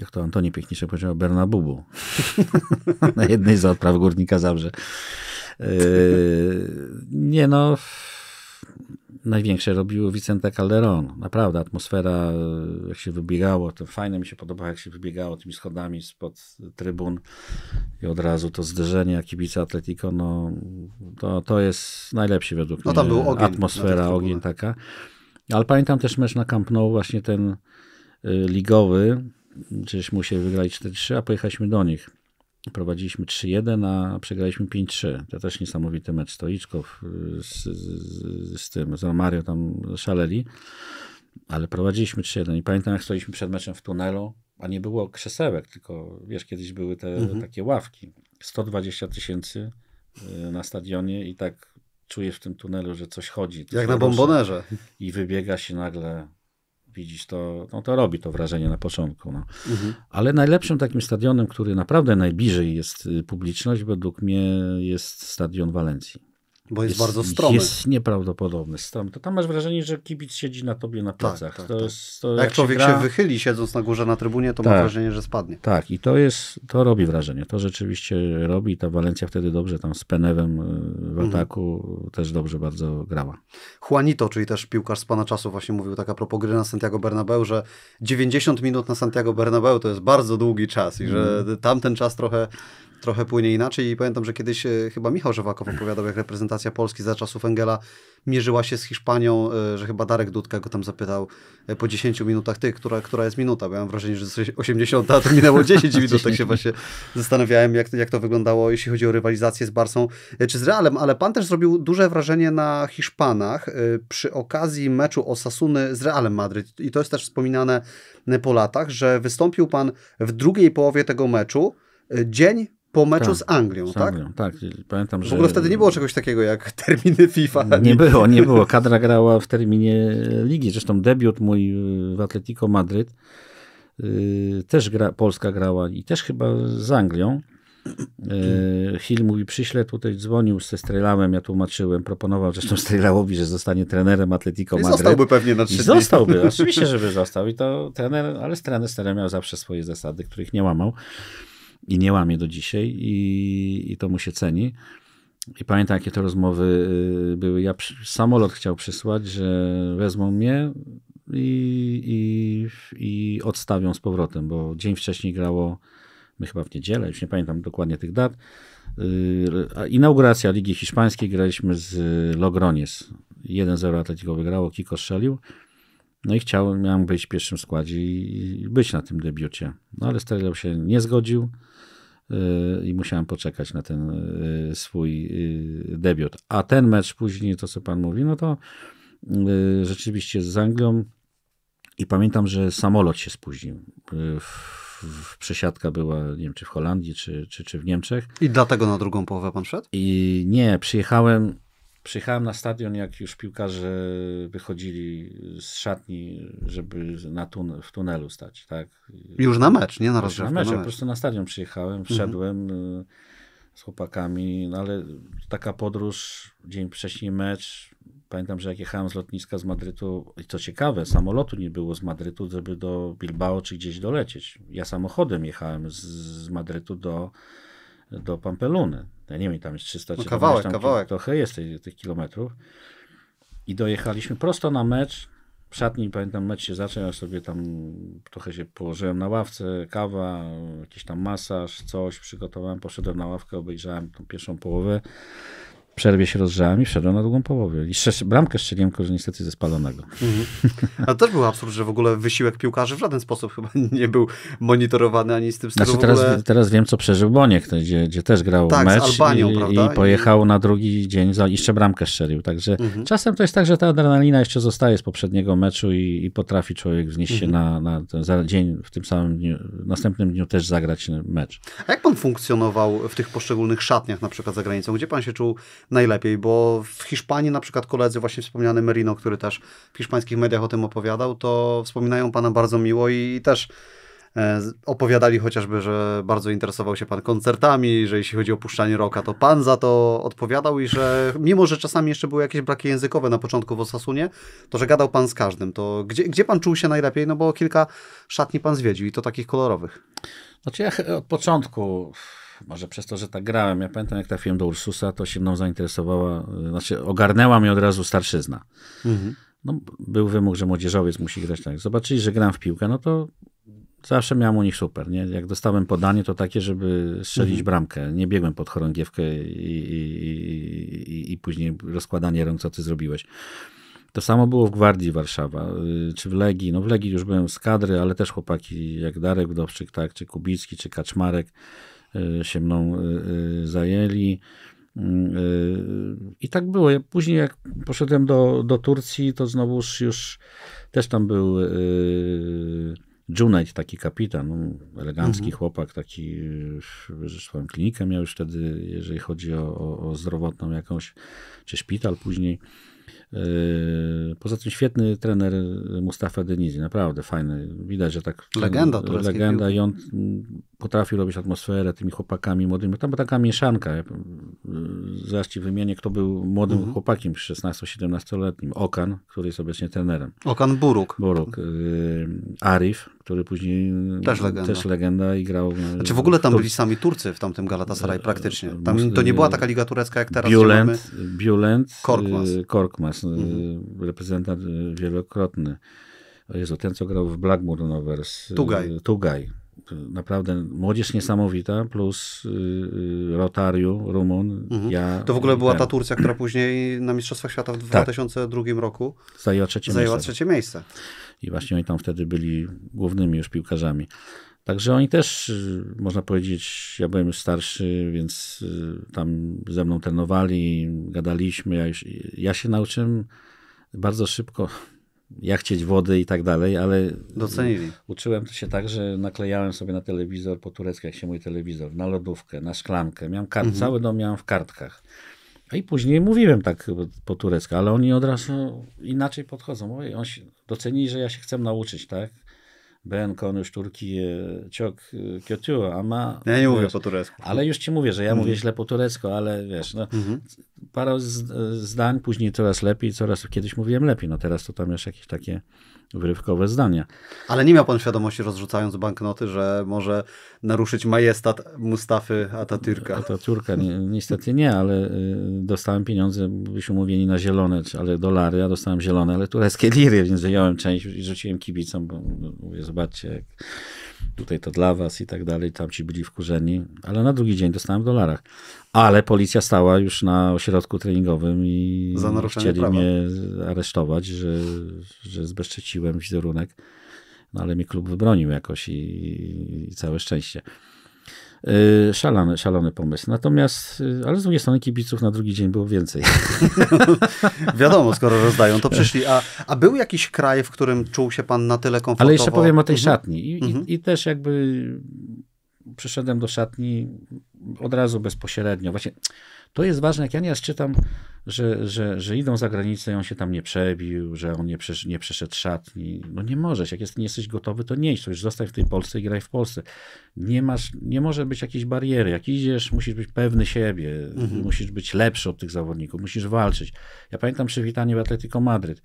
Jak to Antoni piękniejsze powiedział, Bernabubu. na jednej z odpraw Górnika Zabrze. Yy, nie no największe robił Vicente Calderon. Naprawdę, atmosfera, e, jak się wybiegało, to fajne mi się podobało, jak się wybiegało tymi schodami spod trybun i od razu to zderzenie kibica Atletico, no to, to jest najlepszy według no, tam mnie. Był ogień atmosfera, ogień taka. Ale pamiętam też mecz na Camp Nou, właśnie ten y, ligowy, gdzieś musieli wygrać 4-3, a pojechaliśmy do nich prowadziliśmy 3-1, a przegraliśmy 5-3. To też niesamowity mecz Stoiczków y, z, z, z tym, z Romario tam szaleli, ale prowadziliśmy 3-1 i pamiętam jak stoiliśmy przed meczem w tunelu, a nie było krzesełek, tylko wiesz, kiedyś były te mhm. takie ławki. 120 tysięcy y, na stadionie i tak czujesz w tym tunelu, że coś chodzi. Jak na bombonerze. I wybiega się nagle widzieć to, no, to robi to wrażenie na początku. No. Mhm. Ale najlepszym takim stadionem, który naprawdę najbliżej jest y, publiczność, według mnie jest stadion Walencji. Bo jest, jest bardzo stromy. Jest nieprawdopodobny. stromy. To tam masz wrażenie, że kibic siedzi na tobie na tak, plecach. Tak, tak, tak. Jest, jak, jak, człowiek się, gra... się, wychyli siedząc na górze na trybunie, to ma tak. wrażenie, że spadnie. Tak, i to jest, to robi wrażenie. To rzeczywiście robi. Ta Walencja wtedy dobrze tam z Penewem y, w mhm. ataku mhm. też dobrze bardzo grała. Juanito, czyli też piłkarz z pana czasu właśnie mówił tak a propos gry na Santiago Bernabeu, że 90 minut na Santiago Bernabeu to jest bardzo długi czas i że mhm. tamten czas trochę trochę płynie inaczej i pamiętam, że kiedyś e, chyba Michał Żewakow opowiadał, jak reprezentacja Polski za czasów Engela mierzyła się z Hiszpanią, e, że chyba Darek Dudka go tam zapytał e, po 10 minutach, ty, która, która jest minuta? Bo ja mam wrażenie, że 80, a to minęło 10 minut, tak się właśnie zastanawiałem, jak, jak to wyglądało, jeśli chodzi o rywalizację z Barsą czy z Realem, ale pan też zrobił duże wrażenie na Hiszpanach przy okazji meczu Osasuny z Realem Madryt i to jest też wspominane po latach, że wystąpił pan w drugiej połowie tego meczu, dzień po meczu tak, z Anglią, z tak? Anglią tak? tak? pamiętam, że... W ogóle wtedy nie było czegoś takiego jak terminy FIFA. Nie było, nie było. Kadra grała w terminie ligi. Zresztą debiut mój w Atletico Madryt yy, też gra, Polska grała i też chyba z Anglią. Yy, Hill mówi, przyśle tutaj dzwonił ze Strejlałem, ja tłumaczyłem, proponował zresztą Strejlałowi, że zostanie trenerem Atletico no Madryt. zostałby pewnie na trzy dni. Zostałby, oczywiście, żeby został. I to trener, ale z trenerem miał zawsze swoje zasady, których nie łamał i nie łamie do dzisiaj i, i to mu się ceni. I pamiętam, jakie to rozmowy y, były. Ja samolot chciał przysłać, że wezmą mnie i, i, i odstawią z powrotem, bo dzień wcześniej grało, my chyba w niedzielę, już nie pamiętam dokładnie tych dat, y, inauguracja Ligi Hiszpańskiej, graliśmy z Logronis. 1-0 Atletico wygrało, Kiko strzelił. No i chciałem, miałem być w pierwszym składzie i być na tym debiucie. No ale Sterlał się nie zgodził. Y, i musiałem poczekać na ten y, swój y, debiut. A ten mecz później, to co pan mówi, no to rzeczywiście z Anglią i pamiętam, że samolot się spóźnił. Przesiadka była, nie wiem, czy w Holandii, czy, czy, czy w Niemczech. I dlatego na drugą połowę pan szedł? I nie, przyjechałem Przyjechałem na stadion, jak już piłkarze wychodzili z szatni, żeby na tun w tunelu stać, tak? Już na mecz, nie na rozgrzewkę. Na mecz, po prostu na stadion przyjechałem, mhm. wszedłem mhm. z chłopakami, no ale taka podróż, dzień wcześniej mecz, Pamiętam, że jak jechałem z lotniska z Madrytu, i co ciekawe, samolotu nie było z Madrytu, żeby do Bilbao czy gdzieś dolecieć. Ja samochodem jechałem z, z Madrytu do, do Pampeluny. Ja nie wiem, tam jest 300 no, kawałek, tam kawałek. trochę jest tych, tych kilometrów. I dojechaliśmy prosto na mecz. W szatni, pamiętam, mecz się zaczął, ja sobie tam trochę się położyłem na ławce, kawa, jakiś tam masaż, coś przygotowałem, poszedłem na ławkę, obejrzałem tą pierwszą połowę przerwie się rozgrzałem i wszedłem na drugą połowę. I jeszcze bramkę strzeliłem, tylko że niestety ze spalonego. Mhm. Ale też był absurd, że w ogóle wysiłek piłkarzy w żaden sposób chyba nie był monitorowany ani z tym stylu. Znaczy teraz, ogóle... teraz wiem, co przeżył Boniek, gdzie, gdzie też grał tak, mecz Albanią, i, i, pojechał I... na drugi dzień za jeszcze bramkę strzelił. Także mhm. czasem to jest tak, że ta adrenalina jeszcze zostaje z poprzedniego meczu i, i potrafi człowiek wznieść się mhm. na, na ten dzień, w tym samym dniu, następnym dniu też zagrać mecz. A jak pan funkcjonował w tych poszczególnych szatniach na przykład za granicą? Gdzie pan się czuł najlepiej, bo w Hiszpanii na przykład koledzy, właśnie wspomniany Merino, który też w hiszpańskich mediach o tym opowiadał, to wspominają pana bardzo miło i też e, opowiadali chociażby, że bardzo interesował się pan koncertami, że jeśli chodzi o puszczanie roka, to pan za to odpowiadał i że mimo, że czasami jeszcze były jakieś braki językowe na początku w Osasunie, to że gadał pan z każdym. To gdzie, gdzie pan czuł się najlepiej? No bo kilka szatni pan zwiedził i to takich kolorowych. Znaczy ja od początku może przez to, że tak grałem. Ja pamiętam, jak trafiłem do Ursusa, to się mną zainteresowała, y, znaczy ogarnęła mnie od razu starszyzna. Mhm. No, był wymóg, że młodzieżowiec musi grać tak. Zobaczyli, że gram w piłkę, no to zawsze miałem u nich super. Nie? Jak dostałem podanie, to takie, żeby strzelić mhm. bramkę. Nie biegłem pod chorągiewkę i, i, i, i później rozkładanie rąk, co ty zrobiłeś. To samo było w Gwardii Warszawa, y, czy w Legii. No w Legii już byłem z kadry, ale też chłopaki jak Darek Wdowczyk, tak, czy Kubicki, czy Kaczmarek. Y, się mną y, y, zajęli. Mm, I tak było. później, jak poszedłem do, do Turcji, to znowuż już też tam był Junite, taki kapitan, no, elegancki mhm. chłopak, taki, zresztą tak klinikę miał już wtedy, jeżeli chodzi o, o, o zdrowotną jakąś, czy szpital później. Poza tym świetny trener Mustafa Denizi, naprawdę fajny. Widać, że tak. Legenda tureckiej Legenda i on potrafił robić atmosferę tymi chłopakami młodymi. Tam była taka mieszanka. Y, zaraz ci wymienię, kto był młodym mhm. chłopakiem, 16-17-letnim. Okan, który jest obecnie trenerem. Okan Buruk. Buruk. Y, Arif, który później... Też legenda. Też legenda i grał... Czy znaczy w ogóle tam byli sami Turcy w tamtym Galatasaray y, praktycznie. Tam, to nie była taka liga turecka jak teraz. Biulent, Biulent Korkmaz. Korkmaz mhm. Reprezentant wielokrotny. Jezu, ten co grał w Blackburn Rovers. Tugaj. Tugaj naprawdę młodzież niesamowita, plus y, y, Rotariu, Rumun. Mhm. Ja, to w ogóle była ten. ta Turcja, która później na Mistrzostwach Świata w 2002 tak. roku zajęła trzecie, zajęła miejsce. trzecie miejsce. I właśnie oni tam wtedy byli głównymi już piłkarzami. Także oni też, y, można powiedzieć, ja byłem już starszy, więc y, tam ze mną trenowali, gadaliśmy. Ja, już, ja się nauczyłem bardzo szybko jak chcieć wody i tak dalej, ale docenili. Uczyłem się tak, że naklejałem sobie na telewizor po turecku, jak się mój telewizor, na lodówkę, na szklankę. Miałem kart, mhm. cały dom miałem w kartkach. I później mówiłem tak po turecku, ale oni od razu inaczej podchodzą. Oj, on się, doceni, że ja się chcę nauczyć, tak? ben konuş e, ciok e, kiotu, a ma. Ja nie mówię wiesz, po turecku. Ale już ci mówię, że ja mhm. mówię źle po turecku, ale wiesz, no, mhm. parę e, zdań, później coraz lepiej, coraz kiedyś mówiłem lepiej, no teraz to tam już jakieś takie wyrywkowe zdania. Ale nie miał pan świadomości, rozrzucając banknoty, że może naruszyć majestat Mustafy Atatürka. Atatürka, ni niestety nie, ale y, dostałem pieniądze, byś umówieni na zielone, ale dolary, ja dostałem zielone, ale tureckie liry, więc wyjąłem część i rzuciłem kibicom, bo mówię, zobaczcie, jak tutaj to dla was i tak dalej, tam ci byli wkurzeni, ale na drugi dzień dostałem w dolarach. Ale policja stała już na ośrodku treningowym i chcieli prawa. mnie aresztować, że, że zbezczeciłem wizerunek, no ale mnie klub wybronił jakoś i, i całe szczęście. Y, szalony, szalony pomysł. Natomiast, y, ale z drugiej strony kibiców na drugi dzień było więcej. Wiadomo, skoro rozdają, to przyszli. A, a był jakiś kraj, w którym czuł się pan na tyle komfortowo? Ale jeszcze powiem o tej mhm. szatni. I, mhm. i, I też jakby przyszedłem do szatni od razu bezpośrednio. Właśnie to jest ważne, jak ja nieraz czytam, że, że, że idą za granicę, on się tam nie przebił, że on nie, przesz, nie przeszedł szatni. No nie możesz, jak jest, nie jesteś gotowy, to nie idź, to już zostań w tej Polsce i graj w Polsce. Nie masz, nie może być jakiejś bariery. Jak idziesz, musisz być pewny siebie, mhm. musisz być lepszy od tych zawodników, musisz walczyć. Ja pamiętam przywitanie w Atletico Madryt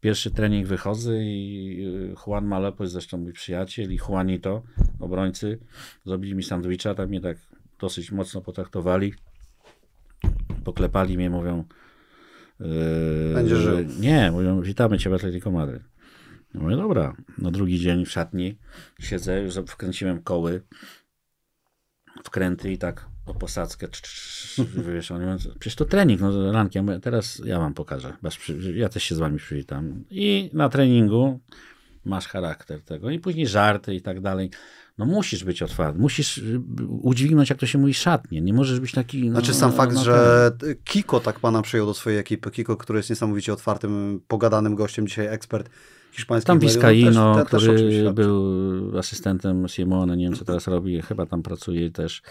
pierwszy trening wychodzę i y, Juan Malepo jest zresztą mój przyjaciel i Juanito, obrońcy, zrobili mi sandwicha, tak mnie tak dosyć mocno potraktowali. Poklepali mnie, mówią. Yy, Będzie żył. Nie, mówią, witamy cię w Atletico Madryt. mówię, dobra. No drugi dzień w szatni siedzę, już wkręciłem koły, wkręty i tak o posadzkę wywieszony. Przecież to trening, no rankiem. Teraz ja wam pokażę. ja też się z wami przywitam. I na treningu masz charakter tego. I później żarty i tak dalej. No musisz być otwarty, musisz y, udźwignąć, jak to się mówi, szatnie. Nie możesz być taki... No, znaczy sam fakt, no, że Kiko tak pana przyjął do swojej ekipy. Kiko, który jest niesamowicie otwartym, pogadanym gościem, dzisiaj ekspert hiszpański. Tam no Vizcaino, który był asystentem Simone, nie wiem co teraz robi, chyba tam pracuje też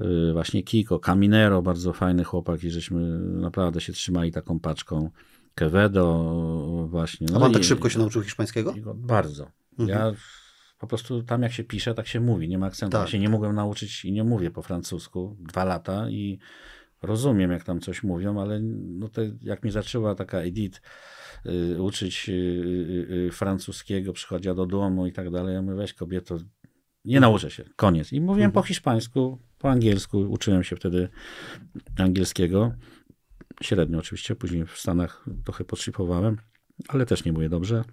y, właśnie Kiko, Caminero, bardzo fajny chłopak i żeśmy naprawdę się trzymali taką paczką. Quevedo właśnie. No A pan tak szybko się nauczył hiszpańskiego? Bardzo. Mhm. Ja po prostu tam jak się pisze, tak się mówi, nie ma akcentu. Tak. Ja się nie mogłem nauczyć i nie mówię po francusku dwa lata i rozumiem, jak tam coś mówią, ale no te, jak mi zaczęła taka Edith y, uczyć y, y, y francuskiego, przychodziła do domu i tak dalej, ja mówię, weź kobieto, nie mhm. nauczę się, koniec. I mówiłem mhm. po hiszpańsku, po angielsku, uczyłem się wtedy angielskiego średnio oczywiście, później w Stanach trochę podshipowałem, ale też nie mówię dobrze.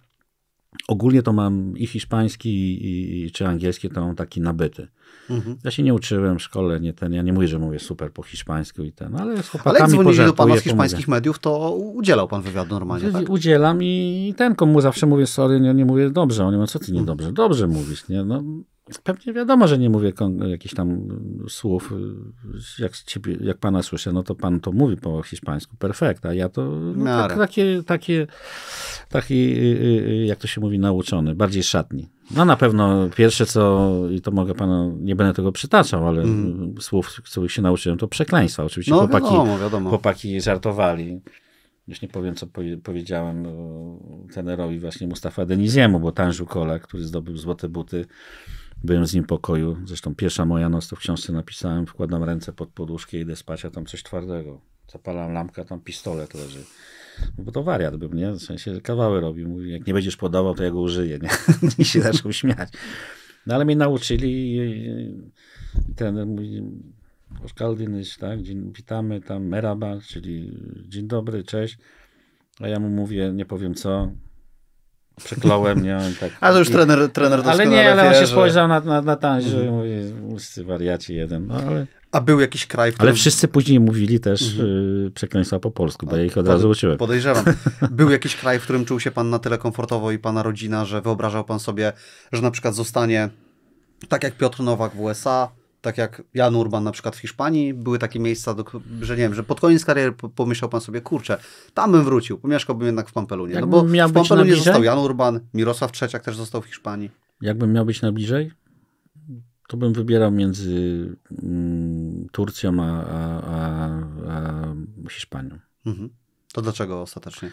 Ogólnie to mam i hiszpański, i, i czy angielski, to mam taki nabyty. Mhm. Ja się nie uczyłem w szkole, nie ten, ja nie mówię, że mówię super po hiszpańsku i ten, ale z chłopakami Ale jak dzwonili do pana z hiszpańskich pomówię. mediów, to udzielał pan wywiadu normalnie, tak? Udzielam i ten, komu zawsze mówię sorry, nie, nie mówię dobrze. Oni mówią, co ty niedobrze? Dobrze mówisz, nie? No, Pewnie wiadomo, że nie mówię jakichś tam mm, słów, jak, ciebie, jak pana słyszę, no to pan to mówi po hiszpańsku perfekt, a ja to no, tak, takie, takie, taki, y, y, y, jak to się mówi, nauczony, bardziej szatni. No na pewno pierwsze co, i to mogę panu, nie będę tego przytaczał, ale mm. słów, których się nauczyłem, to przekleństwa. Oczywiście no, chłopaki, wiadomo, wiadomo. chłopaki żartowali. Już nie powiem, co powiedziałem tenerowi właśnie Mustafa Deniziemu, bo Tanżu Kola, który zdobył złote buty, Byłem z nim w pokoju. Zresztą pierwsza moja noc to w książce napisałem. Wkładam ręce pod poduszkę, idę spać, a tam coś twardego. Zapalam lampkę, tam pistolet leży. No bo to wariat bym, nie? W sensie kawały robił. Mówi, jak nie będziesz podawał, to ja go użyję, nie? I się zaczął śmiać. No ale mnie nauczyli ten mój Kaldynysz, tak? Dzień, witamy tam, meraba, czyli dzień dobry, cześć. A ja mu mówię, nie powiem co, przekląłem, nie? Tak. Ale już trener, trener Ale nie, ale no, on się że... spojrzał na, na, na tanżu mm. mówi, wariaci jeden. No, ale... A był jakiś kraj, w którym... Ale wszyscy później mówili też mm -hmm. przekleństwa po polsku, bo ja ich od razu uczyłem. Podejrzewam. Był jakiś kraj, w którym czuł się pan na tyle komfortowo i pana rodzina, że wyobrażał pan sobie, że na przykład zostanie tak jak Piotr Nowak w USA, tak jak Jan Urban na przykład w Hiszpanii, były takie miejsca, do, że nie wiem, że pod koniec kariery pomyślał pan sobie, kurczę, tam bym wrócił, pomieszkałbym jednak w Pampelunie. no bo miał w Pampelunie został Jan Urban, Mirosław Trzeciak też został w Hiszpanii. Jakbym miał być najbliżej to bym wybierał między mm, Turcją a, a, a, a Hiszpanią. Mhm. To dlaczego ostatecznie?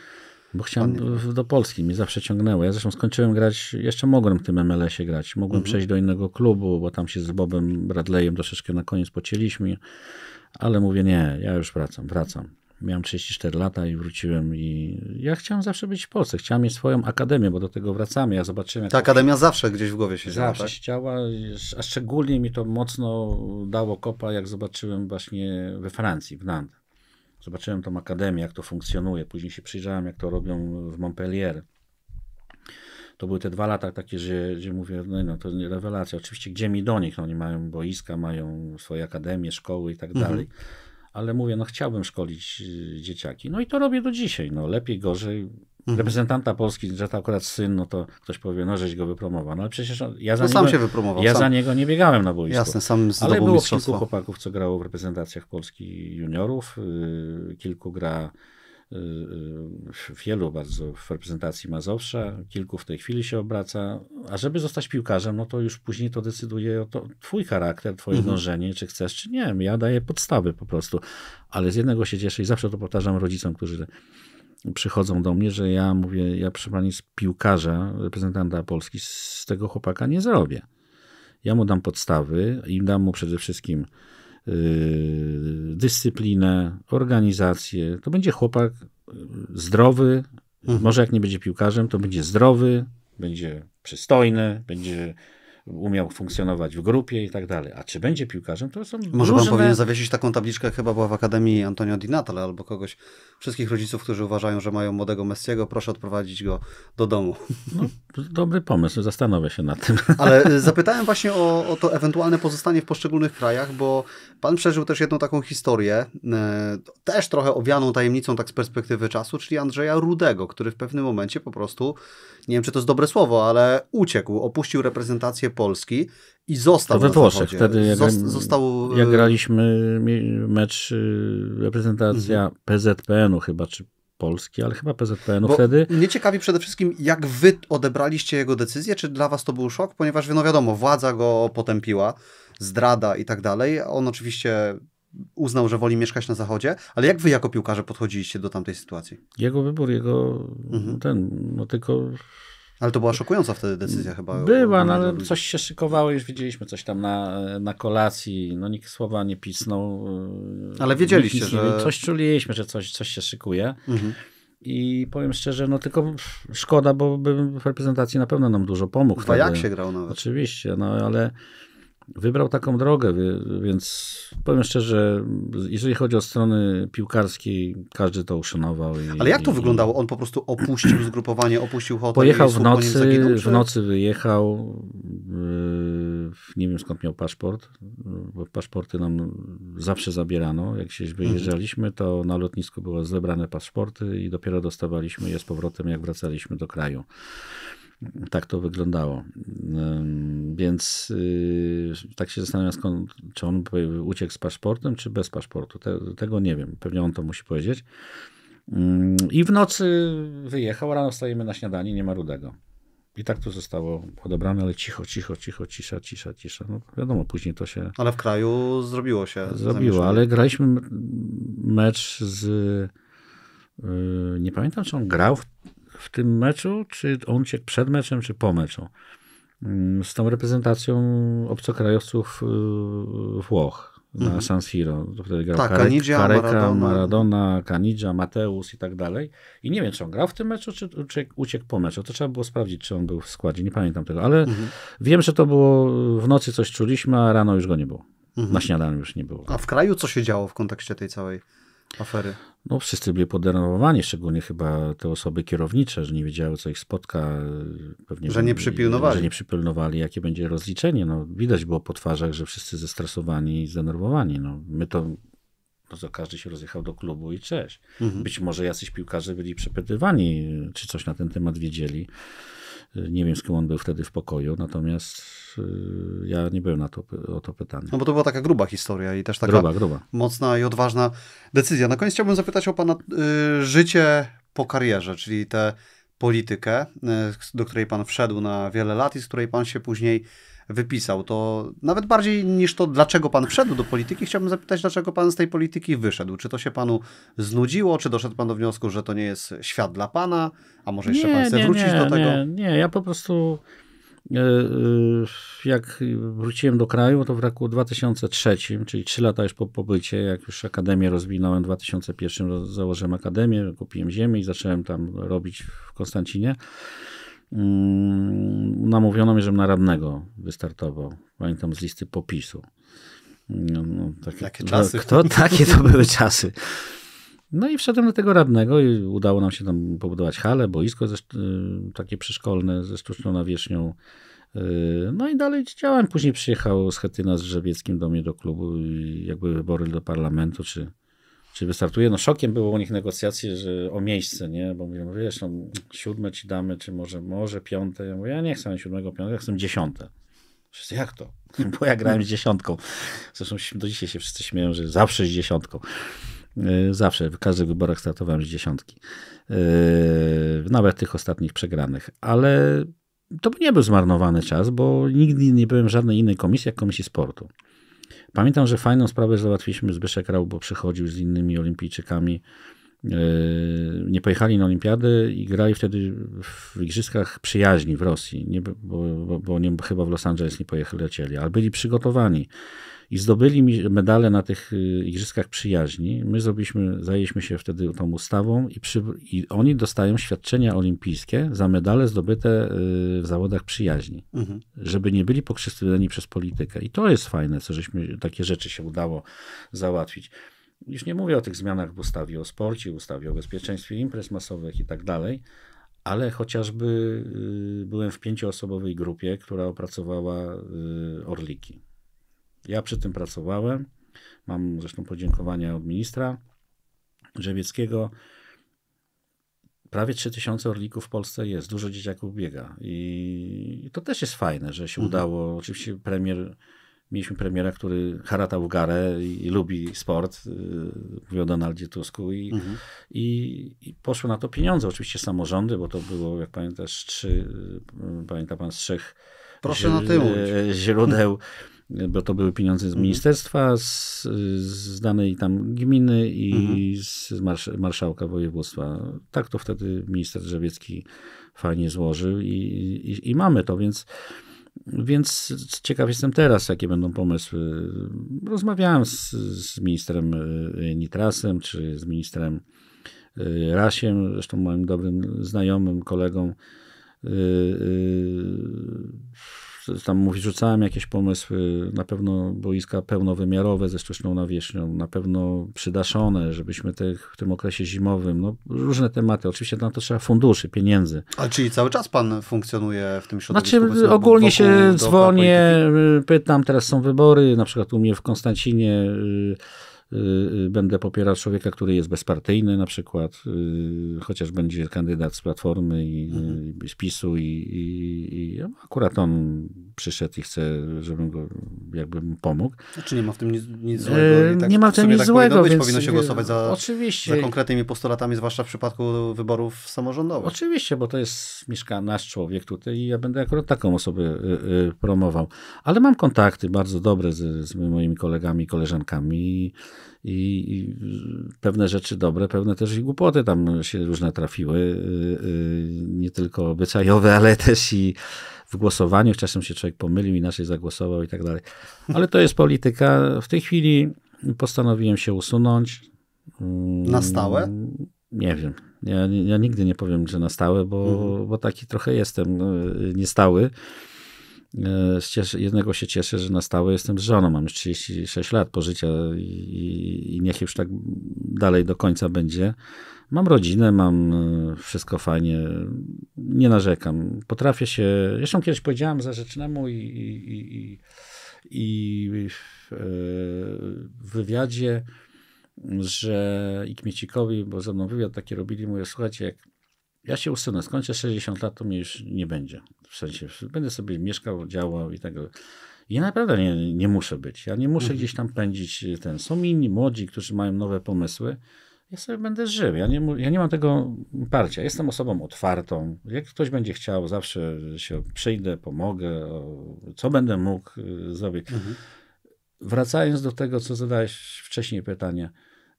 Bo chciałem do Polski, mnie zawsze ciągnęło. Ja zresztą skończyłem grać, jeszcze mogłem w tym MLS-ie grać. Mogłem mhm. przejść do innego klubu, bo tam się z Bobem Bradleyem troszeczkę na koniec pocięliśmy. ale mówię nie, ja już wracam, wracam. Miałem 34 lata i wróciłem i ja chciałem zawsze być w Polsce, chciałem mieć swoją akademię, bo do tego wracamy, ja zobaczyłem. Ta akademia się... zawsze gdzieś w głowie się Zawsze tak? chciała, a szczególnie mi to mocno dało kopa, jak zobaczyłem właśnie we Francji, w Nantes Zobaczyłem tą akademię, jak to funkcjonuje. Później się przyjrzałem, jak to robią w Montpellier. To były te dwa lata takie, że, że mówię, no, no to rewelacja. Oczywiście gdzie mi do nich? No, oni mają boiska, mają swoje akademie, szkoły i tak mhm. dalej. Ale mówię, no chciałbym szkolić e, dzieciaki. No i to robię do dzisiaj. No lepiej, gorzej mhm. reprezentanta Polski, że to akurat syn, no to ktoś powie, no żeś go wypromował. No ale przecież ja za, no, niego, sam się wypromował, ja sam. za niego nie biegałem na boisko. Jasne, sam Ale było kilku chłopaków, co grało w reprezentacjach Polski juniorów, yy, kilku gra y, y, wielu bardzo w reprezentacji Mazowsza, kilku w tej chwili się obraca, a żeby zostać piłkarzem, no to już później to decyduje o to twój charakter, twoje mhm. dążenie, czy chcesz, czy nie. Ja daję podstawy po prostu, ale z jednego się cieszę i zawsze to powtarzam rodzicom, którzy przychodzą do mnie, że ja mówię, ja proszę pani z piłkarza, reprezentanta Polski, z tego chłopaka nie zrobię. Ja mu dam podstawy i dam mu przede wszystkim yy, dyscyplinę, organizację. To będzie chłopak yy, zdrowy, mhm. może jak nie będzie piłkarzem, to będzie zdrowy, będzie przystojny, będzie umiał funkcjonować w grupie i tak dalej. A czy będzie piłkarzem, to są Może różne... pan powinien zawiesić taką tabliczkę, chyba była w Akademii Antonio Di Natale albo kogoś, wszystkich rodziców, którzy uważają, że mają młodego Messiego, proszę odprowadzić go do domu. No, dobry pomysł, zastanowię się nad tym. Ale y, zapytałem właśnie o, o to ewentualne pozostanie w poszczególnych krajach, bo pan przeżył też jedną taką historię, y, też trochę owianą tajemnicą tak z perspektywy czasu, czyli Andrzeja Rudego, który w pewnym momencie po prostu nie wiem czy to jest dobre słowo, ale uciekł, opuścił reprezentację Polski i został to we Włoszech wtedy, jak, został... jak y, graliśmy mecz y, reprezentacja mhm. PZPN-u chyba, czy Polski, ale chyba PZPN-u Bo wtedy. Mnie ciekawi przede wszystkim, jak wy odebraliście jego decyzję, czy dla was to był szok, ponieważ no wiadomo, władza go potępiła, zdrada i tak dalej. On oczywiście uznał, że woli mieszkać na zachodzie, ale jak wy jako piłkarze podchodziliście do tamtej sytuacji? Jego wybór, jego mhm. ten, no tylko... Ale to była szokująca wtedy decyzja chyba. Była, no, ale coś się szykowało, już widzieliśmy coś tam na, na kolacji, no nikt słowa nie pisnął. E, ale wiedzieliście, nic, że... Coś czuliliśmy, że coś, coś się szykuje. Mhm. I powiem szczerze, no tylko szkoda, bo bym w reprezentacji na pewno nam dużo pomógł. Chyba jak się grał nawet. Oczywiście, no ale wybrał taką drogę, więc powiem szczerze, jeżeli chodzi o strony piłkarskiej, każdy to uszanował. I, Ale jak to i, wyglądało? On po prostu opuścił zgrupowanie, opuścił hotel? Pojechał w nocy, zaginął, w nocy wyjechał, yy, nie wiem skąd miał paszport, bo paszporty nam zawsze zabierano. Jak się mhm. wyjeżdżaliśmy, to na lotnisku były zebrane paszporty i dopiero dostawaliśmy je z powrotem, jak wracaliśmy do kraju tak to wyglądało. Więc y, tak się zastanawiam, skąd, czy on uciekł z paszportem, czy bez paszportu. tego nie wiem. Pewnie on to musi powiedzieć. Mm, I w nocy wyjechał, rano stajemy na śniadanie, nie ma rudego. I tak to zostało odebrane, ale cicho, cicho, cicho, cisza, cisza, cisza. No wiadomo, później to się. Ale w kraju zrobiło się. Zrobiło, ale graliśmy mecz z. Y, nie pamiętam, czy on grał w w tym meczu, czy on uciekł przed meczem, czy po meczu? Mm, z tą reprezentacją obcokrajowców y, Włoch na mhm. San Siro. Wtedy grał tak, Kanidzia, Kareka, Maradona, Maradona Kanidzia, Mateus i tak dalej. I nie wiem, czy on grał w tym meczu, czy, czy uciekł po meczu. To trzeba było sprawdzić, czy on był w składzie. Nie pamiętam tego, ale mhm. wiem, że to było w nocy coś czuliśmy, a rano już go nie było. Mhm. Na śniadaniu już nie było. A w kraju co się działo w kontekście tej całej afery? No, wszyscy byli podenerwowani, szczególnie chyba te osoby kierownicze, że nie wiedziały, co ich spotka. E, pewnie że nie przypilnowali. Że nie przypilnowali, jakie będzie rozliczenie. No, widać było po twarzach, że wszyscy zestresowani i zdenerwowani. No, my to, no to każdy się rozjechał do klubu i cześć. Mhm. Być może jacyś piłkarze byli przepytywani, czy coś na ten temat wiedzieli. Nie wiem, z kim on był wtedy w pokoju, natomiast y, ja nie byłem na to, o to pytany. No bo to była taka gruba historia i też taka gruba, gruba. mocna i odważna decyzja. Na koniec chciałbym zapytać o Pana y, życie po karierze, czyli tę politykę, y, do której Pan wszedł na wiele lat i z której Pan się później wypisał, to nawet bardziej niż to, dlaczego pan wszedł do polityki, chciałbym zapytać, dlaczego pan z tej polityki wyszedł. Czy to się panu znudziło, czy doszedł pan do wniosku, że to nie jest świat dla pana, a może jeszcze nie, pan chce nie, wrócić nie, do tego? Nie, nie, ja po prostu e, e, jak wróciłem do kraju, to w roku 2003, czyli 3 lata już po pobycie, jak już akademię rozwinąłem, w 2001 założyłem akademię, kupiłem ziemię i zacząłem tam robić w Konstancinie. Mm, namówiono mnie, żebym na radnego wystartował. Pamiętam z listy popisu. No, no, takie, takie czasy. Kto, takie to były czasy. No i wszedłem do tego radnego i udało nam się tam pobudować halę, boisko ze, y, takie przeszkolne ze sztuczną nawierzchnią. Y, no i dalej działałem. Później przyjechał Schetyna z Drzewieckim do mnie do klubu i jakby wybory do parlamentu, czy czy wystartuje. No szokiem było u nich negocjacje że o miejsce, nie? Bo mówią, wiesz, no siódme ci damy, czy może, może piąte. Ja mówię, ja nie chcę siódmego, piątego, ja chcę dziesiąte. Wszyscy, jak to? Bo ja grałem z dziesiątką. Zresztą do dzisiaj się wszyscy śmieją, że zawsze z dziesiątką. E, zawsze, w każdych wyborach startowałem z dziesiątki. E, nawet tych ostatnich przegranych. Ale to by nie był zmarnowany czas, bo nigdy nie byłem w żadnej innej komisji jak komisji sportu. Pamiętam, że fajną sprawę załatwiliśmy Zbyszek Rał, bo przychodził z innymi olimpijczykami. E, nie pojechali na olimpiadę i grali wtedy w Igrzyskach Przyjaźni w Rosji, nie, bo, bo, bo nie, chyba w Los Angeles nie pojechali, lecieli, ale byli przygotowani i zdobyli medale na tych y, Igrzyskach Przyjaźni. My zrobiliśmy, zajęliśmy się wtedy tą ustawą i, przy, i oni dostają świadczenia olimpijskie za medale zdobyte y, w zawodach przyjaźni, mhm. żeby nie byli pokrzywdzeni przez politykę. I to jest fajne, co żeśmy, takie rzeczy się udało załatwić. Już nie mówię o tych zmianach w ustawie o sporcie, ustawie o bezpieczeństwie imprez masowych i tak dalej, ale chociażby y, byłem w pięcioosobowej grupie, która opracowała orliki. Ja przy tym pracowałem. Mam zresztą podziękowania od ministra Grzebieckiego. Prawie 3000 orlików w Polsce jest, dużo dzieciaków biega. I to też jest fajne, że się mhm. udało. Oczywiście premier mieliśmy premiera, który haratał w garę i, i lubi sport, y, mówił o Donaldzie Tusku i, mhm. i, i, poszło na to pieniądze. Oczywiście samorządy, bo to było, jak pamiętasz, trzy, y, pamięta pan z trzech Proszę na tył. źródeł bo to były pieniądze z mhm. ministerstwa, z, z danej tam gminy i mhm. z marsz, marszałka województwa. Tak to wtedy minister Drzewiecki fajnie złożył i, i, i mamy to, więc. Więc ciekaw jestem teraz, jakie będą pomysły. Rozmawiałem z, z ministrem y, Nitrasem czy z ministrem y, Rasiem, zresztą moim dobrym znajomym, kolegą. Yy, yy tam mówi, rzucałem jakieś pomysły, na pewno boiska pełnowymiarowe ze sztuczną nawierzchnią, na pewno przydaszone, żebyśmy w tym okresie zimowym, no różne tematy. Oczywiście na to trzeba funduszy, pieniędzy. A czyli cały czas pan funkcjonuje w tym środowisku? Znaczy ogólnie się dzwonię, y, pytam, teraz są wybory, na przykład u mnie w Konstancinie... Yy, Y, y, będę popierał człowieka, który jest bezpartyjny, na przykład, y, chociaż będzie kandydat z Platformy i mhm. i, i, i, akurat on przyszedł i chce, żebym go jakby pomógł. Znaczy nie ma w tym nic, nic złego. Tak, nie ma w tym nic tak złego. więc powinno się głosować za, oczywiście. za konkretnymi postulatami, zwłaszcza w przypadku wyborów samorządowych. Oczywiście, bo to jest mieszka nasz człowiek tutaj i ja będę akurat taką osobę y, y, promował. Ale mam kontakty bardzo dobre z, z moimi kolegami, koleżankami i, i, pewne rzeczy dobre, pewne też i głupoty tam się różne trafiły, y, y, nie tylko obyczajowe, ale też i w głosowaniu. Czasem się człowiek pomylił, inaczej zagłosował i tak dalej. Ale to jest polityka. W tej chwili postanowiłem się usunąć. Mm, na stałe? Nie wiem. Ja, ja nigdy nie powiem, że na stałe, bo, mhm. bo taki trochę jestem y, niestały. E, Cieszy, jednego się cieszę, że na stałe jestem z żoną, mam już 36 lat pożycia i, i niech już tak dalej do końca będzie. Mam rodzinę, mam e, wszystko fajnie, nie narzekam. Potrafię się, zresztą kiedyś powiedziałem Zarzecznemu i, i, i, i e, w wywiadzie, że i Kmiecikowi, bo ze mną wywiad taki robili, mówię, słuchajcie, jak ja się usunę, skończę 60 lat, to mnie już nie będzie. W sensie, będę sobie mieszkał, działał i tego. Tak ja naprawdę nie, nie muszę być. Ja nie muszę mhm. gdzieś tam pędzić y, ten. Są inni młodzi, którzy mają nowe pomysły. Ja sobie będę żył. Ja nie, ja nie mam tego parcia. Jestem osobą otwartą. Jak ktoś będzie chciał, zawsze się przyjdę, pomogę, co będę mógł y, zrobić. Mhm. Wracając do tego, co zadałeś wcześniej pytanie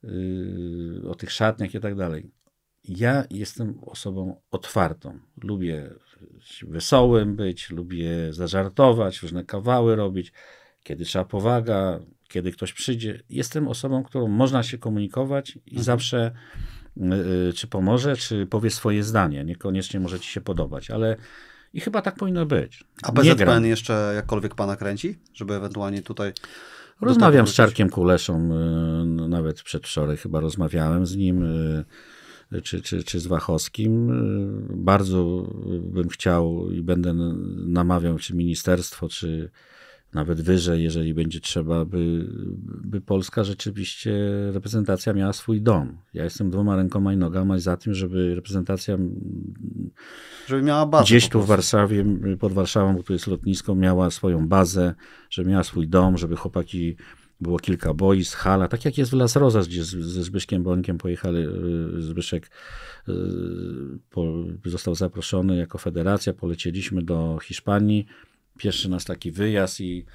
yy, o tych szatniach i tak dalej ja jestem osobą otwartą. Lubię wesołym być, lubię zażartować, różne kawały robić, kiedy trzeba powaga, kiedy ktoś przyjdzie. Jestem osobą, którą można się komunikować i mhm. zawsze y, y czy pomoże, czy powie swoje zdanie. Niekoniecznie może ci się podobać, ale i chyba tak powinno być. A BZPN jeszcze jakkolwiek pana kręci, żeby ewentualnie tutaj. Rozmawiam z Czarkiem Kuleszą, y, nawet przedwczoraj chyba rozmawiałem z nim. Y, czy, czy, czy z Wachowskim. Y, bardzo bym chciał i będę namawiał czy ministerstwo, czy nawet wyżej, jeżeli będzie trzeba, by, by Polska rzeczywiście, reprezentacja miała swój dom. Ja jestem dwoma rękoma i nogami za tym, żeby reprezentacja żeby miała bazę gdzieś tu w Warszawie, pod Warszawą, bo tu jest lotnisko, miała swoją bazę, żeby miała swój dom, żeby chłopaki było kilka boisk, hala, tak jak jest w Las Rozas, gdzie z, ze Zbyszkiem Bońkiem pojechali, y, Zbyszek y, po, został zaproszony jako federacja, polecieliśmy do Hiszpanii, pierwszy nas taki wyjazd i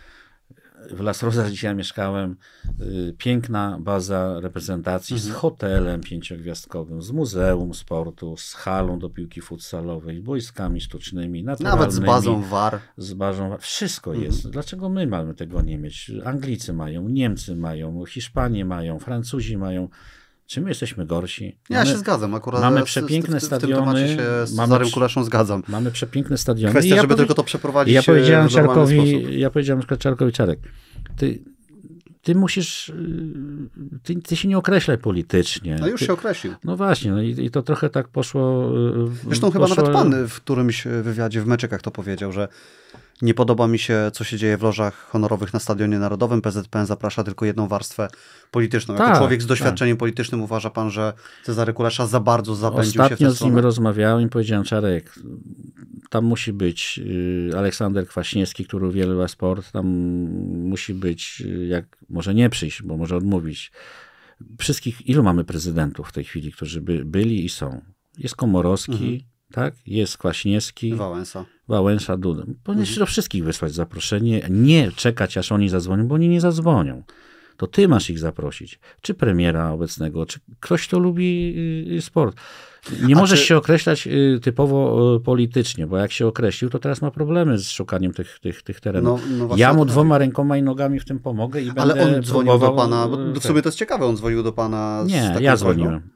w Las Rosas dzisiaj mieszkałem. Y, piękna baza reprezentacji mhm. z hotelem pięciogwiazdkowym, z muzeum sportu, z halą do piłki futsalowej, z boiskami sztucznymi, Nawet z bazą VAR. Z bazą Wszystko mhm. jest. Dlaczego my mamy tego nie mieć? Anglicy mają, Niemcy mają, Hiszpanie mają, Francuzi mają. Czy my jesteśmy gorsi? Mamy, ja się zgadzam, akurat. Mamy przepiękne stadiony. Się z mamy, Zarym Kuleszą zgadzam. Mamy przepiękne stadiony. Kwestia, ja żeby tylko to przeprowadzić. Ja e, powiedziałem Czarkowi, sposób. ja powiedziałem Czarkowi Czarek, ty, ty musisz, y, ty, ty, się nie określaj politycznie. No już ty, się określił. No właśnie, no i, i, to trochę tak poszło. Y, Zresztą poszło... Y, chyba nawet pan w którymś wywiadzie w meczekach to powiedział, że nie podoba mi się, co się dzieje w lożach honorowych na Stadionie Narodowym. PZPN zaprasza tylko jedną warstwę polityczną. Jako tak, człowiek z tak. doświadczeniem tak. politycznym uważa pan, że Cezary Kulesza za bardzo zapędził Ostatnio się w z nim stronę? rozmawiałem i powiedziałem, Czarek, tam musi być y, Aleksander Kwaśniewski, który uwielbia sport, tam musi być, y, jak może nie przyjść, bo może odmówić. Wszystkich, ilu mamy prezydentów w tej chwili, którzy by, byli i są? Jest Komorowski, mhm tak? Jest Kwaśniewski. Wałęsa. Wałęsa, Duda. mhm. do wszystkich wysłać zaproszenie, nie czekać, aż oni zadzwonią, bo oni nie zadzwonią. To ty masz ich zaprosić. Czy premiera obecnego, czy ktoś, kto lubi y, y, sport. Nie A możesz czy... się określać y, typowo politycznie, bo jak się określił, to teraz ma problemy z szukaniem tych, tych, tych terenów. No, no ja mu dwoma rękoma i nogami w tym pomogę i Ale będę on dzwonił próbował... do pana, bo w sumie to jest ciekawe, on dzwonił do pana. Nie, ja dzwoniłem.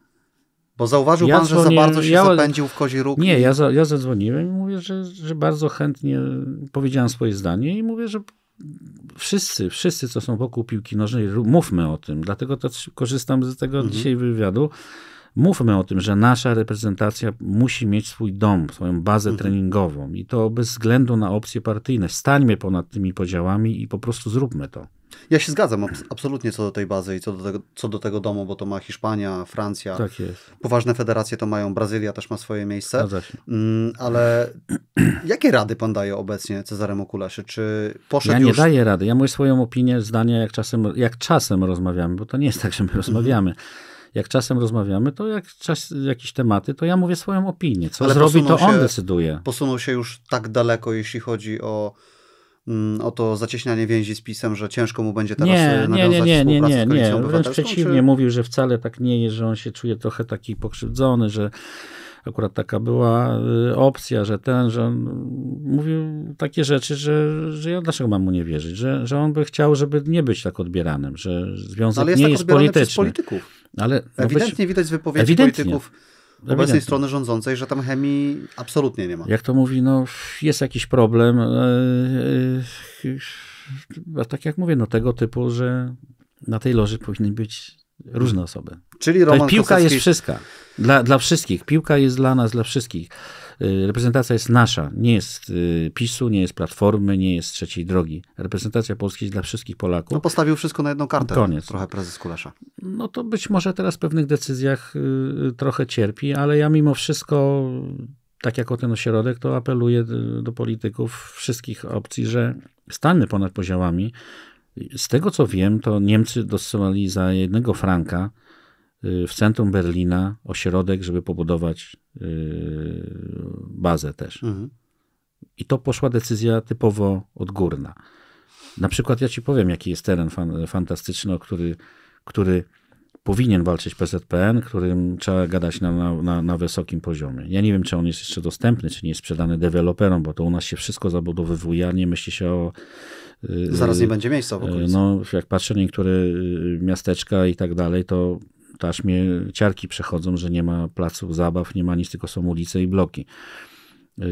Bo zauważył ja pan, dzwonię, że za bardzo się ja, zapędził w kozi róg. Nie, ja, za, ja zadzwoniłem i mówię, że, że bardzo chętnie powiedziałem swoje zdanie i mówię, że wszyscy, wszyscy, co są wokół piłki nożnej, mówmy o tym. Dlatego to korzystam z tego mhm. dzisiaj wywiadu. Mówmy o tym, że nasza reprezentacja musi mieć swój dom, swoją bazę mhm. treningową i to bez względu na opcje partyjne. Stańmy ponad tymi podziałami i po prostu zróbmy to. Ja się zgadzam absolutnie co do tej bazy i co do, tego, co do tego domu, bo to ma Hiszpania, Francja. Tak poważne federacje to mają, Brazylia też ma swoje miejsce. Mm, ale jakie rady pan daje obecnie Cezaremu Kuleszy? Czy poszedł Ja nie daję rady. Ja mówię swoją opinię, zdanie, jak czasem, jak czasem rozmawiamy, bo to nie jest tak, że my mhm. rozmawiamy. Jak czasem rozmawiamy, to jak czas, jakieś tematy, to ja mówię swoją opinię. Co ale zrobi, to on się, decyduje. Posunął się już tak daleko, jeśli chodzi o Mm, o to zacieśnianie więzi z pisem, że ciężko mu będzie teraz nie, e, nawiązać nie, nie, nie, współpracę nie, nie, nie, nie. Wręcz przeciwnie, czy... mówił, że wcale tak nie jest, że on się czuje trochę taki pokrzywdzony, że akurat taka była y, opcja, że ten, że on mówił takie rzeczy, że, że ja dlaczego mam mu nie wierzyć, że, że on by chciał, żeby nie być tak odbieranym, że związek no, ale jest nie tak jest polityczny. Przez polityków. Ale, no Ewidentnie być, widać wypowiedzi ewidentnie. polityków obecnej strony rządzącej, że tam chemii absolutnie nie ma. Jak to mówi, no jest jakiś problem. E, e, a tak jak mówię, no tego typu, że na tej loży powinny być różne osoby. Czyli Roman Piłka Kosecki... jest wszystka. Dla, dla wszystkich. Piłka jest dla nas, dla wszystkich. Y, reprezentacja jest nasza, nie jest y, PiSu, nie jest Platformy, nie jest Trzeciej Drogi. Reprezentacja Polski jest dla wszystkich Polaków. No postawił wszystko na jedną no, kartę. Koniec. Trochę prezes Kulesza. No to być może teraz w pewnych decyzjach y, trochę cierpi, ale ja mimo wszystko tak jak o ten ośrodek, to apeluję do polityków wszystkich opcji, że stany ponad poziomami. Z tego co wiem, to Niemcy dostosowali za jednego franka Y, w centrum Berlina ośrodek, żeby pobudować y, bazę też. Mhm. I to poszła decyzja typowo odgórna. Na przykład ja ci powiem, jaki jest teren fan, fantastyczny, który, który powinien walczyć PZPN, którym trzeba gadać na, na, na, wysokim poziomie. Ja nie wiem, czy on jest jeszcze dostępny, czy nie jest sprzedany deweloperom, bo to u nas się wszystko zabudowywuje, a nie myśli się o... Y, Zaraz yy, nie będzie miejsca w okolicy. No, jak patrzę na niektóre miasteczka i tak dalej, to aż mnie ciarki przechodzą, że nie ma placów zabaw, nie ma nic, tylko są ulice i bloki. Y,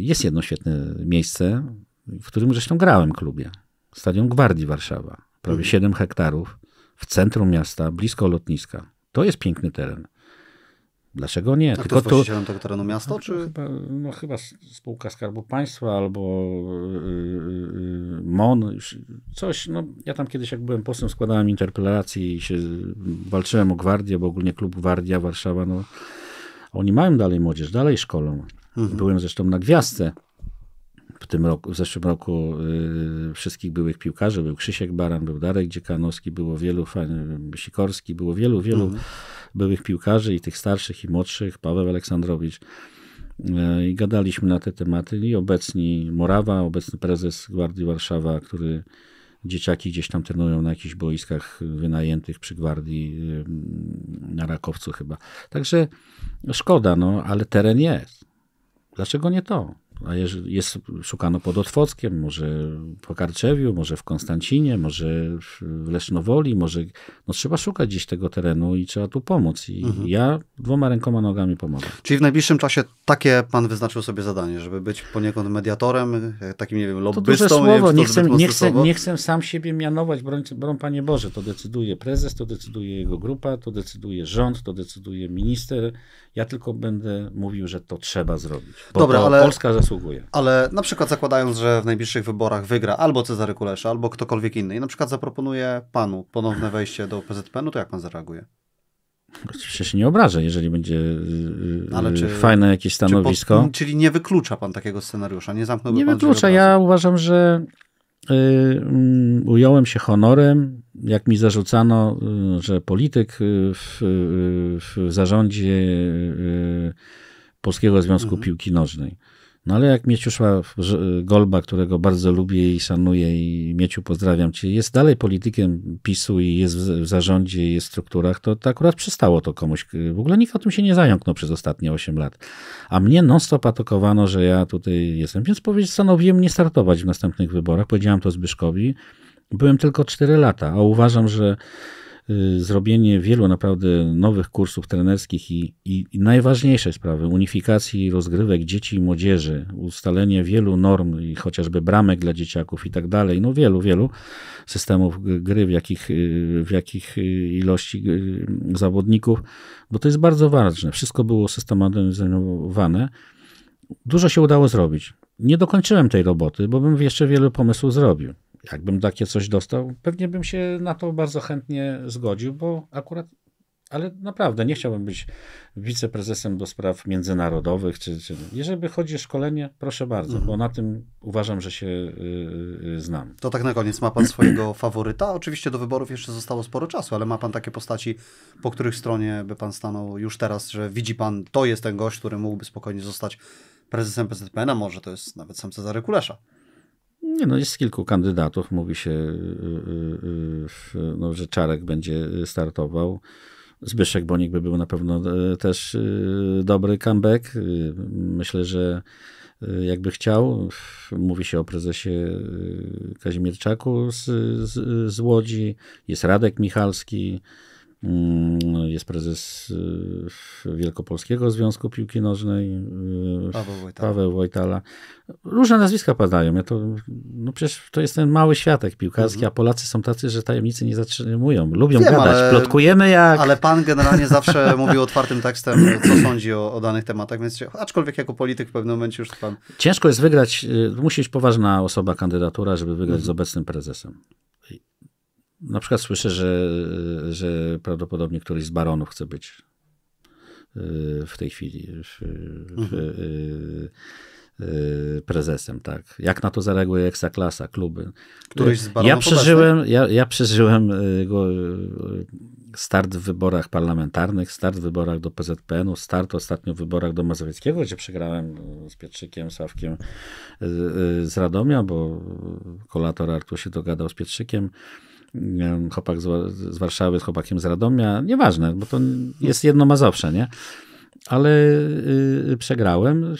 jest jedno świetne miejsce, w którym zresztą grałem klubie. Stadion Gwardii Warszawa. Prawie mhm. 7 hektarów w centrum miasta, blisko lotniska. To jest piękny teren. Dlaczego nie? A Tylko jest właścicielem to, tego terenu miasto? No, czy... Chyba, no, chyba spółka Skarbu Państwa albo yy, MON, coś. No, ja tam kiedyś, jak byłem posłem, składałem interpelacje i się walczyłem o Gwardię, bo ogólnie klub Gwardia Warszawa, no, oni mają dalej młodzież, dalej szkolą. Mhm. Byłem zresztą na Gwiazdce w tym roku, w zeszłym roku y, wszystkich byłych piłkarzy, był Krzysiek Baran, był Darek Dziekanowski, było wielu, fan, Sikorski, było wielu, wielu mhm. byłych piłkarzy i tych starszych i młodszych, Paweł Aleksandrowicz y, i gadaliśmy na te tematy i obecni Morawa, obecny prezes Gwardii Warszawa, który dzieciaki gdzieś tam trenują na jakichś boiskach wynajętych przy Gwardii y, na Rakowcu chyba. Także szkoda, no, ale teren jest. Dlaczego nie to? A jest, szukano pod Otwockiem, może w Karczewiu, może w Konstancinie, może w Lesznowoli, może... No trzeba szukać gdzieś tego terenu i trzeba tu pomóc. I mhm. ja dwoma rękoma nogami pomogę. Czyli w najbliższym czasie takie pan wyznaczył sobie zadanie, żeby być poniekąd mediatorem, takim, nie wiem, lobbystą? To duże słowo. Nie, chcę, nie, chcę, nie chcę sam siebie mianować, broń, broń Panie Boże. To decyduje prezes, to decyduje jego grupa, to decyduje rząd, to decyduje minister ja tylko będę mówił, że to trzeba zrobić. Bo Dobra, ale, Polska zasługuje. Ale na przykład zakładając, że w najbliższych wyborach wygra albo Cezary Kulesza, albo ktokolwiek inny i na przykład zaproponuje panu ponowne wejście do PZPN-u, no to jak pan zareaguje? Oczywiście się nie obrażę, jeżeli będzie y, y, czy, fajne jakieś stanowisko. Czy pod, czyli nie wyklucza pan takiego scenariusza? Nie zamknąłby Nie pan wyklucza. Ja uważam, że Y, mm, ująłem się honorem, jak mi zarzucano, y, że polityk y, w, w zarządzie Polskiego Związku mhm. Piłki Nożnej. No ale jak Mieciusław Golba, którego bardzo lubię i szanuję i Mieciu pozdrawiam cię, jest dalej politykiem PiSu i jest w zarządzie, jest w strukturach, to, to akurat przystało to komuś. W ogóle nikt o tym się nie zająknął przez ostatnie 8 lat. A mnie non-stop atakowano, że ja tutaj jestem, więc postanowiłem nie startować w następnych wyborach. Powiedziałem to Zbyszkowi. Byłem tylko 4 lata, a uważam, że Y, zrobienie wielu naprawdę nowych kursów trenerskich i, i, i najważniejsze sprawy unifikacji rozgrywek dzieci i młodzieży, ustalenie wielu norm i chociażby bramek dla dzieciaków i tak dalej, no wielu, wielu systemów gry, w jakich, y, w jakich y, ilości zawodników, bo to jest bardzo ważne. Wszystko było systematyzowane. Dużo się udało zrobić. Nie dokończyłem tej roboty, bo bym jeszcze wiele pomysłów zrobił jakbym takie coś dostał, pewnie bym się na to bardzo chętnie zgodził, bo akurat, ale naprawdę nie chciałbym być wiceprezesem do spraw międzynarodowych. Czy, czy, jeżeli chodzi o szkolenie, proszę bardzo, mhm. bo na tym uważam, że się y, y, znam. To tak na koniec, ma pan swojego faworyta? Oczywiście do wyborów jeszcze zostało sporo czasu, ale ma pan takie postaci, po których stronie by pan stanął już teraz, że widzi pan, to jest ten gość, który mógłby spokojnie zostać prezesem PZPN-a, może to jest nawet sam Cezary Kulesza. Nie, no jest kilku kandydatów. Mówi się, y, y, y, no, że Czarek będzie startował. Zbyszek Bonik by był na pewno e, też dobry comeback. Myślę, że jakby chciał. Mówi się o prezesie Kazimierczaku z, z, z Łodzi. Jest Radek Michalski Mm, jest prezes y, Wielkopolskiego Związku Piłki Nożnej y, Paweł Wojtala. Paweł Wojtala. Różne nazwiska padają. Ja to, no przecież to jest ten mały światek piłkarski, mhm. a Polacy są tacy, że tajemnicy nie zatrzymują. Lubią Wiem, gadać, ale, plotkujemy jak... Ale pan generalnie zawsze mówił otwartym tekstem, co sądzi o, o, danych tematach, więc aczkolwiek jako polityk w pewnym momencie już pan... Ciężko jest wygrać, y, musi być poważna osoba kandydatura, żeby wygrać mhm. z obecnym prezesem. Na przykład słyszę, że, że prawdopodobnie któryś z baronów chce być y, w tej chwili y, w, w, mhm. y, prezesem, tak. Jak na to zareaguje Eksaklasa, kluby. Któryś z baronów ja przeżyłem, ja, ja przeżyłem go, start w wyborach parlamentarnych, start w wyborach do PZPN-u, start ostatnio w wyborach do Mazowieckiego, gdzie przegrałem z Pietrzykiem, Sławkiem z Radomia, bo kolator Artur się dogadał z Pietrzykiem chłopak z, z Warszawy z chłopakiem z Radomia, nieważne, bo to jest jedno Mazowsze, nie? Ale y, przegrałem.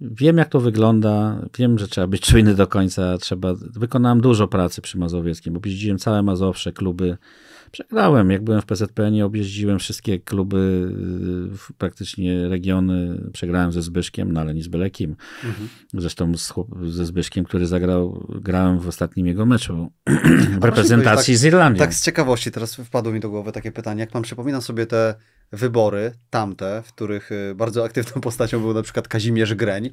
Wiem, jak to wygląda, wiem, że trzeba być czujny do końca, trzeba... Wykonałem dużo pracy przy Mazowieckim, bo jeździłem całe Mazowsze, kluby, Przegrałem. Jak byłem w PZPN-ie, objeździłem wszystkie kluby, y, praktycznie regiony. Przegrałem ze Zbyszkiem, no ale nie z Belekim. Mhm. Zresztą z ze Zbyszkiem, który zagrał, grałem w ostatnim jego meczu w reprezentacji tak, z Irlandią. Tak z ciekawości teraz wpadło mi do głowy takie pytanie. Jak mam przypomina sobie te wybory tamte, w których y, bardzo aktywną postacią był na przykład Kazimierz Greń,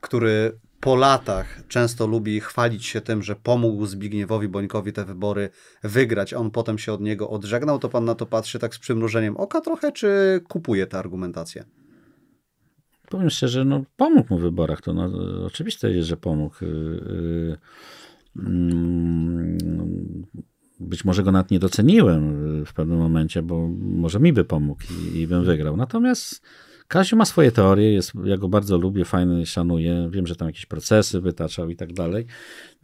który po latach często lubi chwalić się tym, że pomógł Zbigniewowi Bońkowi te wybory wygrać. On potem się od niego odżegnał. To pan na to patrzy tak z przymrużeniem oka trochę, czy kupuje tę argumentację? Powiem szczerze, no pomógł mu w wyborach. To no, jest, że pomógł. Y, y, mm, być może go nawet nie doceniłem w pewnym momencie, bo może mi by pomógł i, i bym wygrał. Natomiast Kaziu ma swoje teorie, jest, ja go bardzo lubię, fajny, szanuję, wiem, że tam jakieś procesy wytaczał i tak dalej.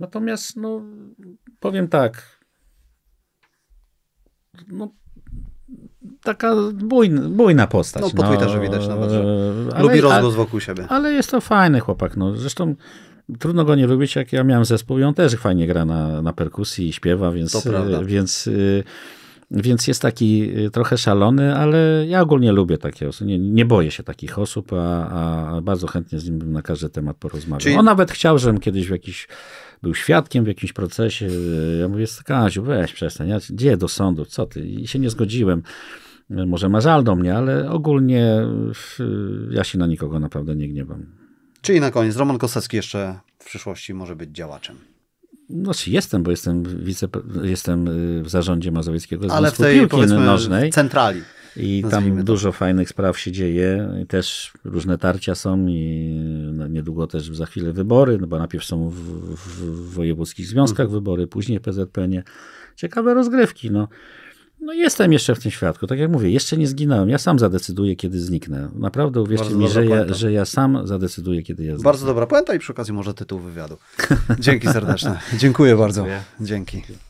Natomiast, no, powiem tak, no, taka bujna, bujna postać. No, po no, widać nawet, że e, ale, lubi rozgłos wokół siebie. Ale jest to fajny chłopak, no, zresztą trudno go nie lubić, jak ja miałem zespół i on też fajnie gra na, na perkusji i śpiewa, więc... To prawda. więc y więc jest taki y, trochę szalony, ale ja ogólnie lubię takie osoby. Nie, nie boję się takich osób, a, a, bardzo chętnie z nim bym na każdy temat porozmawiał. Czyli... On nawet chciał, żebym kiedyś w jakiś był świadkiem w jakimś procesie. Ja mówię, Kaziu, weź przestań, ja, gdzie do sądu, co ty? I się nie zgodziłem. Może ma żal do mnie, ale ogólnie ja się na nikogo naprawdę nie gniewam. Czyli na koniec, Roman Kosecki jeszcze w przyszłości może być działaczem. Znaczy jestem, bo jestem, wice, jestem y, w zarządzie Mazowieckiego Ale w tej, Piłki Nożnej. centrali. I tam dużo fajnych spraw się dzieje. I też różne tarcia są i no, niedługo też za chwilę wybory, no bo najpierw są w, w wojewódzkich związkach mhm. wybory, później w nie ie Ciekawe rozgrywki. No. No jestem jeszcze w tym świadku, tak jak mówię, jeszcze nie zginąłem. Ja sam zadecyduję, kiedy zniknę. Naprawdę uwierzcie Bardzo mi, że ja, że ja, sam zadecyduję, kiedy ja zniknę. Bardzo dobra puenta i przy okazji może tytuł wywiadu. Dzięki serdeczne. Dziękuję bardzo. Dziękuję. Dzięki.